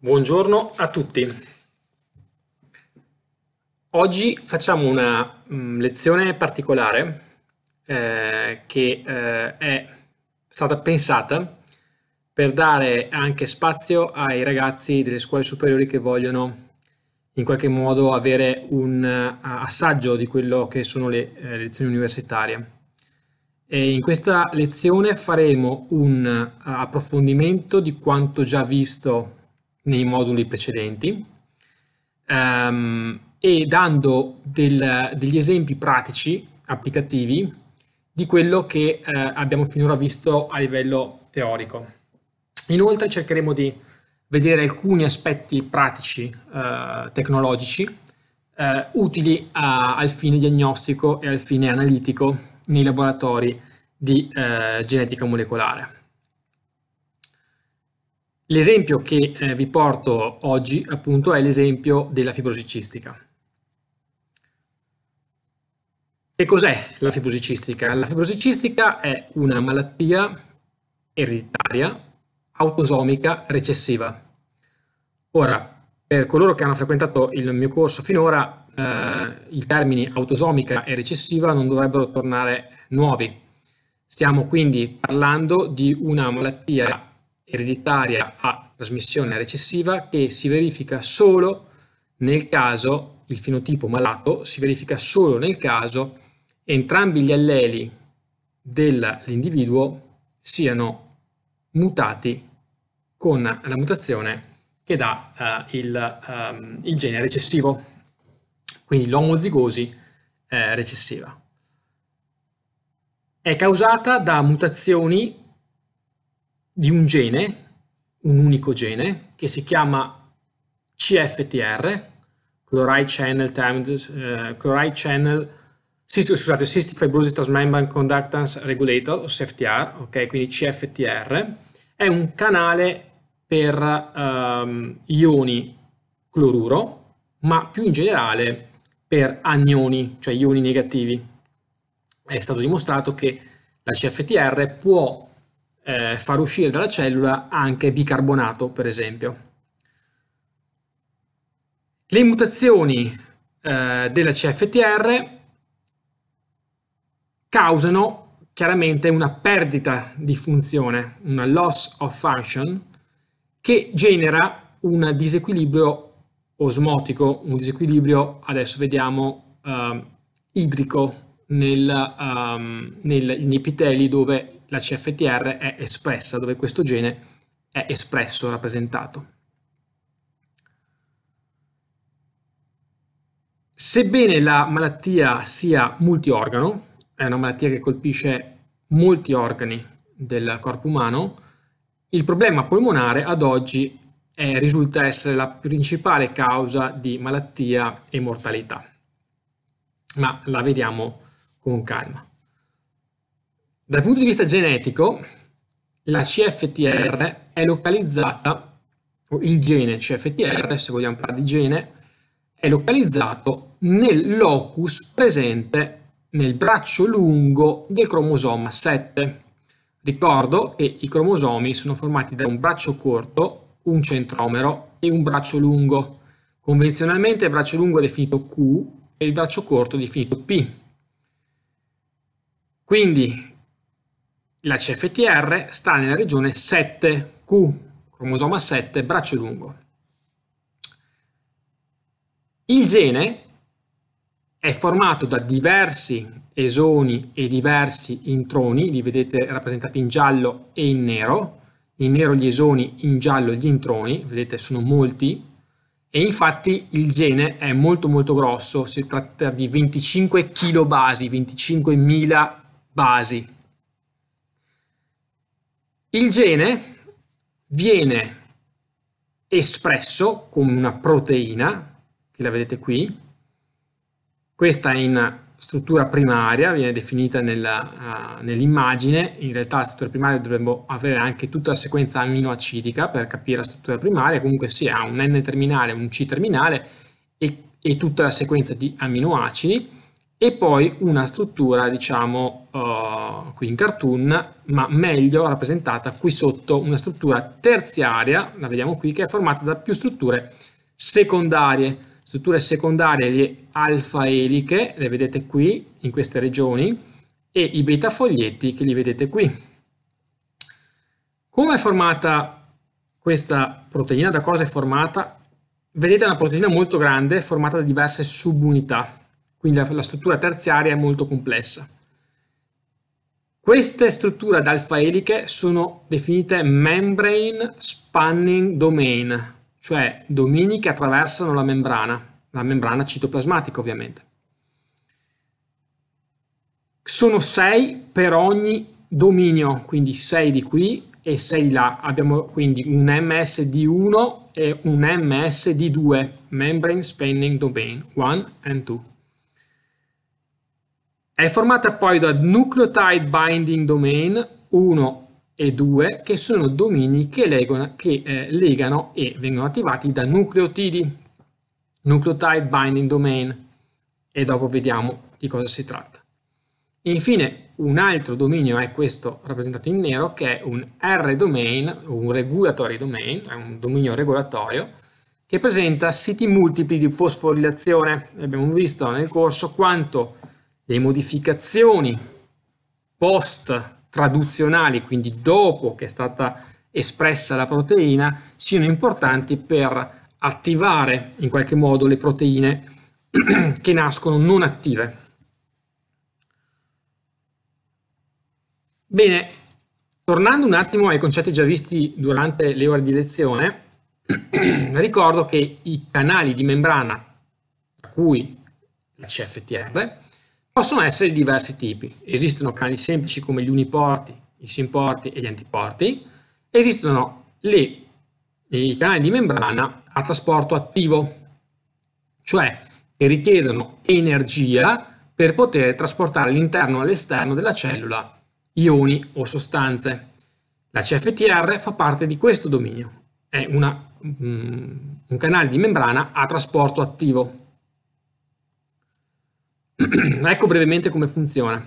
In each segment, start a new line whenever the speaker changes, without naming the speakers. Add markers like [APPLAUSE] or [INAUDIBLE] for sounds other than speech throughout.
Buongiorno a tutti. Oggi facciamo una mh, mm, lezione particolare eh, che eh, è stata pensata per dare anche spazio ai ragazzi delle scuole superiori che vogliono in qualche modo avere un uh, assaggio di quello che sono le, eh, lezioni universitarie. E in questa lezione faremo un uh, approfondimento di quanto già visto nei moduli precedenti um, e dando del, degli esempi pratici, applicativi, di quello che eh, abbiamo finora visto a livello teorico. Inoltre cercheremo di vedere alcuni aspetti pratici eh, tecnologici eh, utili a, al fine diagnostico e al fine analitico nei laboratori di eh, genetica molecolare. L'esempio che eh, vi porto oggi appunto è l'esempio della fibrosi cistica. Che cos'è la fibrosi cistica? La fibrosi cistica è una malattia ereditaria autosomica recessiva. Ora, per coloro che hanno frequentato il mio corso finora, eh, i termini autosomica e recessiva non dovrebbero tornare nuovi. Stiamo quindi parlando di una malattia ereditaria a trasmissione recessiva che si verifica solo nel caso, il fenotipo malato si verifica solo nel caso entrambi gli alleli dell'individuo siano mutati con la mutazione che dà uh, il, um, il, gene recessivo, quindi l'omozigosi eh, recessiva. È causata da mutazioni di un gene, un unico gene, che si chiama CFTR, Chloride Channel, eh, Chloride Channel scusate, Cystic Fibrosis Transmembrane Conductance Regulator, o CFTR, ok, quindi CFTR, è un canale per ehm, ioni cloruro, ma più in generale per anioni, cioè ioni negativi. È stato dimostrato che la CFTR può eh, far uscire dalla cellula anche bicarbonato, per esempio. Le mutazioni eh, della CFTR causano chiaramente una perdita di funzione, una loss of function, che genera un disequilibrio osmotico, un disequilibrio, adesso vediamo, eh, idrico nel, um, nel, nei epiteli dove la CFTR è espressa, dove questo gene è espresso, rappresentato. Sebbene la malattia sia multiorgano, è una malattia che colpisce molti organi del corpo umano, il problema polmonare ad oggi è, risulta essere la principale causa di malattia e mortalità. Ma la vediamo con calma. Dal punto di vista genetico, la CFTR è localizzata, o il gene CFTR, se vogliamo parlare di gene, è localizzato nel locus presente nel braccio lungo del cromosoma 7. Ricordo che i cromosomi sono formati da un braccio corto, un centromero e un braccio lungo. Convenzionalmente il braccio lungo è definito Q e il braccio corto è definito P. Quindi la CFTR sta nella regione 7Q, cromosoma 7, braccio lungo. Il gene è formato da diversi esoni e diversi introni, li vedete rappresentati in giallo e in nero, in nero gli esoni, in giallo gli introni, vedete sono molti, e infatti il gene è molto molto grosso, si tratta di 25 kilobasi, 25.000 basi, il gene viene espresso con una proteina, che la vedete qui, questa è in struttura primaria, viene definita eh, nell'immagine, uh, nell in realtà la struttura primaria dovremmo avere anche tutta la sequenza aminoacidica per capire la struttura primaria, comunque si sì, ha un N terminale, un C terminale e, e tutta la sequenza di aminoacidi, e poi una struttura diciamo uh, qui in cartoon ma meglio rappresentata qui sotto una struttura terziaria la vediamo qui che è formata da più strutture secondarie strutture secondarie le alfa eliche le vedete qui in queste regioni e i beta foglietti che li vedete qui come è formata questa proteina da cosa è formata vedete è una proteina molto grande formata da diverse subunità quindi la, la struttura terziaria è molto complessa. Queste strutture ad alfa eliche sono definite membrane spanning domain, cioè domini che attraversano la membrana, la membrana citoplasmatica ovviamente. Sono 6 per ogni dominio, quindi 6 di qui e 6 di là. Abbiamo quindi un MS di 1 e un MS di 2, membrane spanning domain 1 and 2. È formata poi da nucleotide binding domain 1 e 2 che sono domini che, legano, che eh, legano e vengono attivati da nucleotidi, nucleotide binding domain e dopo vediamo di cosa si tratta. Infine un altro dominio è questo rappresentato in nero che è un R domain, un regulatory domain, è un dominio regolatorio che presenta siti multipli di fosforilazione. Abbiamo visto nel corso quanto le modificazioni post traduzionali, quindi dopo che è stata espressa la proteina, siano importanti per attivare in qualche modo le proteine [CLEARS THROAT] che nascono non attive. Bene, tornando un attimo ai concetti già visti durante le ore di lezione, [CLEARS THROAT] ricordo che i canali di membrana, tra cui la CFTR, Possono essere di diversi tipi. Esistono canali semplici come gli uniporti, i simporti e gli antiporti. Esistono le, i canali di membrana a trasporto attivo, cioè che richiedono energia per poter trasportare all'interno e all'esterno della cellula ioni o sostanze. La CFTR fa parte di questo dominio, è una, mm, un canale di membrana a trasporto attivo. [CLEARS THROAT] ecco brevemente come funziona.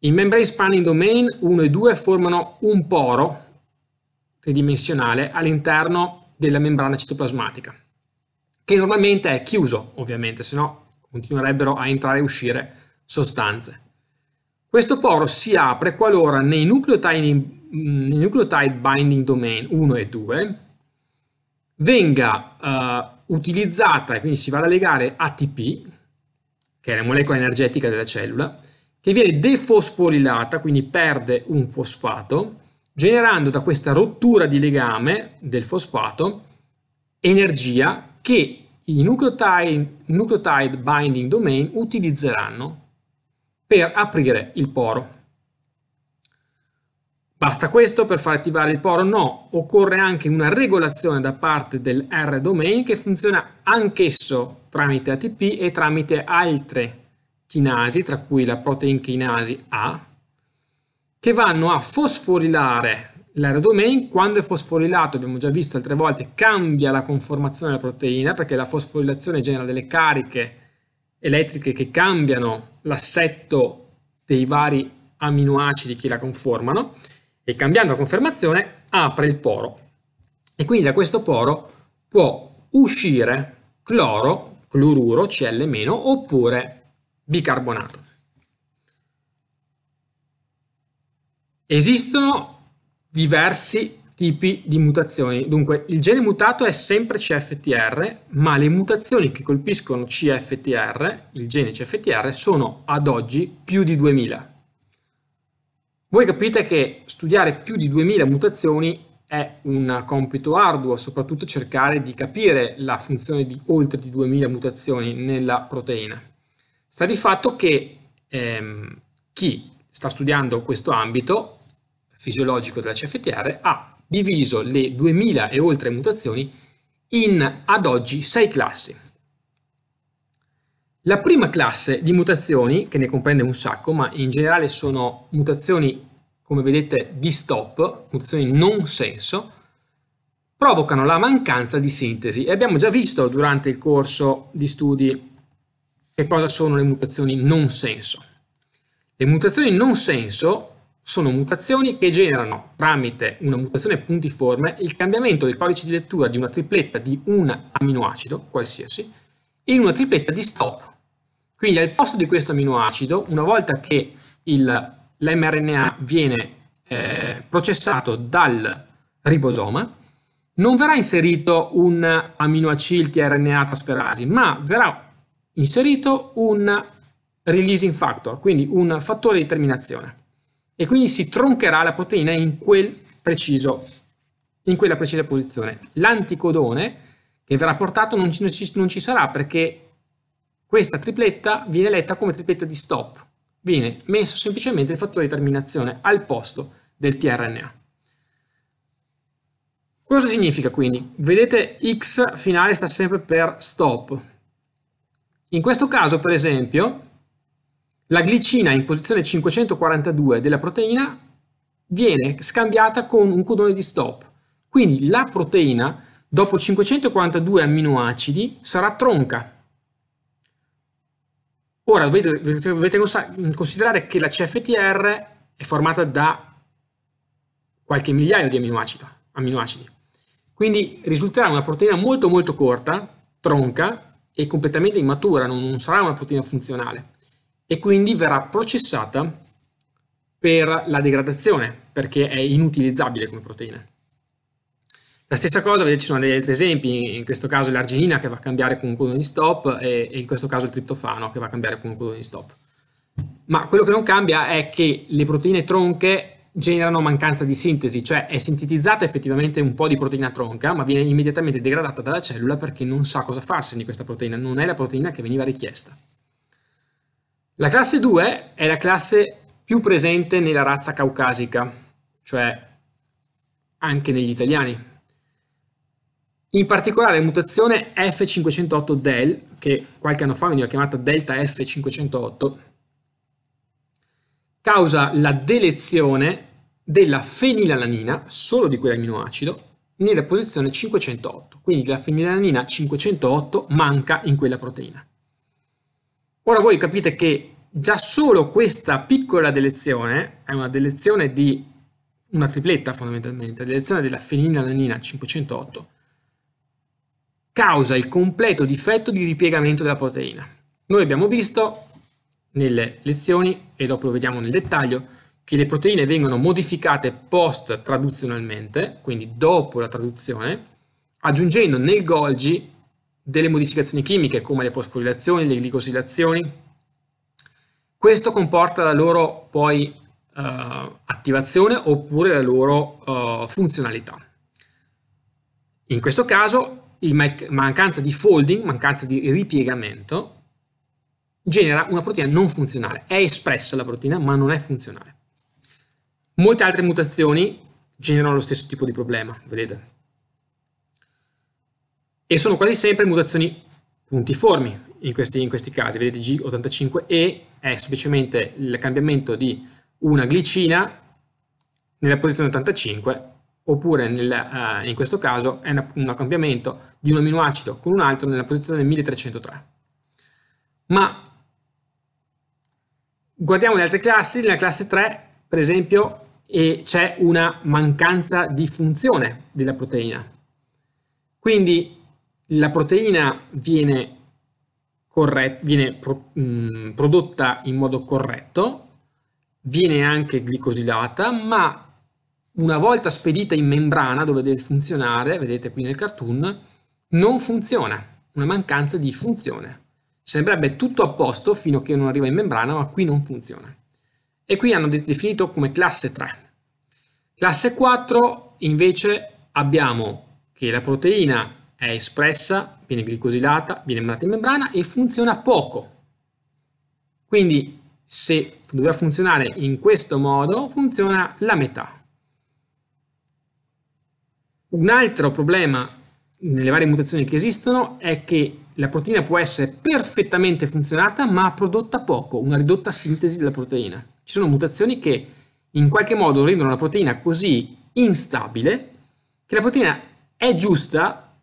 In membrane spanning domain 1 e 2 formano un poro tridimensionale all'interno della membrana citoplasmatica, che normalmente è chiuso, ovviamente, se no continuerebbero a entrare e uscire sostanze. Questo poro si apre qualora nei nucleotide, nei nucleotide binding domain 1 e 2 venga uh, utilizzata, e quindi si va a legare ATP, che è la molecola energetica della cellula, che viene defosforilata, quindi perde un fosfato, generando da questa rottura di legame del fosfato energia che i nucleotide, nucleotide binding domain utilizzeranno per aprire il poro. Basta questo per far attivare il poro? No, occorre anche una regolazione da parte del R-domain che funziona anch'esso tramite ATP e tramite altre chinasi, tra cui la protein chinasi A, che vanno a fosforilare l'aerodomain, quando è fosforilato, abbiamo già visto altre volte, cambia la conformazione della proteina perché la fosforilazione genera delle cariche elettriche che cambiano l'assetto dei vari aminoacidi che la conformano e cambiando confermazione apre il poro e quindi da questo poro può uscire cloro, cloruro, Cl- oppure bicarbonato. Esistono diversi tipi di mutazioni. Dunque, il gene mutato è sempre CFTR, ma le mutazioni che colpiscono CFTR, il gene CFTR, sono ad oggi più di 2000. Voi capite che studiare più di 2000 mutazioni è un compito arduo, soprattutto cercare di capire la funzione di oltre di 2000 mutazioni nella proteina. Sta di fatto che ehm, chi sta studiando questo ambito fisiologico della CFTR ha diviso le 2000 e oltre mutazioni in ad oggi 6 classi. La prima classe di mutazioni, che ne comprende un sacco, ma in generale sono mutazioni, come vedete, di stop, mutazioni non senso, provocano la mancanza di sintesi e abbiamo già visto durante il corso di studi che cosa sono le mutazioni non senso. Le mutazioni non senso sono mutazioni che generano tramite una mutazione puntiforme il cambiamento del codice di lettura di una tripletta di un aminoacido qualsiasi in una tripletta di stop quindi al posto di questo aminoacido, una volta che l'mRNA viene eh, processato dal ribosoma, non verrà inserito un aminoacil tRNA trasferasi, ma verrà inserito un releasing factor, quindi un fattore di terminazione. E quindi si troncherà la proteina in, quel preciso, in quella precisa posizione. L'anticodone che verrà portato non ci, non ci sarà perché questa tripletta viene letta come tripletta di stop. Viene messo semplicemente il fattore di terminazione al posto del tRNA. Cosa significa quindi? Vedete x finale sta sempre per stop. In questo caso, per esempio, la glicina in posizione 542 della proteina viene scambiata con un codone di stop. Quindi la proteina, dopo 542 amminoacidi, sarà tronca Ora dovete, considerare che la CFTR è formata da qualche migliaio di aminoacidi, aminoacidi. Quindi risulterà una proteina molto molto corta, tronca e completamente immatura, non sarà una proteina funzionale e quindi verrà processata per la degradazione perché è inutilizzabile come proteina. La stessa cosa, vedete, ci sono degli altri esempi, in questo caso l'arginina che va a cambiare con un codone di stop e, in questo caso il triptofano che va a cambiare con un codone di stop. Ma quello che non cambia è che le proteine tronche generano mancanza di sintesi, cioè è sintetizzata effettivamente un po' di proteina tronca, ma viene immediatamente degradata dalla cellula perché non sa cosa farsi di questa proteina, non è la proteina che veniva richiesta. La classe 2 è la classe più presente nella razza caucasica, cioè anche negli italiani. In particolare la mutazione F508 del, che qualche anno fa veniva chiamata delta F508, causa la delezione della fenilalanina, solo di quell'amminoacido, nella posizione 508. Quindi la fenilalanina 508 manca in quella proteina. Ora voi capite che già solo questa piccola delezione, è una delezione di una tripletta fondamentalmente, la delezione della fenilalanina 508, causa il completo difetto di ripiegamento della proteina. Noi abbiamo visto nelle lezioni, e dopo lo vediamo nel dettaglio, che le proteine vengono modificate post-traduzionalmente, quindi dopo la traduzione, aggiungendo nel Golgi delle modificazioni chimiche come le fosforilazioni, le glicosilazioni. Questo comporta la loro poi eh, attivazione oppure la loro eh, funzionalità. In questo caso mancanza di folding, mancanza di ripiegamento, genera una proteina non funzionale. È espressa la proteina, ma non è funzionale. Molte altre mutazioni generano lo stesso tipo di problema, vedete? E sono quasi sempre mutazioni puntiformi in questi, in questi casi. Vedete G85E è semplicemente il cambiamento di una glicina nella posizione 85 oppure nel, uh, in questo caso è una, un cambiamento di un aminoacido con un altro nella posizione 1303. Ma guardiamo le altre classi, nella classe 3 per esempio c'è una mancanza di funzione della proteina. Quindi la proteina viene, viene pro, mh, mm, prodotta in modo corretto, viene anche glicosilata, ma una volta spedita in membrana dove deve funzionare, vedete qui nel cartoon, non funziona, una mancanza di funzione. Sembrerebbe tutto a posto fino a che non arriva in membrana, ma qui non funziona. E qui hanno definito come classe 3. Classe 4 invece abbiamo che la proteina è espressa, viene glicosilata, viene mandata in membrana e funziona poco. Quindi se doveva funzionare in questo modo, funziona la metà. Un altro problema nelle varie mutazioni che esistono è che la proteina può essere perfettamente funzionata ma prodotta poco, una ridotta sintesi della proteina. Ci sono mutazioni che in qualche modo rendono la proteina così instabile che la proteina è giusta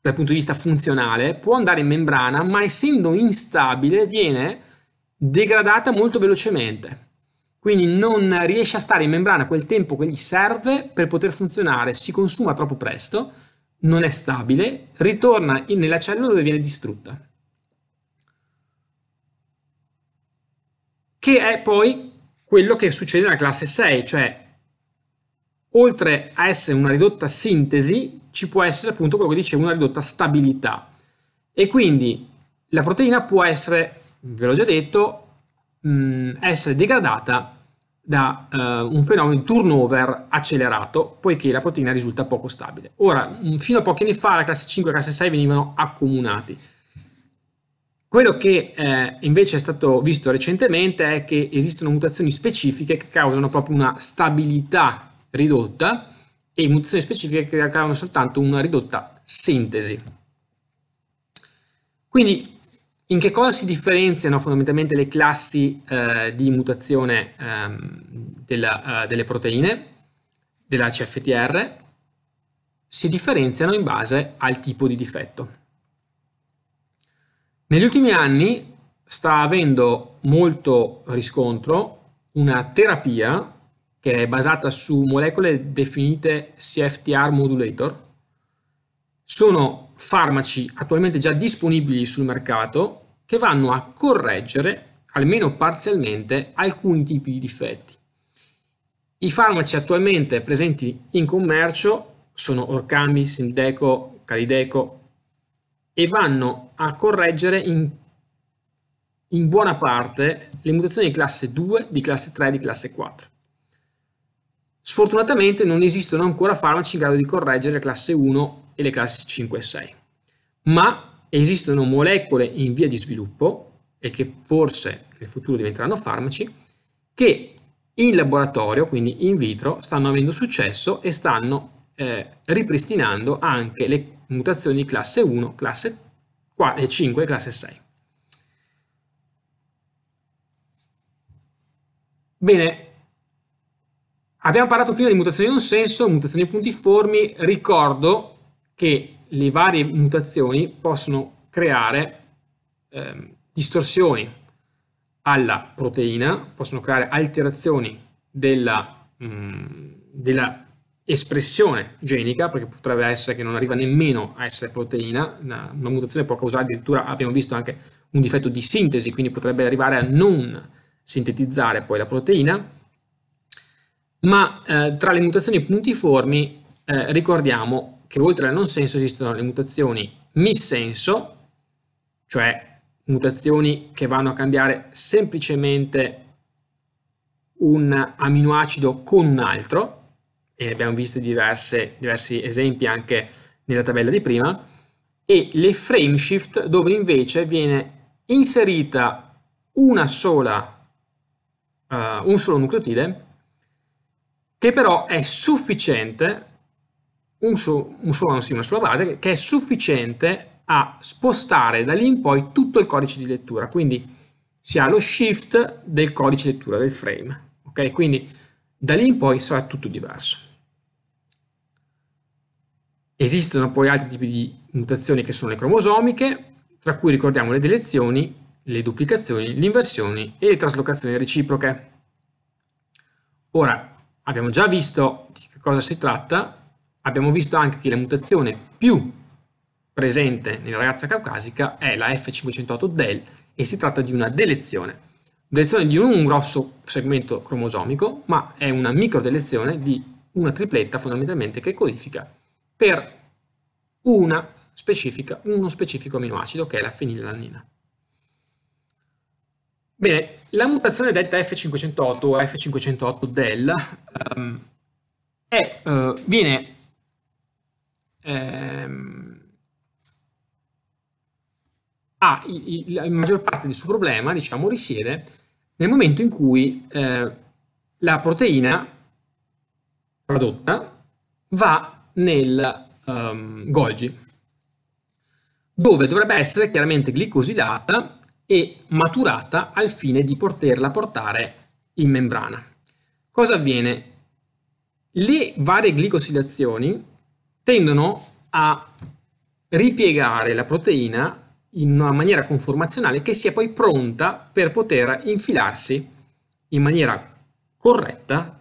dal punto di vista funzionale, può andare in membrana, ma essendo instabile viene degradata molto velocemente. Quindi non riesce a stare in membrana quel tempo che gli serve per poter funzionare, si consuma troppo presto, non è stabile, ritorna in, nella cellula dove viene distrutta. Che è poi quello che succede nella classe 6, cioè oltre a essere una ridotta sintesi, ci può essere appunto quello che dicevo, una ridotta stabilità. E quindi la proteina può essere, ve l'ho già detto, mh, mm, essere degradata da uh, un fenomeno di turnover accelerato, poiché la proteina risulta poco stabile. Ora, mm, fino a pochi anni fa la classe 5 e la classe 6 venivano accomunati. Quello che eh, invece è stato visto recentemente è che esistono mutazioni specifiche che causano proprio una stabilità ridotta e mutazioni specifiche che causano soltanto una ridotta sintesi. Quindi in che cosa si differenziano fondamentalmente le classi eh, di mutazione ehm, della, eh, delle proteine, della CFTR? Si differenziano in base al tipo di difetto. Negli ultimi anni sta avendo molto riscontro una terapia che è basata su molecole definite CFTR modulator. Sono farmaci attualmente già disponibili sul mercato che vanno a correggere, almeno parzialmente, alcuni tipi di difetti. I farmaci attualmente presenti in commercio sono Orcami, Sindeco, Calideco e vanno a correggere in, in buona parte le mutazioni di classe 2, di classe 3 e di classe 4. Sfortunatamente non esistono ancora farmaci in grado di correggere le classe 1 e le classi 5 e 6, ma esistono molecole in via di sviluppo e che forse nel futuro diventeranno farmaci, che in laboratorio, quindi in vitro, stanno avendo successo e stanno eh, ripristinando anche le mutazioni di classe 1, classe 4, 5 e classe 6. Bene, abbiamo parlato prima di mutazioni di un senso, mutazioni puntiformi, ricordo che le varie mutazioni possono creare eh, distorsioni alla proteina, possono creare alterazioni della, mh, mm, della espressione genica, perché potrebbe essere che non arriva nemmeno a essere proteina, una, una, mutazione può causare addirittura, abbiamo visto anche un difetto di sintesi, quindi potrebbe arrivare a non sintetizzare poi la proteina, ma eh, tra le mutazioni puntiformi eh, ricordiamo che oltre al non senso esistono le mutazioni missenso, cioè mutazioni che vanno a cambiare semplicemente un aminoacido con un altro, e abbiamo visto diverse, diversi esempi anche nella tabella di prima, e le frame shift dove invece viene inserita una sola, uh, un solo nucleotide che però è sufficiente un, so, un solo anonsima sulla base che è sufficiente a spostare da lì in poi tutto il codice di lettura, quindi si ha lo shift del codice di lettura del frame, ok? Quindi da lì in poi sarà tutto diverso. Esistono poi altri tipi di mutazioni che sono le cromosomiche, tra cui ricordiamo le delezioni, le duplicazioni, le inversioni e le traslocazioni reciproche. Ora, abbiamo già visto di che cosa si tratta, abbiamo visto anche che la mutazione più presente nella ragazza caucasica è la F508 del e si tratta di una delezione. Delezione di un grosso segmento cromosomico, ma è una microdelezione di una tripletta fondamentalmente che codifica per specifica, uno specifico aminoacido che è la fenilalanina. Bene, la mutazione detta F508 o F508 del um, è, uh, viene ehm, ha il, la maggior parte del suo problema, diciamo, risiede nel momento in cui eh, la proteina prodotta va nel um, Golgi, dove dovrebbe essere chiaramente glicosilata e maturata al fine di poterla portare in membrana. Cosa avviene? Le varie glicosilazioni tendono a ripiegare la proteina in una maniera conformazionale che sia poi pronta per poter infilarsi in maniera corretta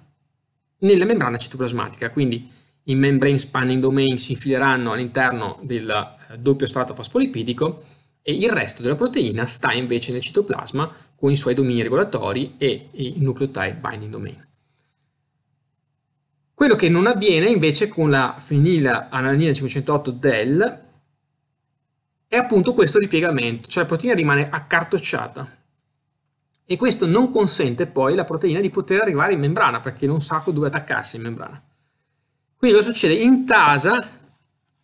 nella membrana citoplasmatica. Quindi i membrane spanning domain si infileranno all'interno del eh, doppio strato fosfolipidico e il resto della proteina sta invece nel citoplasma con i suoi domini regolatori e i nucleotide binding domain. Quello che non avviene invece con la fenila analina 508 del è appunto questo ripiegamento, cioè la proteina rimane accartocciata e questo non consente poi la proteina di poter arrivare in membrana perché non sa dove attaccarsi in membrana. Quindi cosa succede? Intasa,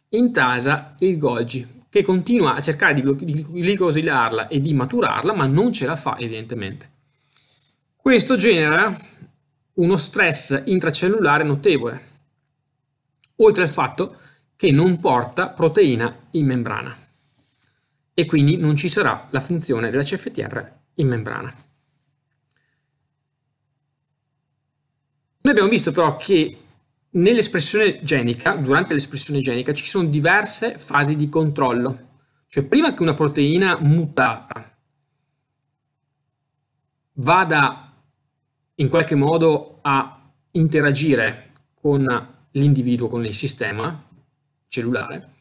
intasa il Golgi che continua a cercare di, glicosilarla e di maturarla ma non ce la fa evidentemente. Questo genera uno stress intracellulare notevole, oltre al fatto che non porta proteina in membrana e quindi non ci sarà la funzione della CFTR in membrana. Noi abbiamo visto però che nell'espressione genica, durante l'espressione genica, ci sono diverse fasi di controllo. Cioè prima che una proteina mutata vada in qualche modo a interagire con l'individuo, con il sistema cellulare,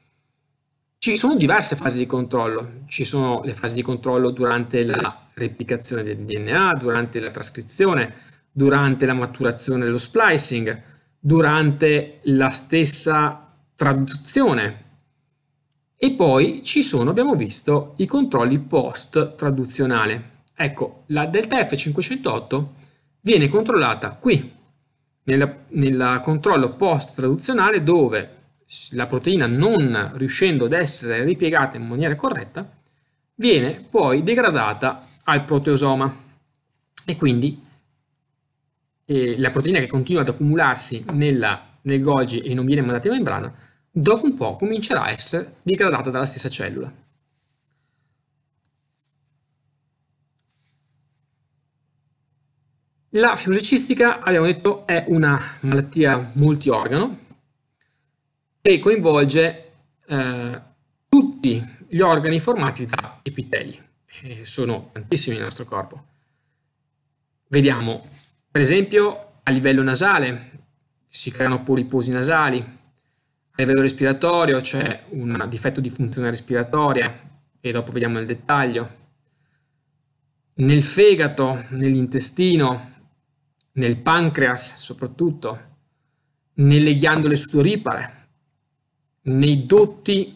ci sono diverse fasi di controllo. Ci sono le fasi di controllo durante la replicazione del DNA, durante la trascrizione, durante la maturazione dello splicing, durante la stessa traduzione. E poi ci sono, abbiamo visto, i controlli post-traduzionale. Ecco, la delta F508 viene controllata qui, nel controllo post-traduzionale dove la proteina non riuscendo ad essere ripiegata in maniera corretta, viene poi degradata al proteosoma e quindi eh, la proteina che continua ad accumularsi nella, nel Golgi e non viene mandata in membrana, dopo un po' comincerà a essere degradata dalla stessa cellula. La fibrocistica, abbiamo detto, è una malattia multiorgano che coinvolge eh, tutti gli organi formati da epiteli. E sono tantissimi nel nostro corpo. Vediamo, per esempio, a livello nasale si creano poliposi nasali, a livello respiratorio c'è un difetto di funzione respiratoria e dopo vediamo nel dettaglio. Nel fegato, nell'intestino, nel pancreas soprattutto, nelle ghiandole sudoripare, nei dotti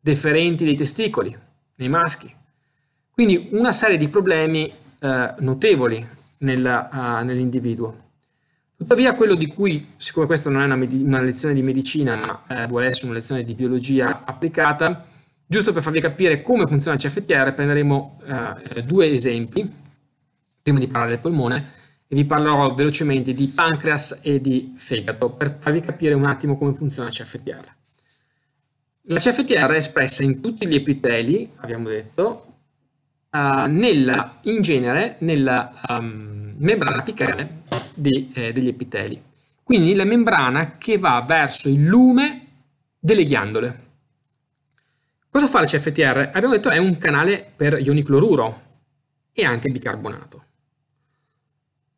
deferenti dei testicoli, nei maschi. Quindi una serie di problemi eh, notevoli nel, uh, eh, nell'individuo. Tuttavia quello di cui, siccome questa non è una, med- una lezione di medicina, ma eh, vuole essere una lezione di biologia applicata, giusto per farvi capire come funziona il CFTR, prenderemo eh, due esempi, prima di parlare del polmone, vi parlerò velocemente di pancreas e di fegato per farvi capire un attimo come funziona la CFTR. La CFTR è espressa in tutti gli epiteli, abbiamo detto, uh, nella, in genere nella um, membrana apicale di, eh, degli epiteli. Quindi la membrana che va verso il lume delle ghiandole. Cosa fa la CFTR? Abbiamo detto è un canale per ioni cloruro e anche bicarbonato.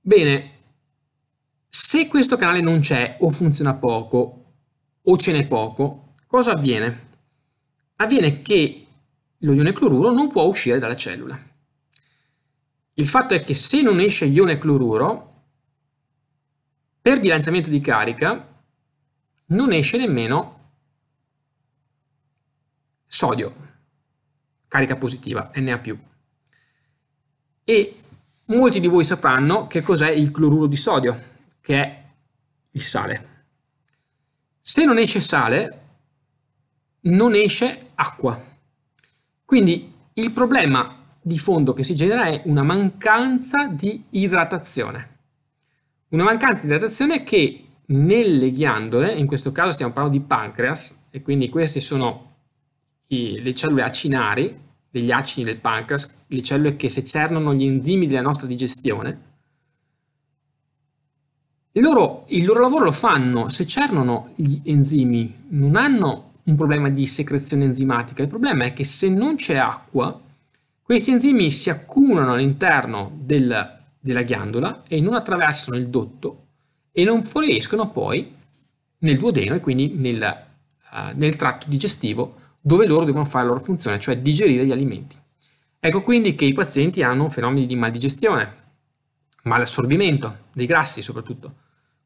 Bene, se questo canale non c'è o funziona poco o ce n'è poco, cosa avviene? Avviene che lo ione cloruro non può uscire dalla cellula. Il fatto è che se non esce ione cloruro, per bilanciamento di carica non esce nemmeno sodio, carica positiva, Na+. E molti di voi sapranno che cos'è il cloruro di sodio, che è il sale. Se non esce sale, non esce acqua. Quindi il problema di fondo che si genera è una mancanza di idratazione. Una mancanza di idratazione che nelle ghiandole, in questo caso stiamo parlando di pancreas, e quindi queste sono i, le cellule acinari, degli acini del pancreas, le cellule che secernono gli enzimi della nostra digestione, loro, il loro lavoro lo fanno, secernono gli enzimi, non hanno un problema di secrezione enzimatica, il problema è che se non c'è acqua, questi enzimi si accumulano all'interno del, della ghiandola e non attraversano il dotto e non fuoriescono poi nel duodeno e quindi nel, uh, nel tratto digestivo dove loro devono fare la loro funzione, cioè digerire gli alimenti. Ecco quindi che i pazienti hanno fenomeni di maldigestione, malassorbimento dei grassi soprattutto.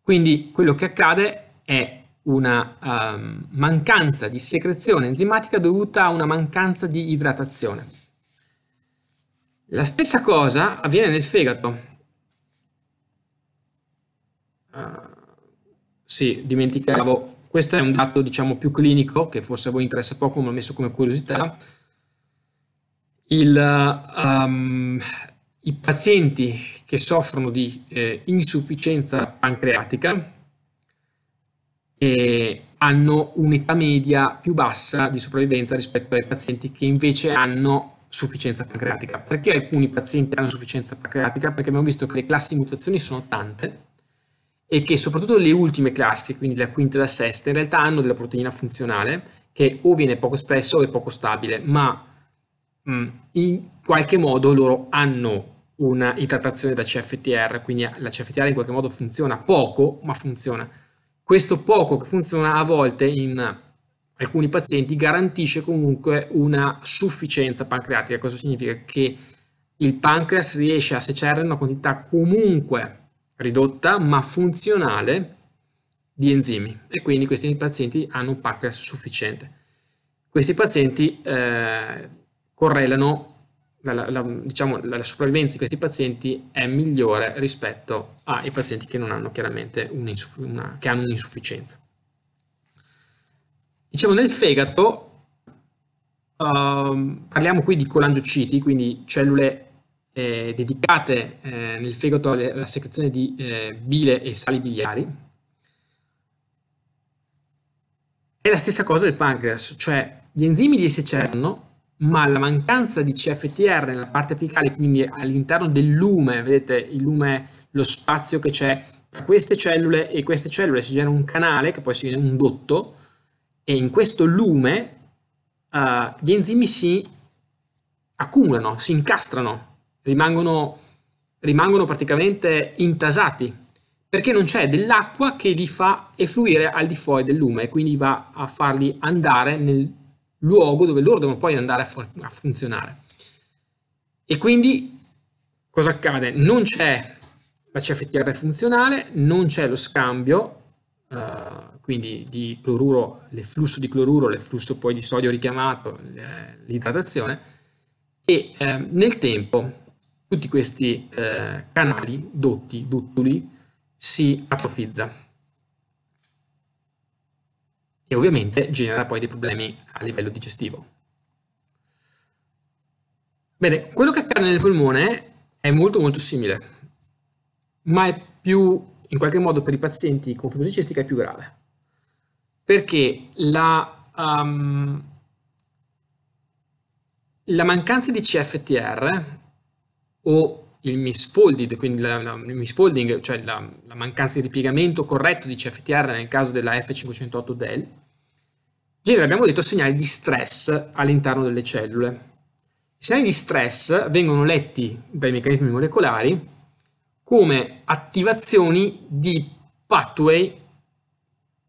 Quindi quello che accade è una um, mancanza di secrezione enzimatica dovuta a una mancanza di idratazione. La stessa cosa avviene nel fegato. Uh, sì, dimenticavo questo è un dato diciamo più clinico che forse a voi interessa poco ma l'ho messo come curiosità. Il, um, I pazienti che soffrono di eh, insufficienza pancreatica eh, hanno un'età media più bassa di sopravvivenza rispetto ai pazienti che invece hanno sufficienza pancreatica. Perché alcuni pazienti hanno sufficienza pancreatica? Perché abbiamo visto che le classi di mutazioni sono tante e che soprattutto le ultime classi, quindi la quinta e la sesta, in realtà hanno della proteina funzionale che o viene poco espressa o è poco stabile, ma mh, mm, in qualche modo loro hanno una idratazione da CFTR, quindi la CFTR in qualche modo funziona poco, ma funziona. Questo poco che funziona a volte in alcuni pazienti garantisce comunque una sufficienza pancreatica. Cosa significa? Che il pancreas riesce a secernare una quantità comunque ridotta ma funzionale di enzimi e quindi questi pazienti hanno un pancreas sufficiente. Questi pazienti eh, correlano, la, la, diciamo, la sopravvivenza di questi pazienti è migliore rispetto ai pazienti che non hanno chiaramente una, che hanno un'insufficienza. Dicevo, nel fegato Uh, parliamo qui di colangiociti, quindi cellule eh, dedicate eh, nel fegato alla secrezione di eh, bile e sali biliari. È la stessa cosa del pancreas, cioè gli enzimi li essi ma la mancanza di CFTR nella parte apicale, quindi all'interno del lume, vedete il lume, lo spazio che c'è tra queste cellule e queste cellule, si genera un canale che poi si genera un dotto, e in questo lume uh, gli enzimi si accumulano, si incastrano rimangono, rimangono praticamente intasati perché non c'è dell'acqua che li fa effluire al di fuori del lume e quindi va a farli andare nel luogo dove loro devono poi andare a, for- a funzionare. E quindi cosa accade? Non c'è la CFTR per funzionale, non c'è lo scambio, eh, quindi di cloruro, l'efflusso di cloruro, l'efflusso poi di sodio richiamato, l'idratazione, e eh, nel tempo tutti questi eh, canali, dotti, duttuli, si atrofizza e ovviamente genera poi dei problemi a livello digestivo. Bene, quello che accade nel polmone è molto molto simile, ma è più, in qualche modo per i pazienti con fibrosi cistica è più grave, perché la, um, la mancanza di CFTR o il misfolded, quindi la, la, il misfolding, cioè la, la, mancanza di ripiegamento corretto di CFTR nel caso della F508 DEL, genera, abbiamo detto, segnali di stress all'interno delle cellule. I segnali di stress vengono letti dai meccanismi molecolari come attivazioni di pathway,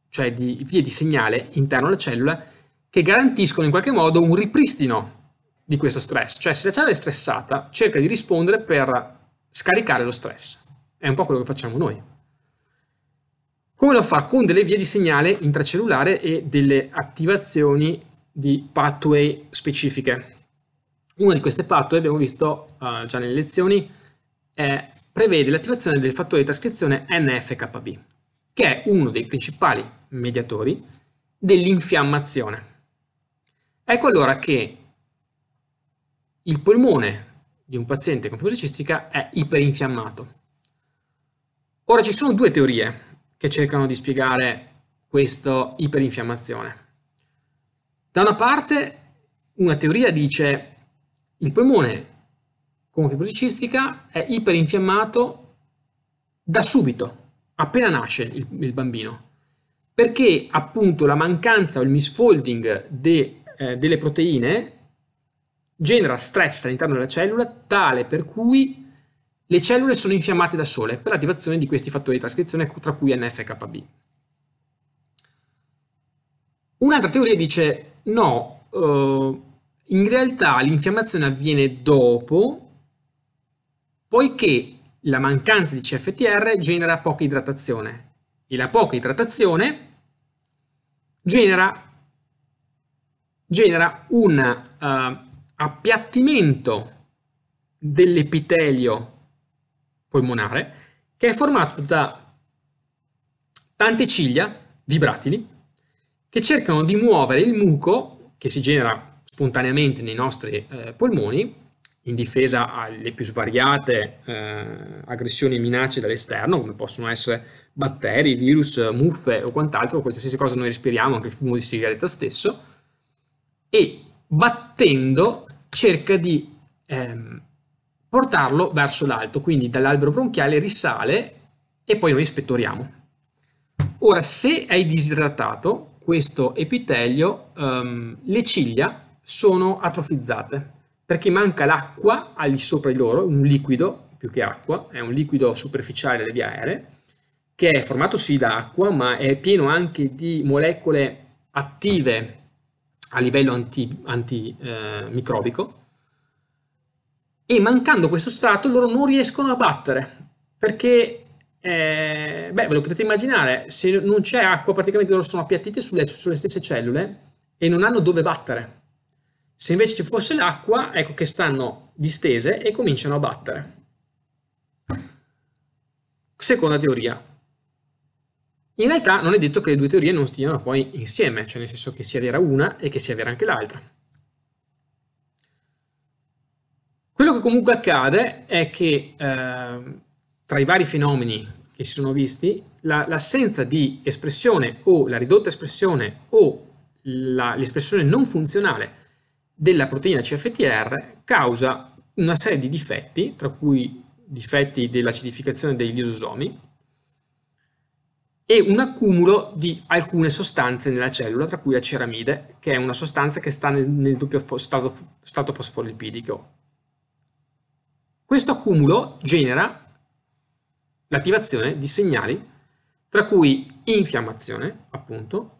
cioè di vie di segnale interno alla cellula, che garantiscono in qualche modo un ripristino di questo stress. Cioè, se la cellula è stressata, cerca di rispondere per scaricare lo stress. È un po' quello che facciamo noi. Come lo fa? Con delle vie di segnale intracellulare e delle attivazioni di pathway specifiche. Una di queste pathway, abbiamo visto uh, già nelle lezioni, è, prevede l'attivazione del fattore di trascrizione NFKB, che è uno dei principali mediatori dell'infiammazione. Ecco allora che il polmone di un paziente con fibrosi cistica è iperinfiammato. Ora ci sono due teorie che cercano di spiegare questa iperinfiammazione. Da una parte una teoria dice il polmone con fibrosi cistica è iperinfiammato da subito, appena nasce il, il bambino, perché appunto la mancanza o il misfolding de, eh, delle proteine genera stress all'interno della cellula tale per cui le cellule sono infiammate da sole per l'attivazione di questi fattori di trascrizione tra cui NFKB. Un'altra teoria dice no, eh, in realtà l'infiammazione avviene dopo poiché la mancanza di CFTR genera poca idratazione e la poca idratazione genera, genera una uh, appiattimento dell'epitelio polmonare che è formato da tante ciglia vibratili che cercano di muovere il muco che si genera spontaneamente nei nostri eh, polmoni in difesa alle più svariate eh, aggressioni e minacce dall'esterno, come possono essere batteri, virus, muffe o quant'altro, qualsiasi cosa noi respiriamo, anche il fumo di sigaretta stesso, e battendo cerca di ehm, portarlo verso l'alto, quindi dall'albero bronchiale risale e poi noi spettoriamo. Ora, se è disidratato, questo epitelio, ehm, le ciglia sono atrofizzate, perché manca l'acqua al di sopra di loro, un liquido più che acqua, è un liquido superficiale delle vie aeree, che è formato sì da acqua, ma è pieno anche di molecole attive a livello antimicrobico eh, e mancando questo strato loro non riescono a battere perché eh, beh, ve lo potete immaginare, se non c'è acqua praticamente loro sono appiattite sulle, sulle stesse cellule e non hanno dove battere. Se invece ci fosse l'acqua, ecco che stanno distese e cominciano a battere. Seconda teoria, in realtà non è detto che le due teorie non stiano poi insieme, cioè nel senso che sia vera una e che sia vera anche l'altra. Quello che comunque accade è che eh, tra i vari fenomeni che si sono visti, l'assenza di espressione o la ridotta espressione o l'espressione non funzionale della proteina CFTR causa una serie di difetti, tra cui difetti dell'acidificazione degli isosomi, e un accumulo di alcune sostanze nella cellula, tra cui la ceramide, che è una sostanza che sta nel, nel doppio stato, stato fosfolipidico. Questo accumulo genera l'attivazione di segnali, tra cui infiammazione, appunto,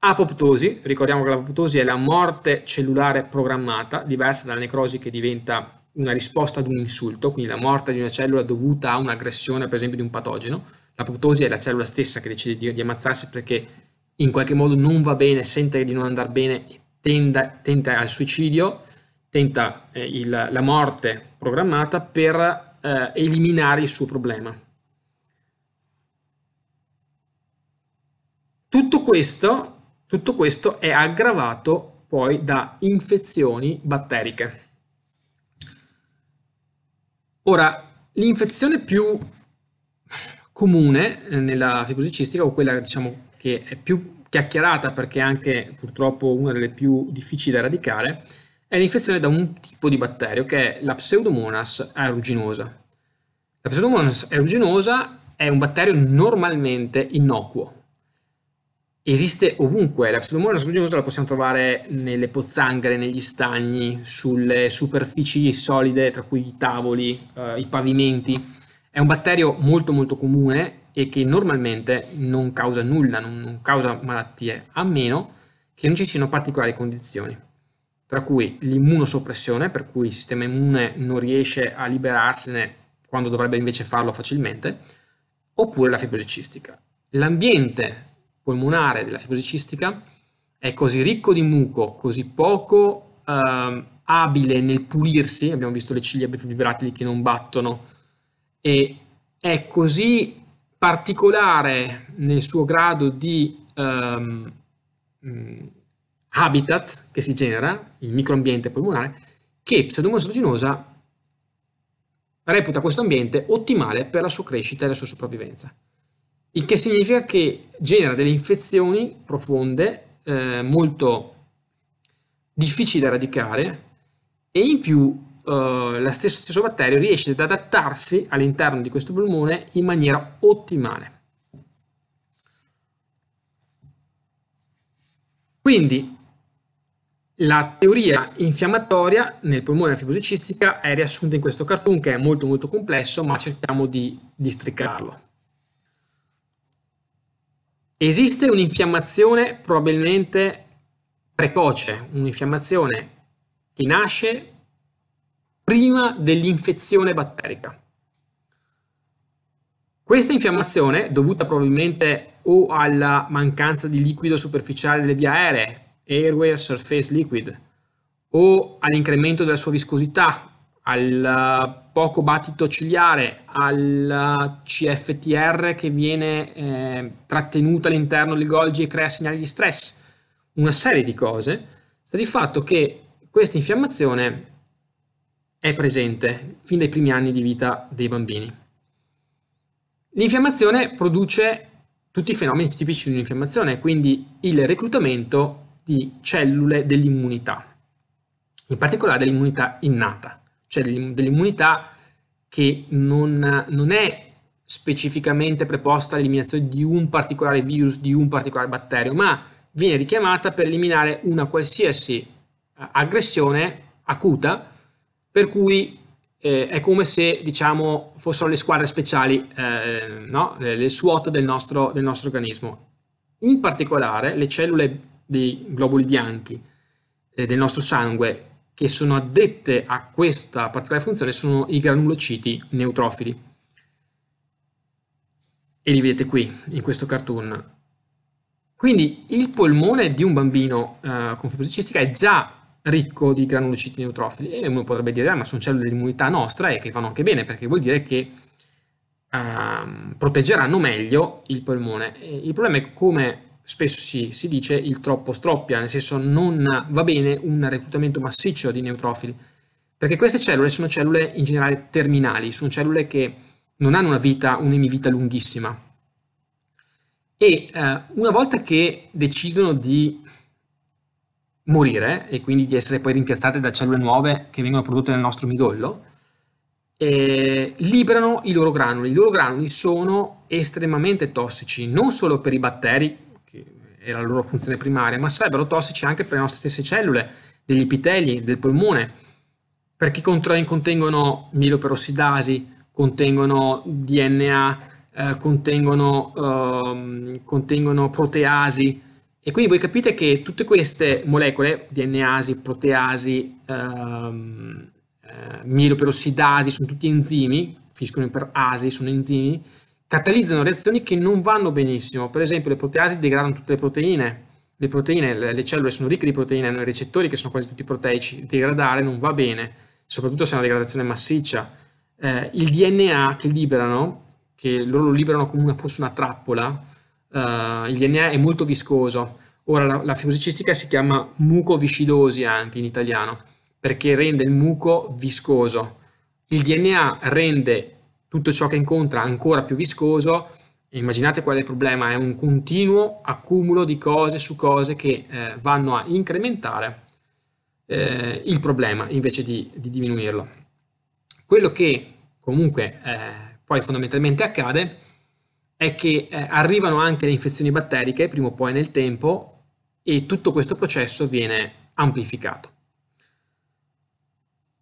apoptosi, ricordiamo che l'apoptosi è la morte cellulare programmata, diversa dalla necrosi che diventa una risposta ad un insulto, quindi la morte di una cellula dovuta a un'aggressione, per esempio, di un patogeno, la protosi è la cellula stessa che decide di, di, ammazzarsi perché in qualche modo non va bene, sente di non andare bene e tenda, tenta al suicidio, tenta eh, il, la morte programmata per eh, eliminare il suo problema. Tutto questo, tutto questo è aggravato poi da infezioni batteriche. Ora, l'infezione più comune eh, nella fibrosicistica o quella diciamo, che è più chiacchierata perché è anche purtroppo una delle più difficili da radicare, è l'infezione da un tipo di batterio che è la Pseudomonas aeruginosa. La Pseudomonas aeruginosa è un batterio normalmente innocuo. Esiste ovunque, la Pseudomonas aeruginosa la possiamo trovare nelle pozzanghere, negli stagni, sulle superfici solide, tra cui i tavoli, eh, i pavimenti, è un batterio molto molto comune e che normalmente non causa nulla, non, non causa malattie, a meno che non ci siano particolari condizioni, tra cui l'immunosoppressione, per cui il sistema immune non riesce a liberarsene quando dovrebbe invece farlo facilmente, oppure la fibrosi cistica. L'ambiente polmonare della fibrosi cistica è così ricco di muco, così poco eh, abile nel pulirsi, abbiamo visto le ciglia vibratili che non battono, e è così particolare nel suo grado di um, habitat che si genera, il microambiente polmonare, che pseudomonas aeruginosa reputa questo ambiente ottimale per la sua crescita e la sua sopravvivenza. Il che significa che genera delle infezioni profonde, eh, molto difficili da radicare e in più eh, lo stesso, stesso batterio riesce ad adattarsi all'interno di questo polmone in maniera ottimale. Quindi la teoria infiammatoria nel polmone fibrosicistica è riassunta in questo cartoon che è molto molto complesso ma cerchiamo di districarlo. Esiste un'infiammazione probabilmente precoce, un'infiammazione che nasce prima dell'infezione batterica. Questa infiammazione, dovuta probabilmente o alla mancanza di liquido superficiale delle vie aeree, airway surface liquid, o all'incremento della sua viscosità, al poco battito ciliare, al CFTR che viene eh, trattenuta all'interno del Golgi e crea segnali di stress, una serie di cose, sta di fatto che questa infiammazione è presente fin dai primi anni di vita dei bambini. L'infiammazione produce tutti i fenomeni tipici di un'infiammazione, quindi il reclutamento di cellule dell'immunità, in particolare dell'immunità innata, cioè dell'immunità che non, non è specificamente preposta all'eliminazione di un particolare virus, di un particolare batterio, ma viene richiamata per eliminare una qualsiasi eh, aggressione acuta per cui eh, è come se diciamo, fossero le squadre speciali, eh, no? le, le SWAT del nostro, del nostro organismo. In particolare le cellule dei globuli bianchi eh, del nostro sangue che sono addette a questa particolare funzione sono i granulociti neutrofili. E li vedete qui, in questo cartoon. Quindi il polmone di un bambino eh, con fibrosi cistica è già ricco di granulociti neutrofili. E uno potrebbe dire, ah, ma sono cellule dell'immunità nostra e che fanno anche bene, perché vuol dire che ehm, proteggeranno meglio il polmone. E il problema è come spesso si, si, dice il troppo stroppia, nel senso non va bene un reclutamento massiccio di neutrofili, perché queste cellule sono cellule in generale terminali, sono cellule che non hanno una vita, un'emivita lunghissima. E eh, una volta che decidono di morire e quindi di essere poi rimpiazzate da cellule nuove che vengono prodotte nel nostro midollo, eh, liberano i loro granuli. I loro granuli sono estremamente tossici, non solo per i batteri, che è la loro funzione primaria, ma sarebbero tossici anche per le nostre stesse cellule, degli epiteli, del polmone, perché contengono mieloperossidasi, contengono DNA, eh, contengono, eh, contengono proteasi, e quindi voi capite che tutte queste molecole, DNAsi, proteasi, ehm, eh, mieloperossidasi, sono tutti enzimi, finiscono per asi, sono enzimi, catalizzano reazioni che non vanno benissimo. Per esempio le proteasi degradano tutte le proteine, le proteine, le cellule sono ricche di proteine, hanno i recettori che sono quasi tutti proteici, degradare non va bene, soprattutto se è una degradazione massiccia. Eh, il DNA che liberano, che loro lo liberano come fosse una trappola, uh, il DNA è molto viscoso. Ora la, la fibrosicistica si chiama mucoviscidosi anche in italiano, perché rende il muco viscoso. Il DNA rende tutto ciò che incontra ancora più viscoso. Immaginate qual è il problema, è un continuo accumulo di cose su cose che eh, vanno a incrementare eh, il problema invece di, di, diminuirlo. Quello che comunque eh, poi fondamentalmente accade è che eh, arrivano anche le infezioni batteriche prima o poi nel tempo e tutto questo processo viene amplificato.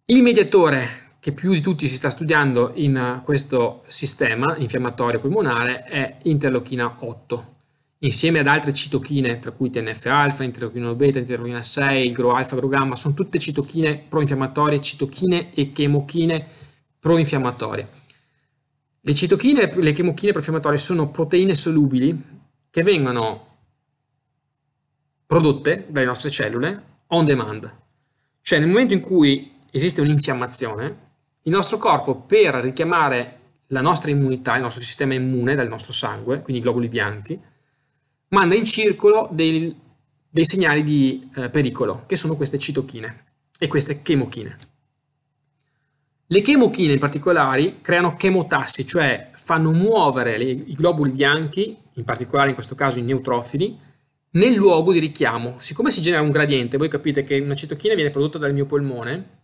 Il mediatore che più di tutti si sta studiando in eh, questo sistema infiammatorio polmonare è interleuchina 8, insieme ad altre citochine, tra cui TNF-alfa, interleuchina beta, interleuchina 6, il GRO-alfa, GRO-gamma, sono tutte citochine pro-infiammatorie, citochine e chemochine pro-infiammatorie. Le citochine e le chemochine profiammatorie sono proteine solubili che vengono prodotte dalle nostre cellule on demand. Cioè nel momento in cui esiste un'infiammazione, il nostro corpo per richiamare la nostra immunità, il nostro sistema immune dal nostro sangue, quindi i globuli bianchi, manda in circolo dei, dei segnali di eh, pericolo, che sono queste citochine e queste chemochine. Le chemochine in particolare creano chemotassi, cioè fanno muovere le, i globuli bianchi, in particolare in questo caso i neutrofili, nel luogo di richiamo. Siccome si genera un gradiente, voi capite che una citochina viene prodotta dal mio polmone,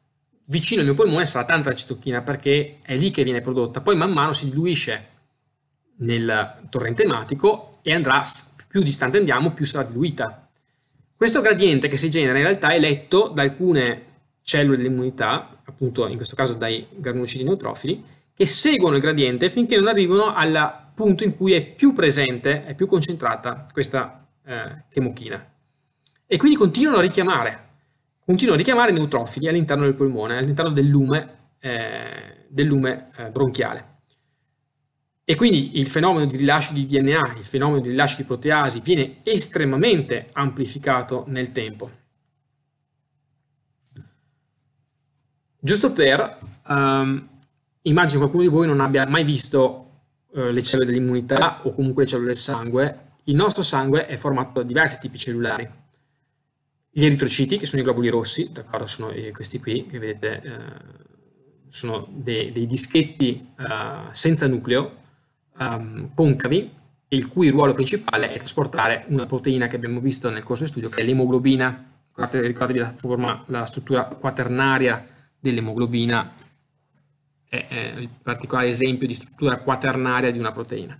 vicino al mio polmone sarà tanta la citochina perché è lì che viene prodotta, poi man mano si diluisce nel torrente ematico e andrà, più distante andiamo, più sarà diluita. Questo gradiente che si genera in realtà è letto da alcune cellule dell'immunità appunto in questo caso dai granulociti neutrofili, che seguono il gradiente finché non arrivano al punto in cui è più presente, è più concentrata questa eh, chemochina. E quindi continuano a richiamare, continuano a richiamare neutrofili all'interno del polmone, all'interno del lume, eh, del lume eh, bronchiale. E quindi il fenomeno di rilascio di DNA, il fenomeno di rilascio di proteasi viene estremamente amplificato nel tempo. Giusto per, um, immagino qualcuno di voi non abbia mai visto uh, le cellule dell'immunità o comunque le cellule del sangue. Il nostro sangue è formato da diversi tipi cellulari. Gli eritrociti, che sono i globuli rossi, d'accordo, sono eh, questi qui che vedete, uh, sono dei, dei dischetti uh, senza nucleo, um, ehm, concavi, il cui ruolo principale è trasportare una proteina che abbiamo visto nel corso di studio, che è l'emoglobina. Ricordatevi la la struttura quaternaria dell'emoglobina, è, è il particolare esempio di struttura quaternaria di una proteina.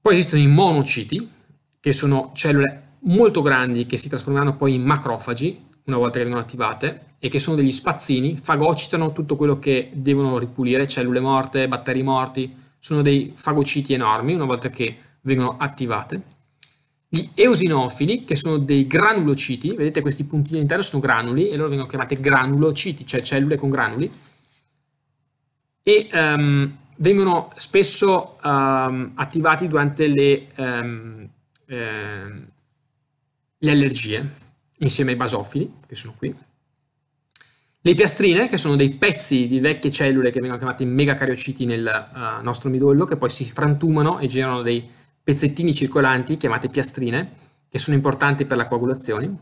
Poi esistono i monociti, che sono cellule molto grandi che si trasformeranno poi in macrofagi, una volta che vengono attivate, e che sono degli spazzini, fagocitano tutto quello che devono ripulire, cellule morte, batteri morti, sono dei fagociti enormi una volta che vengono attivate. Gli eosinofili, che sono dei granulociti, vedete questi puntini all'interno sono granuli e loro vengono chiamati granulociti, cioè cellule con granuli, e um, vengono spesso um, attivati durante le, um, eh, le allergie, insieme ai basofili, che sono qui. Le piastrine, che sono dei pezzi di vecchie cellule che vengono chiamate megacariociti nel uh, nostro midollo, che poi si frantumano e generano dei pezzettini circolanti, chiamate piastrine, che sono importanti per la coagulazione.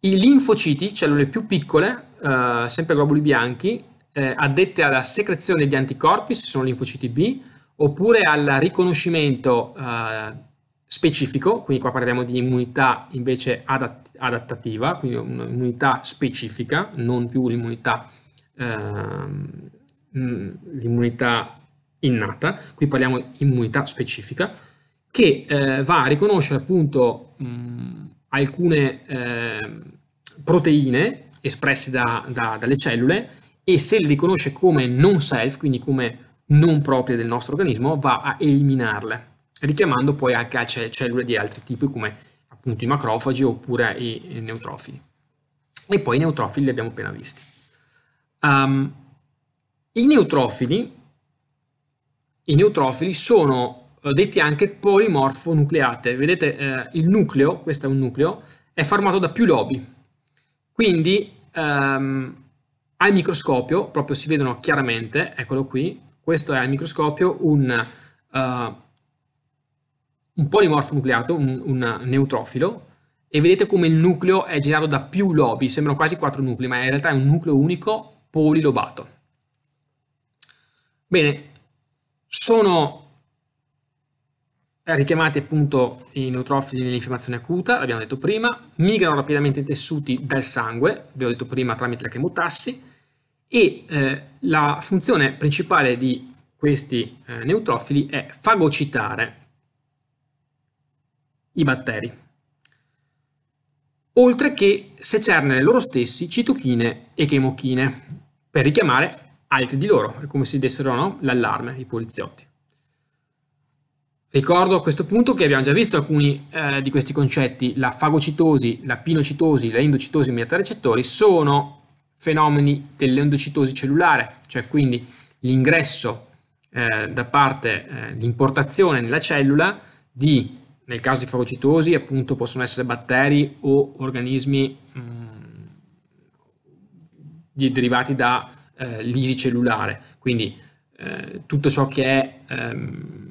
I linfociti, cellule più piccole, eh, sempre globuli bianchi, eh, addette alla secrezione di anticorpi, se sono linfociti B, oppure al riconoscimento eh, specifico, quindi qua parliamo di immunità invece adatt adattativa, quindi un'immunità specifica, non più l'immunità ehm, mm, innata, qui parliamo di immunità specifica, che eh, va a riconoscere appunto mh, alcune eh, proteine espresse da, da, dalle cellule e se le riconosce come non self, quindi come non proprie del nostro organismo, va a eliminarle, richiamando poi anche a cellule di altri tipi come appunto i macrofagi oppure i, i neutrofili. E poi i neutrofili li abbiamo appena visti. Um, i, neutrofili, I neutrofili sono detti anche polimorfonucleate. Vedete, eh, il nucleo, questo è un nucleo, è formato da più lobi. Quindi ehm, al microscopio, proprio si vedono chiaramente, eccolo qui, questo è al microscopio un, uh, un polimorfonucleato, un, un neutrofilo, e vedete come il nucleo è generato da più lobi, sembrano quasi quattro nuclei, ma in realtà è un nucleo unico polilobato. Bene, sono eh, richiamati appunto i neutrofili nell'infiammazione acuta, l'abbiamo detto prima, migrano rapidamente i tessuti dal sangue, vi ho detto prima tramite la chemotassi, e eh, la funzione principale di questi eh, neutrofili è fagocitare i batteri, oltre che secernere loro stessi citochine e chemochine, per richiamare altri di loro, è come se dessero no? l'allarme, i poliziotti. Ricordo a questo punto che abbiamo già visto alcuni eh, di questi concetti, la fagocitosi, la pinocitosi, la endocitosi mediata sono fenomeni dell'endocitosi cellulare, cioè quindi l'ingresso eh, da parte, eh, l'importazione nella cellula di, nel caso di fagocitosi appunto possono essere batteri o organismi mh, mm, derivati da eh, lisi cellulare, quindi eh, tutto ciò che è... Ehm,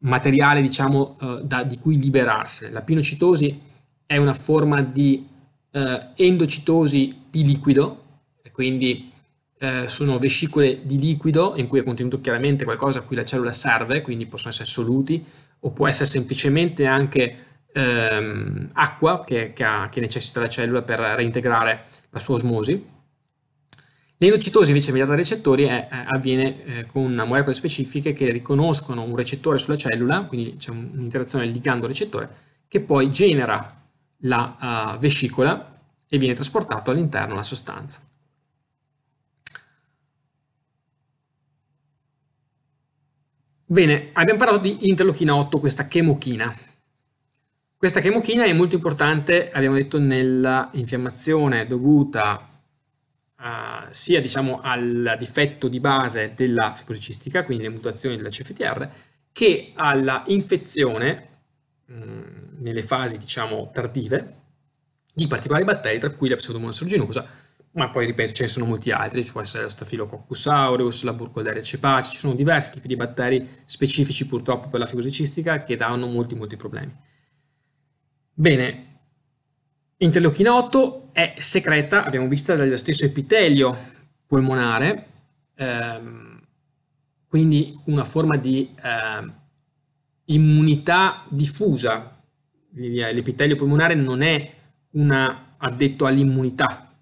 materiale diciamo, eh, da, di cui liberarsi. La pinocitosi è una forma di eh, endocitosi di liquido, e quindi eh, sono vescicole di liquido in cui è contenuto chiaramente qualcosa a cui la cellula serve, quindi possono essere soluti, o può essere semplicemente anche ehm, acqua che, che, ha, che necessita la cellula per reintegrare la sua osmosi L'endocitosi invece mediata da recettori è, eh, avviene eh, con molecole specifiche che riconoscono un recettore sulla cellula, quindi c'è un'interazione ligando-recettore, che poi genera la uh, vescicola e viene trasportato all'interno la sostanza. Bene, abbiamo parlato di interlochina 8, questa chemochina. Questa chemochina è molto importante, abbiamo detto, nell'infiammazione dovuta uh, sia diciamo, al difetto di base della fibrosicistica, quindi le mutazioni della CFTR, che alla infezione mh, mm, nelle fasi diciamo, tardive di particolari batteri, tra cui la pseudomonas aeruginosa, ma poi ripeto ce ne sono molti altri, ci può essere lo Staphylococcus aureus, la Burkholderia cepaci, ci sono diversi tipi di batteri specifici purtroppo per la fibrosicistica che danno molti molti problemi. Bene, interleuchina 8 è secreta, abbiamo visto, dallo stesso epitelio polmonare, ehm, quindi una forma di eh, immunità diffusa. L'epitelio polmonare non è un addetto all'immunità,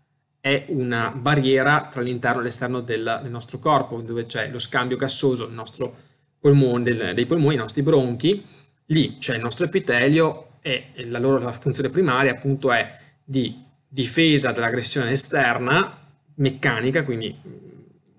è una barriera tra l'interno e l'esterno del, del, nostro corpo, dove c'è lo scambio gassoso del nostro polmone, del, dei polmoni, i nostri bronchi, lì c'è il nostro epitelio e la loro la funzione primaria appunto è di difesa dall'aggressione esterna, meccanica, quindi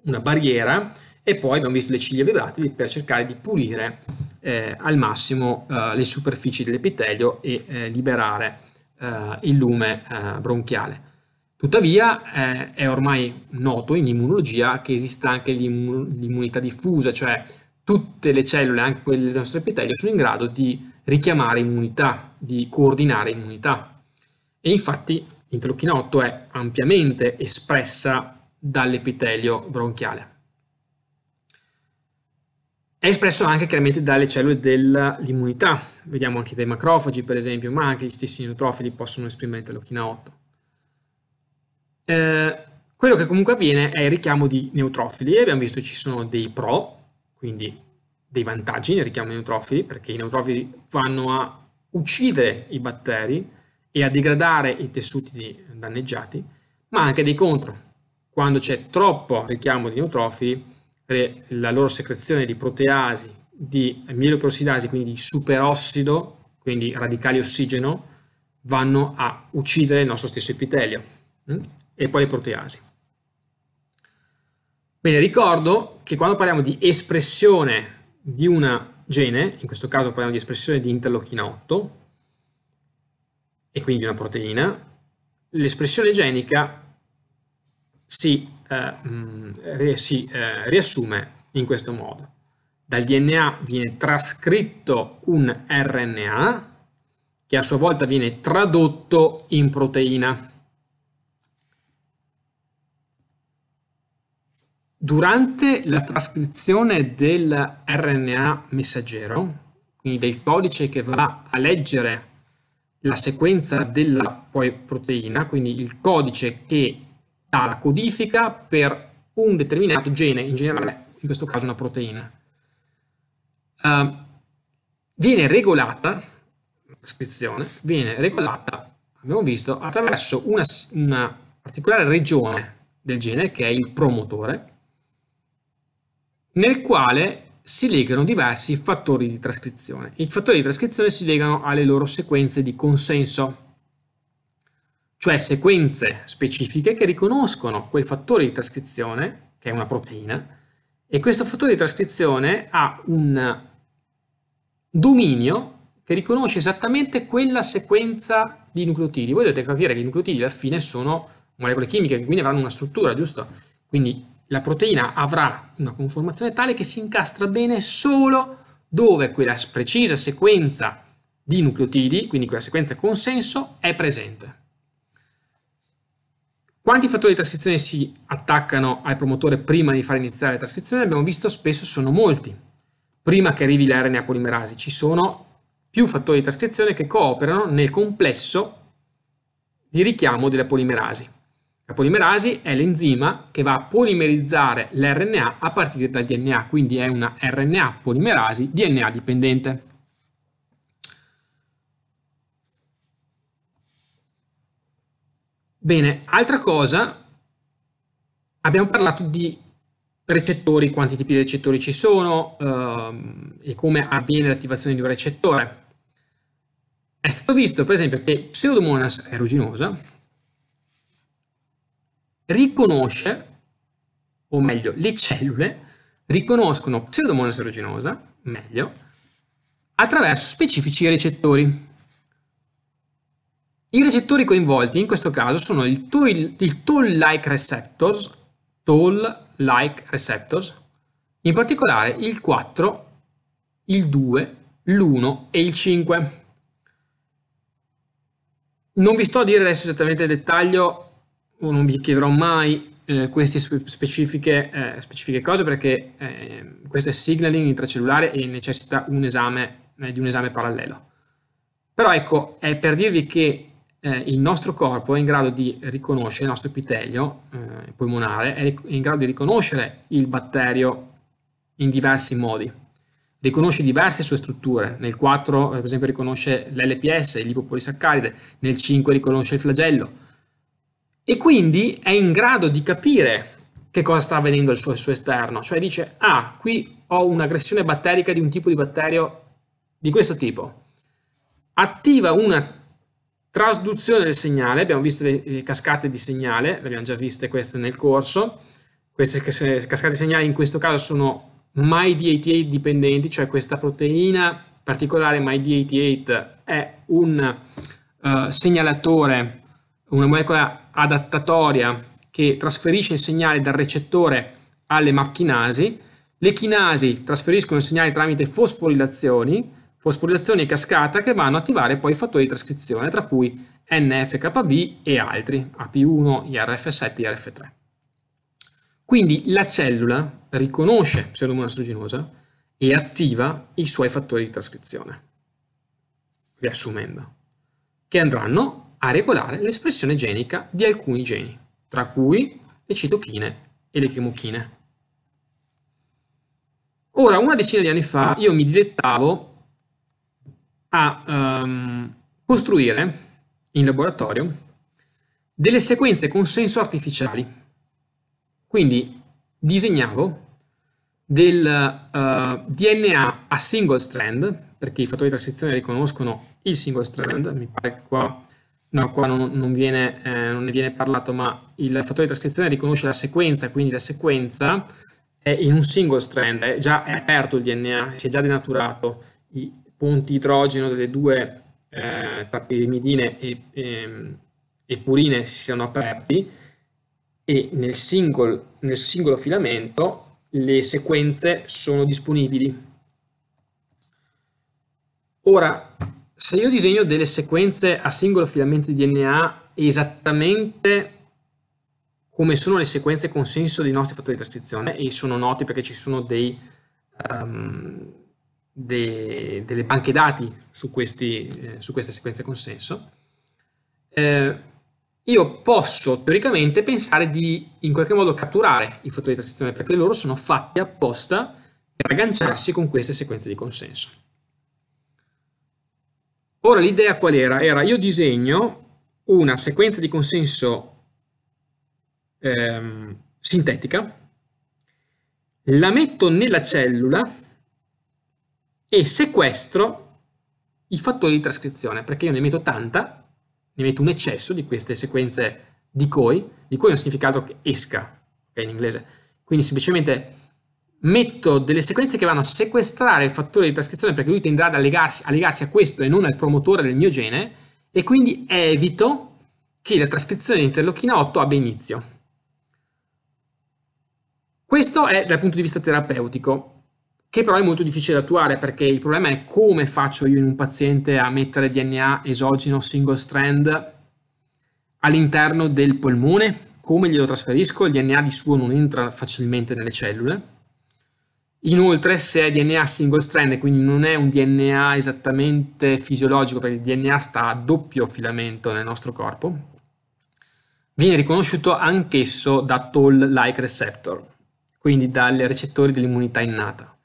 una barriera, e poi abbiamo visto le ciglia vibratili per cercare di pulire eh, al massimo eh, le superfici dell'epitelio e eh, liberare eh, il lume eh, bronchiale. Tuttavia eh, è ormai noto in immunologia che esiste anche l'immunità diffusa, cioè tutte le cellule, anche quelle del nostro epitelio, sono in grado di richiamare immunità, di coordinare immunità. E infatti L'interleuchina-8 è ampiamente espressa dall'epitelio bronchiale. È espresso anche chiaramente dalle cellule dell'immunità, vediamo anche dai macrofagi per esempio, ma anche gli stessi neutrofili possono esprimere interleuchina 8. Eh, quello che comunque avviene è il richiamo di neutrofili, abbiamo visto ci sono dei pro, quindi dei vantaggi nel richiamo di neutrofili, perché i neutrofili vanno a uccidere i batteri, e a degradare i tessuti danneggiati, ma anche dei contro. Quando c'è troppo richiamo di neutrofili, la loro secrezione di proteasi, di mieloperoxidasi, quindi di superossido, quindi radicali ossigeno, vanno a uccidere il nostro stesso epitelio mm, e poi le proteasi. Bene, ricordo che quando parliamo di espressione di una gene, in questo caso parliamo di espressione di interlochina 8, e quindi una proteina, l'espressione genica si, eh, mm, si eh, riassume in questo modo. Dal DNA viene trascritto un RNA che a sua volta viene tradotto in proteina. Durante la trascrizione del RNA messaggero, quindi del codice che va a leggere la sequenza della poi, proteina, quindi il codice che dà la codifica per un determinato gene, in generale in questo caso una proteina. Uh, viene regolata, scrizione, viene regolata, abbiamo visto, attraverso una, una particolare regione del gene che è il promotore, nel quale si legano diversi fattori di trascrizione. I fattori di trascrizione si legano alle loro sequenze di consenso, cioè sequenze specifiche che riconoscono quel fattore di trascrizione, che è una proteina, e questo fattore di trascrizione ha un dominio che riconosce esattamente quella sequenza di nucleotidi. Voi dovete capire che i nucleotidi alla fine sono molecole chimiche, quindi avranno una struttura, giusto? Quindi la proteina avrà una conformazione tale che si incastra bene solo dove quella precisa sequenza di nucleotidi, quindi quella sequenza con senso, è presente. Quanti fattori di trascrizione si attaccano al promotore prima di far iniziare la trascrizione? Abbiamo visto spesso sono molti. Prima che arrivi l'RNA polimerasi ci sono più fattori di trascrizione che cooperano nel complesso di richiamo della polimerasi. La polimerasi è l'enzima che va a polimerizzare l'RNA a partire dal DNA, quindi è una RNA polimerasi DNA dipendente. Bene, altra cosa, abbiamo parlato di recettori, quanti tipi di recettori ci sono ehm, e come avviene l'attivazione di un recettore. È stato visto, per esempio, che Pseudomonas aeruginosa riconosce, o meglio, le cellule riconoscono pseudomonas aeruginosa, meglio, attraverso specifici recettori. I recettori coinvolti in questo caso sono il toll-like receptors, toll-like receptors, in particolare il 4, il 2, l'1 e il 5. Non vi sto a dire adesso esattamente il dettaglio o non vi chiederò mai eh, queste specifiche, eh, specifiche, cose perché eh, questo è signaling intracellulare e necessita un esame, eh, di un esame parallelo. Però ecco, è per dirvi che eh, il nostro corpo è in grado di riconoscere, il nostro epitelio eh, polmonare è in grado di riconoscere il batterio in diversi modi. Riconosce diverse sue strutture, nel 4 per esempio riconosce l'LPS, il l'ipopolisaccaride, nel 5 riconosce il flagello, e quindi è in grado di capire che cosa sta avvenendo al suo, al suo esterno, cioè dice, ah, qui ho un'aggressione batterica di un tipo di batterio di questo tipo, attiva una trasduzione del segnale, abbiamo visto le, le cascate di segnale, le abbiamo già viste queste nel corso, queste cascate di segnale in questo caso sono MyD88 dipendenti, cioè questa proteina particolare MyD88 è un uh, segnalatore, una molecola adattatoria che trasferisce il segnale dal recettore alle macchinasi, le chinasi trasferiscono il segnale tramite fosforilazioni, fosforilazioni a cascata che vanno a attivare poi i fattori di trascrizione, tra cui NFKB e altri, AP1, IRF7, IRF3. Quindi la cellula riconosce pseudomonas aeruginosa e attiva i suoi fattori di trascrizione, riassumendo, che andranno a regolare l'espressione genica di alcuni geni, tra cui le citochine e le chemochine. Ora, una decina di anni fa, io mi dilettavo a um, costruire in laboratorio delle sequenze con senso artificiali. Quindi disegnavo del uh, eh, DNA a single strand, perché i fattori di transizione riconoscono il single strand, mi pare che qua No, qua non, non, viene, eh, non, ne viene parlato, ma il fattore di trascrizione riconosce la sequenza, quindi la sequenza è in un single strand, è già è aperto il DNA, si è già denaturato, i ponti idrogeno delle due eh, peptidine e, e, ehm, e, purine si sono aperti e nel, single, nel singolo filamento le sequenze sono disponibili. Ora, se io disegno delle sequenze a singolo filamento di DNA esattamente come sono le sequenze con senso dei nostri fattori di trascrizione e sono noti perché ci sono dei, um, ehm, dei, delle banche dati su, questi, eh, su, queste sequenze con senso, eh, io posso teoricamente pensare di in qualche modo catturare i fattori di trascrizione perché loro sono fatti apposta per agganciarsi con queste sequenze di consenso. Ora l'idea qual era? Era io disegno una sequenza di consenso ehm, sintetica, la metto nella cellula e sequestro i fattori di trascrizione, perché io ne metto tanta, ne metto un eccesso di queste sequenze di COI, di COI non significa altro che esca, okay, in inglese, quindi semplicemente metto delle sequenze che vanno a sequestrare il fattore di trascrizione perché lui tenderà ad allegarsi, allegarsi a questo e non al promotore del mio gene e quindi evito che la trascrizione di interleuchina 8 abbia inizio. Questo è dal punto di vista terapeutico, che però è molto difficile da attuare perché il problema è come faccio io in un paziente a mettere DNA esogeno single strand all'interno del polmone, come glielo trasferisco, il DNA di suo non entra facilmente nelle cellule Inoltre, se è DNA single strand, quindi non è un DNA esattamente fisiologico, perché il DNA sta a doppio filamento nel nostro corpo, viene riconosciuto anch'esso da toll-like receptor, quindi dal recettore dell'immunità innata.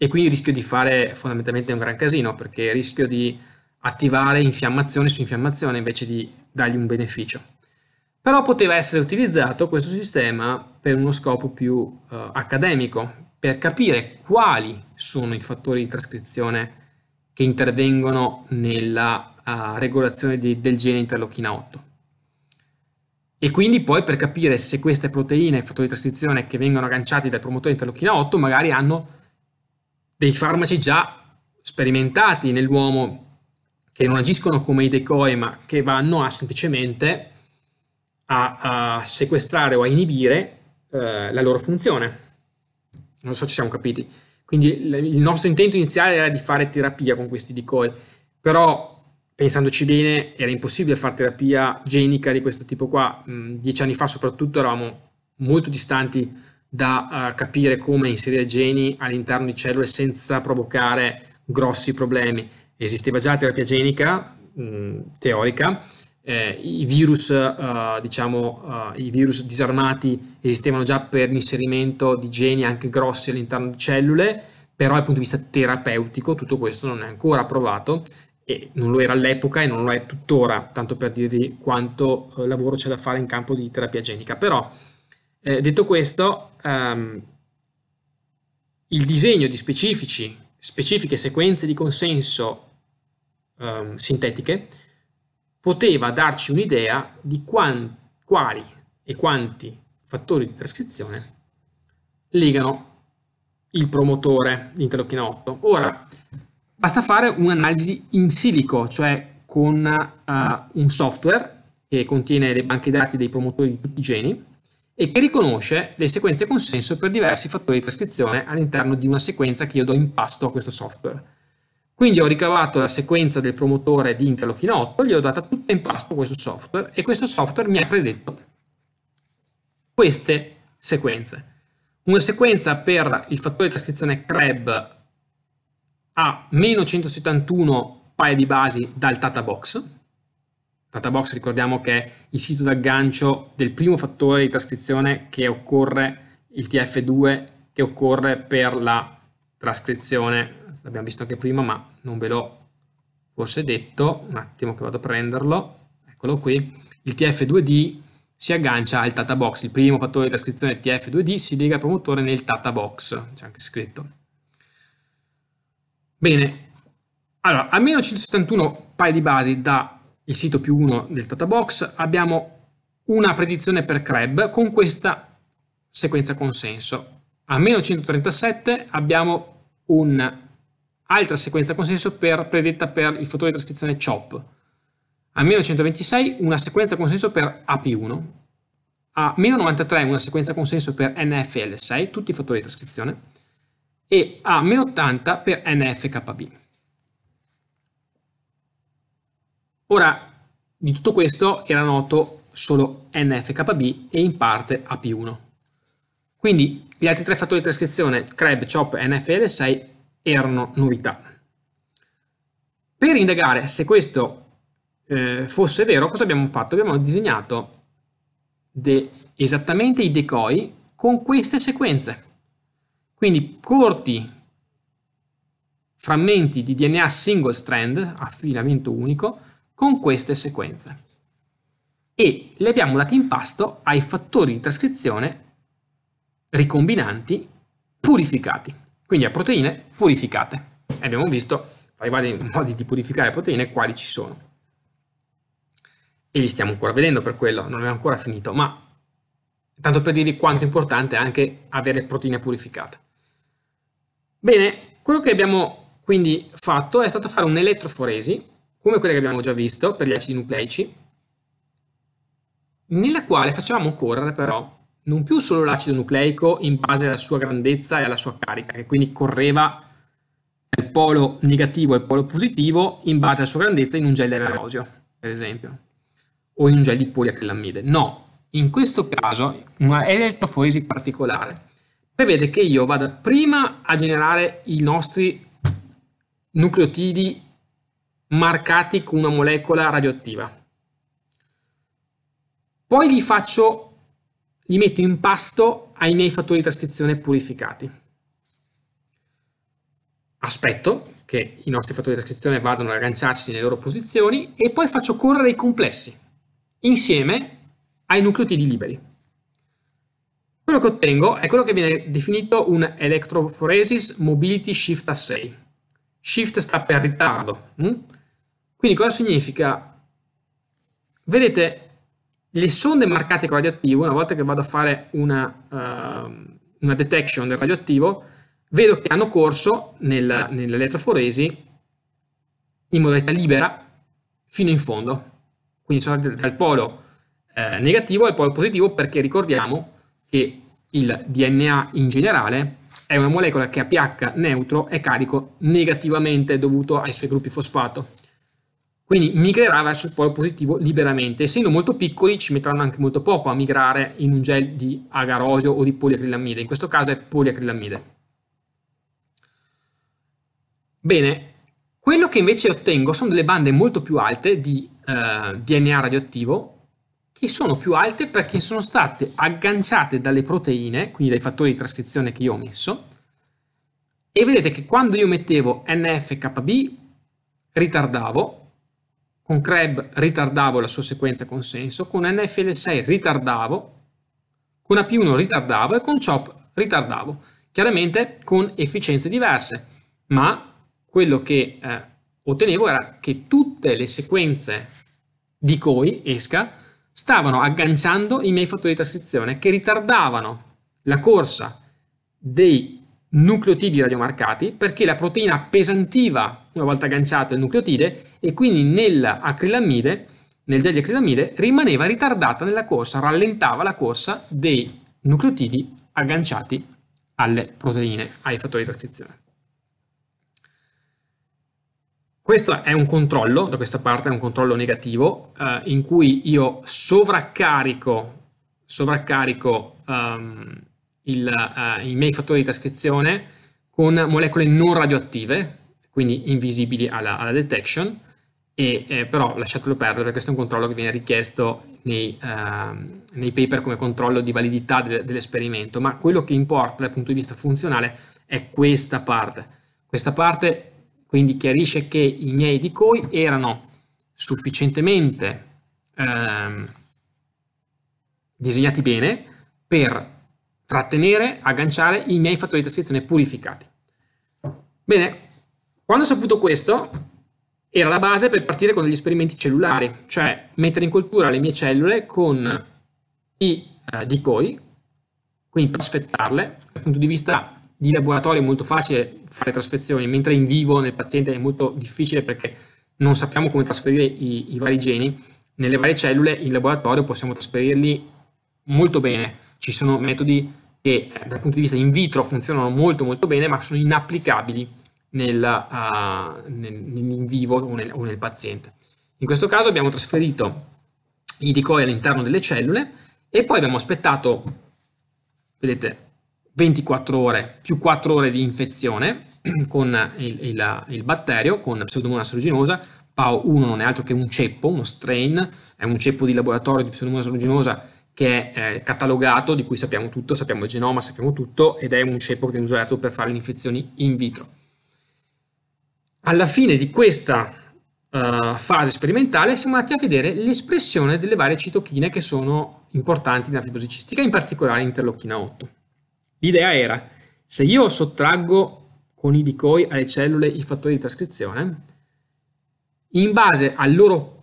E quindi rischio di fare fondamentalmente un gran casino, perché rischio di attivare infiammazione su infiammazione invece di dargli un beneficio. Però poteva essere utilizzato questo sistema per uno scopo più eh, accademico, per capire quali sono i fattori di trascrizione che intervengono nella uh, regolazione di, del gene interleuchina 8. E quindi poi per capire se queste proteine i fattori di trascrizione che vengono agganciati dal promotore interleuchina 8 magari hanno dei farmaci già sperimentati nell'uomo che non agiscono come i decoi, ma che vanno a semplicemente a, a sequestrare o a inibire eh, la loro funzione. Non so se ci siamo capiti. Quindi il nostro intento iniziale era di fare terapia con questi decoy, però pensandoci bene era impossibile fare terapia genica di questo tipo qua. Mm, dieci anni fa soprattutto eravamo molto distanti da uh, capire come inserire geni all'interno di cellule senza provocare grossi problemi. Esisteva già la terapia genica mh, mm, teorica, eh, i, virus, eh, diciamo, eh, i virus disarmati esistevano già per l'inserimento di geni anche grossi all'interno di cellule, però dal punto di vista terapeutico tutto questo non è ancora provato e non lo era all'epoca e non lo è tuttora, tanto per dirvi quanto eh, lavoro c'è da fare in campo di terapia genica. Però, eh, detto questo, ehm, il disegno di specifici, specifiche sequenze di consenso ehm, sintetiche poteva darci un'idea di quali e quanti fattori di trascrizione legano il promotore di interleuchina 8. Ora, basta fare un'analisi in silico, cioè con uh, un software che contiene le banche dati dei promotori di tutti i geni e che riconosce le sequenze consenso per diversi fattori di trascrizione all'interno di una sequenza che io do in pasto a questo software. Quindi ho ricavato la sequenza del promotore di interlochin 8, gli ho data tutta in pasto questo software e questo software mi ha predetto queste sequenze. Una sequenza per il fattore di trascrizione CREB a meno 171 paia di basi dal Tatabox. Tatabox ricordiamo che è il sito d'aggancio del primo fattore di trascrizione che occorre, il TF2, che occorre per la trascrizione l'abbiamo visto anche prima ma non ve l'ho forse detto, un attimo che vado a prenderlo, eccolo qui, il TF2D si aggancia al Tata Box, il primo fattore di trascrizione TF2D si lega al promotore nel Tata Box, c'è anche scritto. Bene, allora, a meno 171 paia di basi dal sito più 1 del Tata Box abbiamo una predizione per CREB con questa sequenza consenso. A meno 137 abbiamo un altra sequenza consenso per, predetta per il fattore di trascrizione CHOP. A meno 126 una sequenza consenso per AP1. A meno 93 una sequenza consenso per NFL6, tutti i fattori di trascrizione. E a meno 80 per NFKB. Ora, di tutto questo era noto solo NFKB e in parte AP1. Quindi gli altri tre fattori di trascrizione, CREB, CHOP e NFL6 erano novità. Per indagare se questo eh, fosse vero, cosa abbiamo fatto? Abbiamo disegnato de, esattamente i decoi con queste sequenze. Quindi corti frammenti di DNA single strand a filamento unico con queste sequenze e le abbiamo date in pasto ai fattori di trascrizione ricombinanti purificati. Quindi a proteine purificate. E abbiamo visto tra vari modi di purificare proteine quali ci sono. E li stiamo ancora vedendo per quello, non è ancora finito, ma tanto per dirvi quanto è importante anche avere proteine purificate. Bene, quello che abbiamo quindi fatto è stato fare un'elettroforesi, come quella che abbiamo già visto per gli acidi nucleici, nella quale facevamo correre però non più solo l'acido nucleico in base alla sua grandezza e alla sua carica, che quindi correva dal polo negativo al polo positivo in base alla sua grandezza in un gel aerosio, per esempio, o in un gel di poliacrilammide. No, in questo caso una elettroforesi particolare prevede che io vada prima a generare i nostri nucleotidi marcati con una molecola radioattiva. Poi li faccio li metto in pasto ai miei fattori di trascrizione purificati. Aspetto che i nostri fattori di trascrizione vadano ad agganciarsi nelle loro posizioni e poi faccio correre i complessi insieme ai nucleotidi liberi. Quello che ottengo è quello che viene definito un Electrophoresis Mobility Shift Assay. Shift sta per ritardo. Hm? Quindi cosa significa? Vedete, le sonde marcate con radioattivo, una volta che vado a fare una, uh, una detection del radioattivo, vedo che hanno corso nel, nell'elettroforesi in modalità libera fino in fondo. Quindi sono dal polo eh, negativo al polo positivo perché ricordiamo che il DNA in generale è una molecola che a pH neutro è carico negativamente dovuto ai suoi gruppi fosfato. Quindi migrerà verso il polo positivo liberamente. Essendo molto piccoli ci metteranno anche molto poco a migrare in un gel di agarosio o di poliacrilamide, in questo caso è poliacrilamide. Bene, quello che invece ottengo sono delle bande molto più alte di eh, DNA radioattivo, che sono più alte perché sono state agganciate dalle proteine, quindi dai fattori di trascrizione che io ho messo, e vedete che quando io mettevo NFKB ritardavo, con CREB ritardavo la sua sequenza consenso, con NFL6 ritardavo, con AP1 ritardavo e con CHOP ritardavo, chiaramente con efficienze diverse, ma quello che eh, ottenevo era che tutte le sequenze di COI, ESCA, stavano agganciando i miei fattori di trascrizione che ritardavano la corsa dei nucleotidi radiomarcati perché la proteina appesantiva una volta agganciato il nucleotide e quindi nell'acrilammide, nel gel di acrilamide, rimaneva ritardata nella corsa, rallentava la corsa dei nucleotidi agganciati alle proteine, ai fattori di trascrizione. Questo è un controllo, da questa parte è un controllo negativo, eh, in cui io sovraccarico, sovraccarico um, il, uh, i miei fattori di trascrizione con molecole non radioattive, quindi invisibili alla, alla detection, e, eh, però lasciatelo perdere perché questo è un controllo che viene richiesto nei, uh, nei paper come controllo di validità de, dell'esperimento, ma quello che importa dal punto di vista funzionale è questa parte. Questa parte quindi chiarisce che i miei decoy erano sufficientemente uh, disegnati bene per trattenere, agganciare i miei fattori di trascrizione purificati. Bene, quando ho saputo questo, era la base per partire con degli esperimenti cellulari, cioè mettere in coltura le mie cellule con i eh, decoy, quindi trasfettarle. Dal punto di vista di laboratorio è molto facile fare trasfezioni, mentre in vivo nel paziente è molto difficile perché non sappiamo come trasferire i, i vari geni. Nelle varie cellule in laboratorio possiamo trasferirli molto bene ci sono metodi che eh, dal punto di vista in vitro funzionano molto molto bene, ma sono inapplicabili nel, uh, nel, in vivo o nel, o nel paziente. In questo caso abbiamo trasferito i decoy all'interno delle cellule e poi abbiamo aspettato, vedete, 24 ore più 4 ore di infezione [CLEARS THROAT] con il, il, il batterio, con pseudomonas aeruginosa, PAO1 non è altro che un ceppo, uno strain, è un ceppo di laboratorio di pseudomonas aeruginosa che è eh, catalogato, di cui sappiamo tutto, sappiamo il genoma, sappiamo tutto, ed è un ceppo che viene usato per fare le infezioni in vitro. Alla fine di questa uh, fase sperimentale siamo andati a vedere l'espressione delle varie citochine che sono importanti nella fibrosi cistica, in particolare interlocchina 8. L'idea era, se io sottraggo con i decoy alle cellule i fattori di trascrizione, in base al loro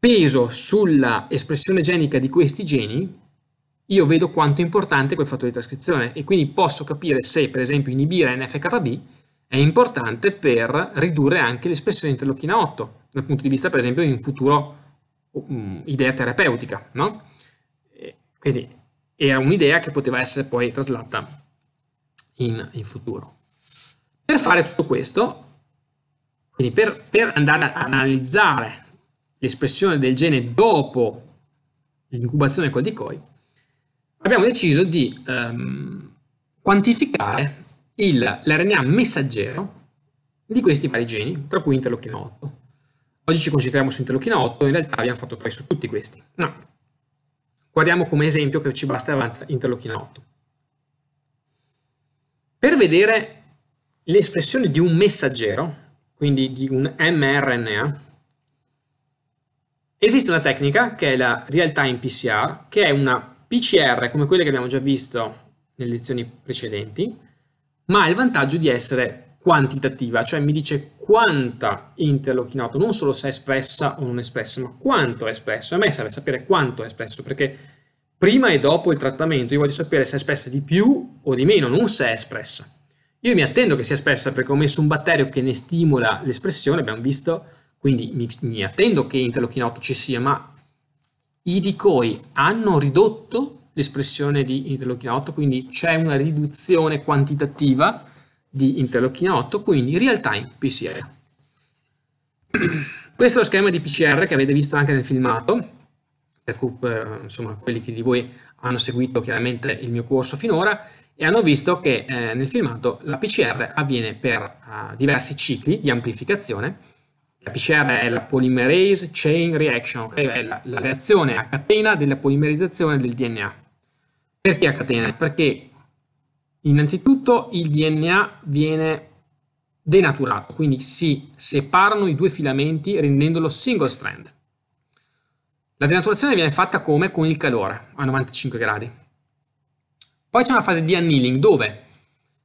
peso sulla espressione genica di questi geni, io vedo quanto è importante quel fattore di trascrizione e quindi posso capire se, per esempio, inibire NFKB è importante per ridurre anche l'espressione interleuchina 8, dal punto di vista, per esempio, di un futuro um, idea terapeutica, no? Quindi era un'idea che poteva essere poi traslata in, in futuro. Per fare tutto questo, quindi per, per andare ad analizzare l'espressione del gene dopo l'incubazione col coi, abbiamo deciso di ehm, quantificare il, l'RNA messaggero di questi vari geni, tra cui interleuchina 8. Oggi ci concentriamo su interleuchina 8, in realtà abbiamo fatto poi su tutti questi. No. Guardiamo come esempio che ci basta avanza interleuchina 8. Per vedere l'espressione di un messaggero, quindi di un mRNA, Esiste una tecnica che è la real-time PCR, che è una PCR come quelle che abbiamo già visto nelle lezioni precedenti, ma ha il vantaggio di essere quantitativa, cioè mi dice quanta interlochinotto, non solo se è espressa o non espressa, ma quanto è espresso. A me serve sapere quanto è espresso, perché prima e dopo il trattamento io voglio sapere se è espressa di più o di meno, non se è espressa. Io mi attendo che sia espressa perché ho messo un batterio che ne stimola l'espressione, abbiamo visto quindi mi, mi attendo che interleuchina 8 ci sia, ma i DICOI hanno ridotto l'espressione di interleuchina 8, quindi c'è una riduzione quantitativa di interleuchina 8, quindi real time PCR. Questo è lo schema di PCR che avete visto anche nel filmato, per Cooper, eh, insomma, quelli che di voi hanno seguito chiaramente il mio corso finora e hanno visto che eh, nel filmato la PCR avviene per eh, diversi cicli di amplificazione la PCR è la Polymerase Chain Reaction, è la, la reazione a catena della polimerizzazione del DNA. Perché a catena? Perché innanzitutto il DNA viene denaturato, quindi si separano i due filamenti rendendolo single strand. La denaturazione viene fatta come? Con il calore, a 95 gradi. Poi c'è una fase di annealing dove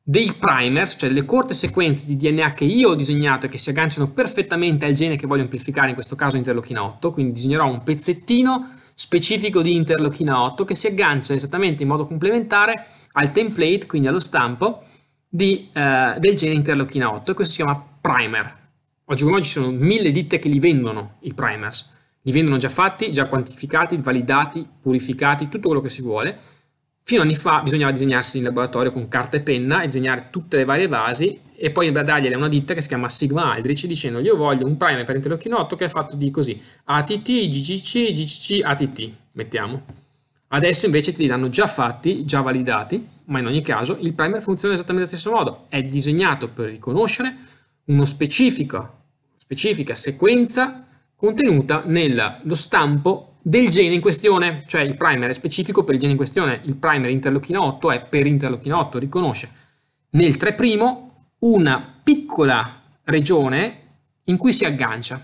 dei primers, cioè delle corte sequenze di DNA che io ho disegnato e che si agganciano perfettamente al gene che voglio amplificare, in questo caso interlochina 8, quindi disegnerò un pezzettino specifico di interlochina 8 che si aggancia esattamente in modo complementare al template, quindi allo stampo, di, eh, del gene interlochina 8 e questo si chiama primer. Oggi come oggi ci sono mille ditte che li vendono i primers, li vendono già fatti, già quantificati, validati, purificati, tutto quello che si vuole Fino a anni fa bisognava disegnarsi in laboratorio con carta e penna e disegnare tutte le varie vasi e poi dargliele a una ditta che si chiama Sigma Aldrich dicendo io voglio un primer per interlocchinotto che è fatto di così ATT, GCC, GCC, ATT, mettiamo. Adesso invece te li danno già fatti, già validati, ma in ogni caso il primer funziona esattamente allo stesso modo, è disegnato per riconoscere una specifica, specifica sequenza contenuta nello stampo del gene in questione, cioè il primer è specifico per il gene in questione, il primer interleuchina 8 è per interleuchina 8, riconosce nel 3' una piccola regione in cui si aggancia.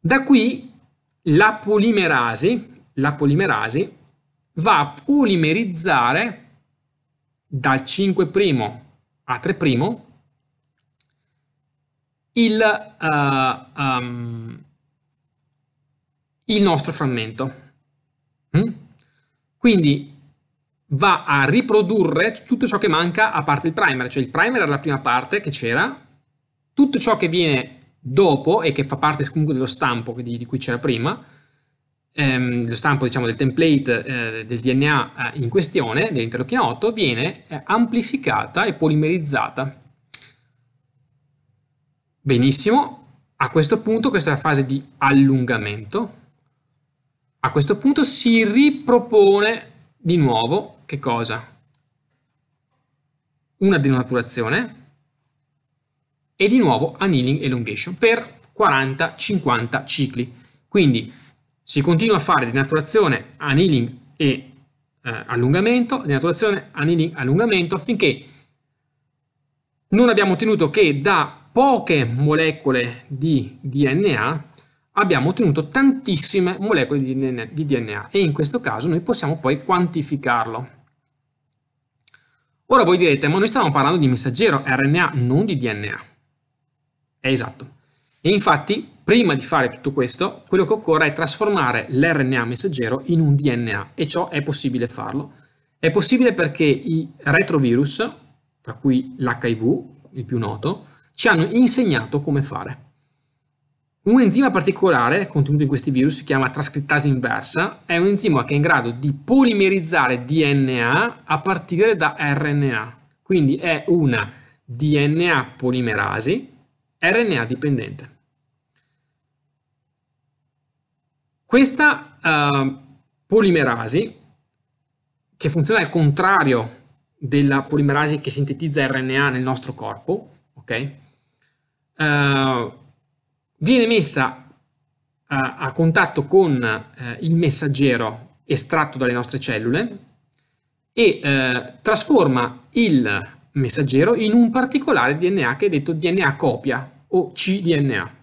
Da qui la polimerasi, la polimerasi va a polimerizzare dal 5' a 3' il, uh, um, il nostro frammento. Mm? Quindi va a riprodurre tutto ciò che manca a parte il primer, cioè il primer era la prima parte che c'era, tutto ciò che viene dopo e che fa parte comunque dello stampo di, di cui c'era prima, ehm, lo stampo diciamo del template eh, del DNA eh, in questione, dell'interleuchina 8, viene eh, amplificata e polimerizzata. Benissimo, a questo punto questa è la fase di allungamento, a questo punto si ripropone di nuovo che cosa? Una denaturazione e di nuovo annealing elongation per 40-50 cicli. Quindi si continua a fare denaturazione, annealing e eh, allungamento, denaturazione, annealing, allungamento, affinché non abbiamo ottenuto che da poche molecole di DNA abbiamo ottenuto tantissime molecole di DNA, e in questo caso noi possiamo poi quantificarlo. Ora voi direte, ma noi stiamo parlando di messaggero RNA, non di DNA. È eh, esatto. E infatti, prima di fare tutto questo, quello che occorre è trasformare l'RNA messaggero in un DNA, e ciò è possibile farlo. È possibile perché i retrovirus, tra cui l'HIV, il più noto, ci hanno insegnato come fare. Un enzima particolare contenuto in questi virus si chiama trascrittasi inversa, è un enzima che è in grado di polimerizzare DNA a partire da RNA, quindi è una DNA polimerasi RNA dipendente. Questa uh, polimerasi, che funziona al contrario della polimerasi che sintetizza RNA nel nostro corpo, ok? Uh, viene messa a, eh, a contatto con eh, il messaggero estratto dalle nostre cellule e eh, trasforma il messaggero in un particolare DNA che è detto DNA copia o cDNA.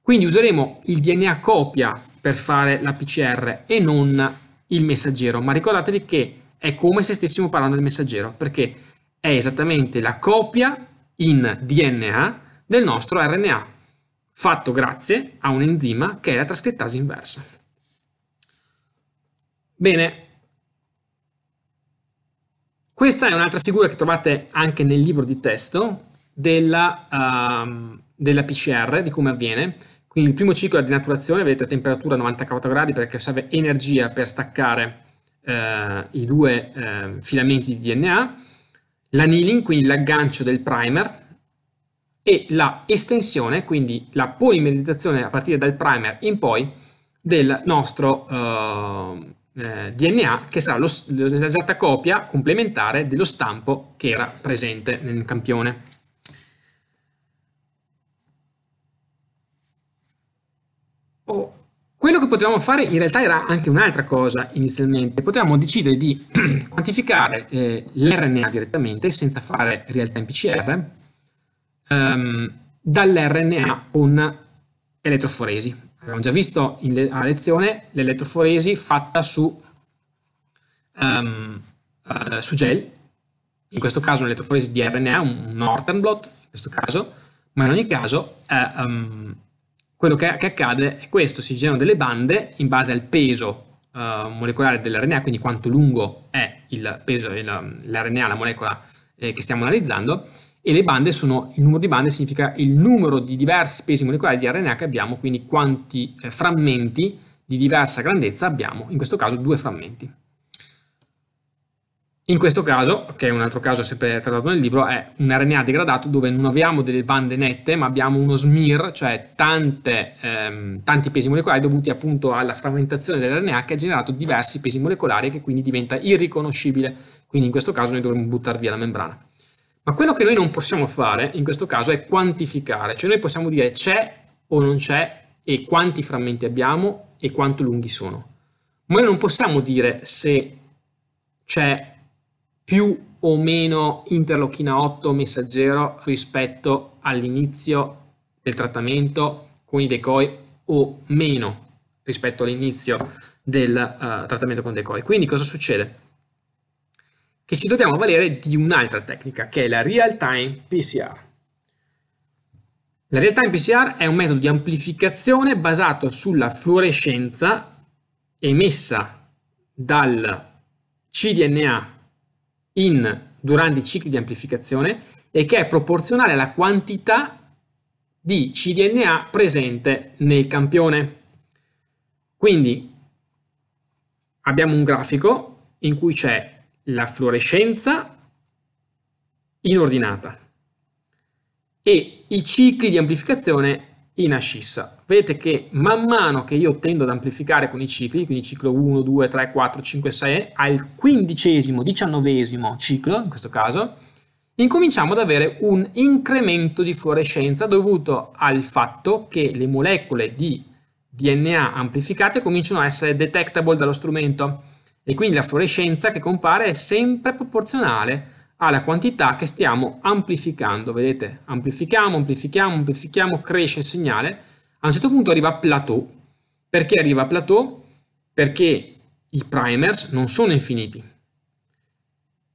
Quindi useremo il DNA copia per fare la PCR e non il messaggero, ma ricordatevi che è come se stessimo parlando del messaggero, perché è esattamente la copia in DNA del nostro RNA, fatto grazie a un enzima che è la trascrittasi inversa. Bene, questa è un'altra figura che trovate anche nel libro di testo della, uh, della PCR, di come avviene. Quindi il primo ciclo è di denaturazione, vedete temperatura 90 gradi perché serve energia per staccare eh, i due eh, filamenti di DNA, L'annealing, quindi l'aggancio del primer, e la estensione, quindi la polimerizzazione a partire dal primer in poi del nostro eh, eh DNA che sarà l'esatta copia complementare dello stampo che era presente nel campione. Oh. Quello che potevamo fare in realtà era anche un'altra cosa inizialmente, potevamo decidere di [CLEARS THROAT] quantificare eh, l'RNA direttamente senza fare real time PCR ehm, dall'RNA con elettroforesi. Abbiamo già visto in le- a lezione l'elettroforesi fatta su, um, uh, su, gel, in questo caso un'elettroforesi di RNA, un, Northern blot in questo caso, ma in ogni caso uh, um, quello che, che, accade è questo, si generano delle bande in base al peso uh, molecolare dell'RNA, quindi quanto lungo è il peso, il, l'RNA, la molecola eh, che stiamo analizzando, e le bande sono, il numero di bande significa il numero di diversi pesi molecolari di RNA che abbiamo, quindi quanti eh, frammenti di diversa grandezza abbiamo, in questo caso due frammenti. In questo caso, che è un altro caso sempre trattato nel libro, è un RNA degradato dove non abbiamo delle bande nette, ma abbiamo uno smear, cioè tante, ehm, tanti pesi molecolari dovuti appunto alla frammentazione dell'RNA che ha generato diversi pesi molecolari e che quindi diventa irriconoscibile. Quindi in questo caso noi dovremmo buttare via la membrana. Ma quello che noi non possiamo fare in questo caso è quantificare, cioè noi possiamo dire c'è o non c'è e quanti frammenti abbiamo e quanto lunghi sono. Ma noi non possiamo dire se c'è più o meno interlochina 8 messaggero rispetto all'inizio del trattamento con i decoy o meno rispetto all'inizio del uh, trattamento con decoy. Quindi cosa succede? che ci dobbiamo avvalere di un'altra tecnica, che è la real-time PCR. La real-time PCR è un metodo di amplificazione basato sulla fluorescenza emessa dal cDNA in, durante i cicli di amplificazione e che è proporzionale alla quantità di cDNA presente nel campione. Quindi abbiamo un grafico in cui c'è la fluorescenza inordinata e i cicli di amplificazione in ascissa. Vedete che man mano che io tendo ad amplificare con i cicli, quindi ciclo 1, 2, 3, 4, 5, 6, al quindicesimo, diciannovesimo ciclo, in questo caso, incominciamo ad avere un incremento di fluorescenza dovuto al fatto che le molecole di DNA amplificate cominciano a essere detectable dallo strumento e quindi la fluorescenza che compare è sempre proporzionale alla quantità che stiamo amplificando. Vedete, amplifichiamo, amplifichiamo, amplifichiamo, cresce il segnale. A un certo punto arriva a plateau. Perché arriva a plateau? Perché i primers non sono infiniti.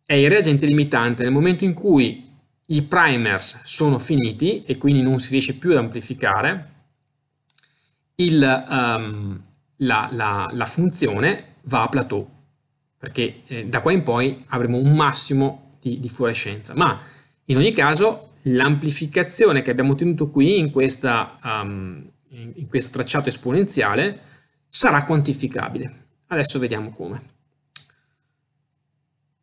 È il reagente limitante. Nel momento in cui i primers sono finiti e quindi non si riesce più ad amplificare, il, um, la, la, la funzione va a plateau perché eh, da qua in poi avremo un massimo di, di fluorescenza, ma in ogni caso l'amplificazione che abbiamo ottenuto qui in, questa, um, in, questo tracciato esponenziale sarà quantificabile. Adesso vediamo come.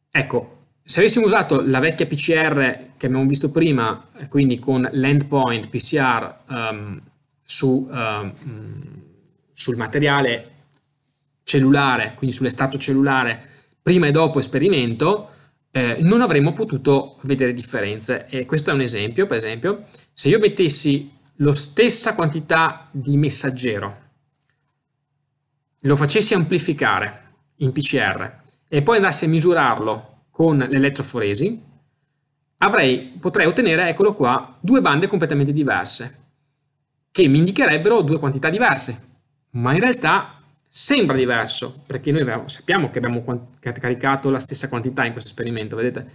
Ecco, se avessimo usato la vecchia PCR che abbiamo visto prima, eh, quindi con l'endpoint PCR um, ehm, su, um, sul materiale cellulare, quindi sulle cellulare, prima e dopo esperimento, eh, non avremmo potuto vedere differenze. E questo è un esempio, per esempio, se io mettessi la stessa quantità di messaggero, lo facessi amplificare in PCR e poi andassi a misurarlo con l'elettroforesi, avrei, potrei ottenere, eccolo qua, due bande completamente diverse, che mi indicherebbero due quantità diverse, ma in realtà sembra diverso, perché noi sappiamo che abbiamo caricato la stessa quantità in questo esperimento, vedete?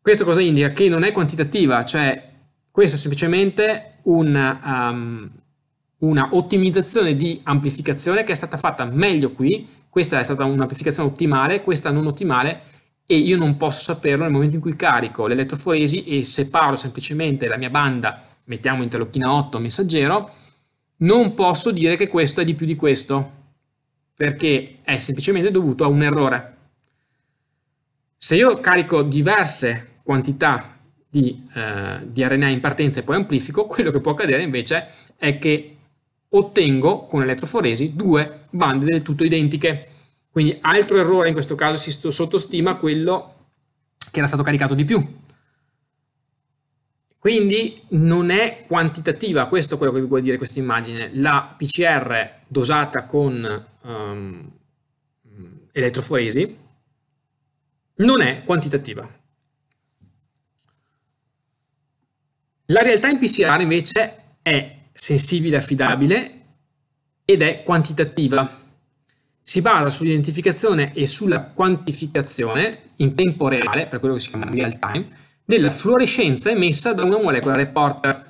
Questo cosa indica? Che non è quantitativa, cioè questa è semplicemente una, um, una ottimizzazione di amplificazione che è stata fatta meglio qui, questa è stata un'amplificazione ottimale, questa non ottimale, e io non posso saperlo nel momento in cui carico l'elettroforesi e separo semplicemente la mia banda, mettiamo interlocchina 8 messaggero, non posso dire che questo è di più di questo, perché è semplicemente dovuto a un errore. Se io carico diverse quantità di, eh, di RNA in partenza e poi amplifico, quello che può accadere invece è che ottengo con elettroforesi due bande del tutto identiche. Quindi altro errore, in questo caso si sottostima quello che era stato caricato di più. Quindi non è quantitativa, questo è quello che vi vuol dire questa immagine. La PCR dosata con um, elettroforesi non è quantitativa. La realtà in PCR invece è sensibile, affidabile ed è quantitativa. Si basa sull'identificazione e sulla quantificazione in tempo reale, per quello che si chiama real time, della fluorescenza emessa da una molecola reporter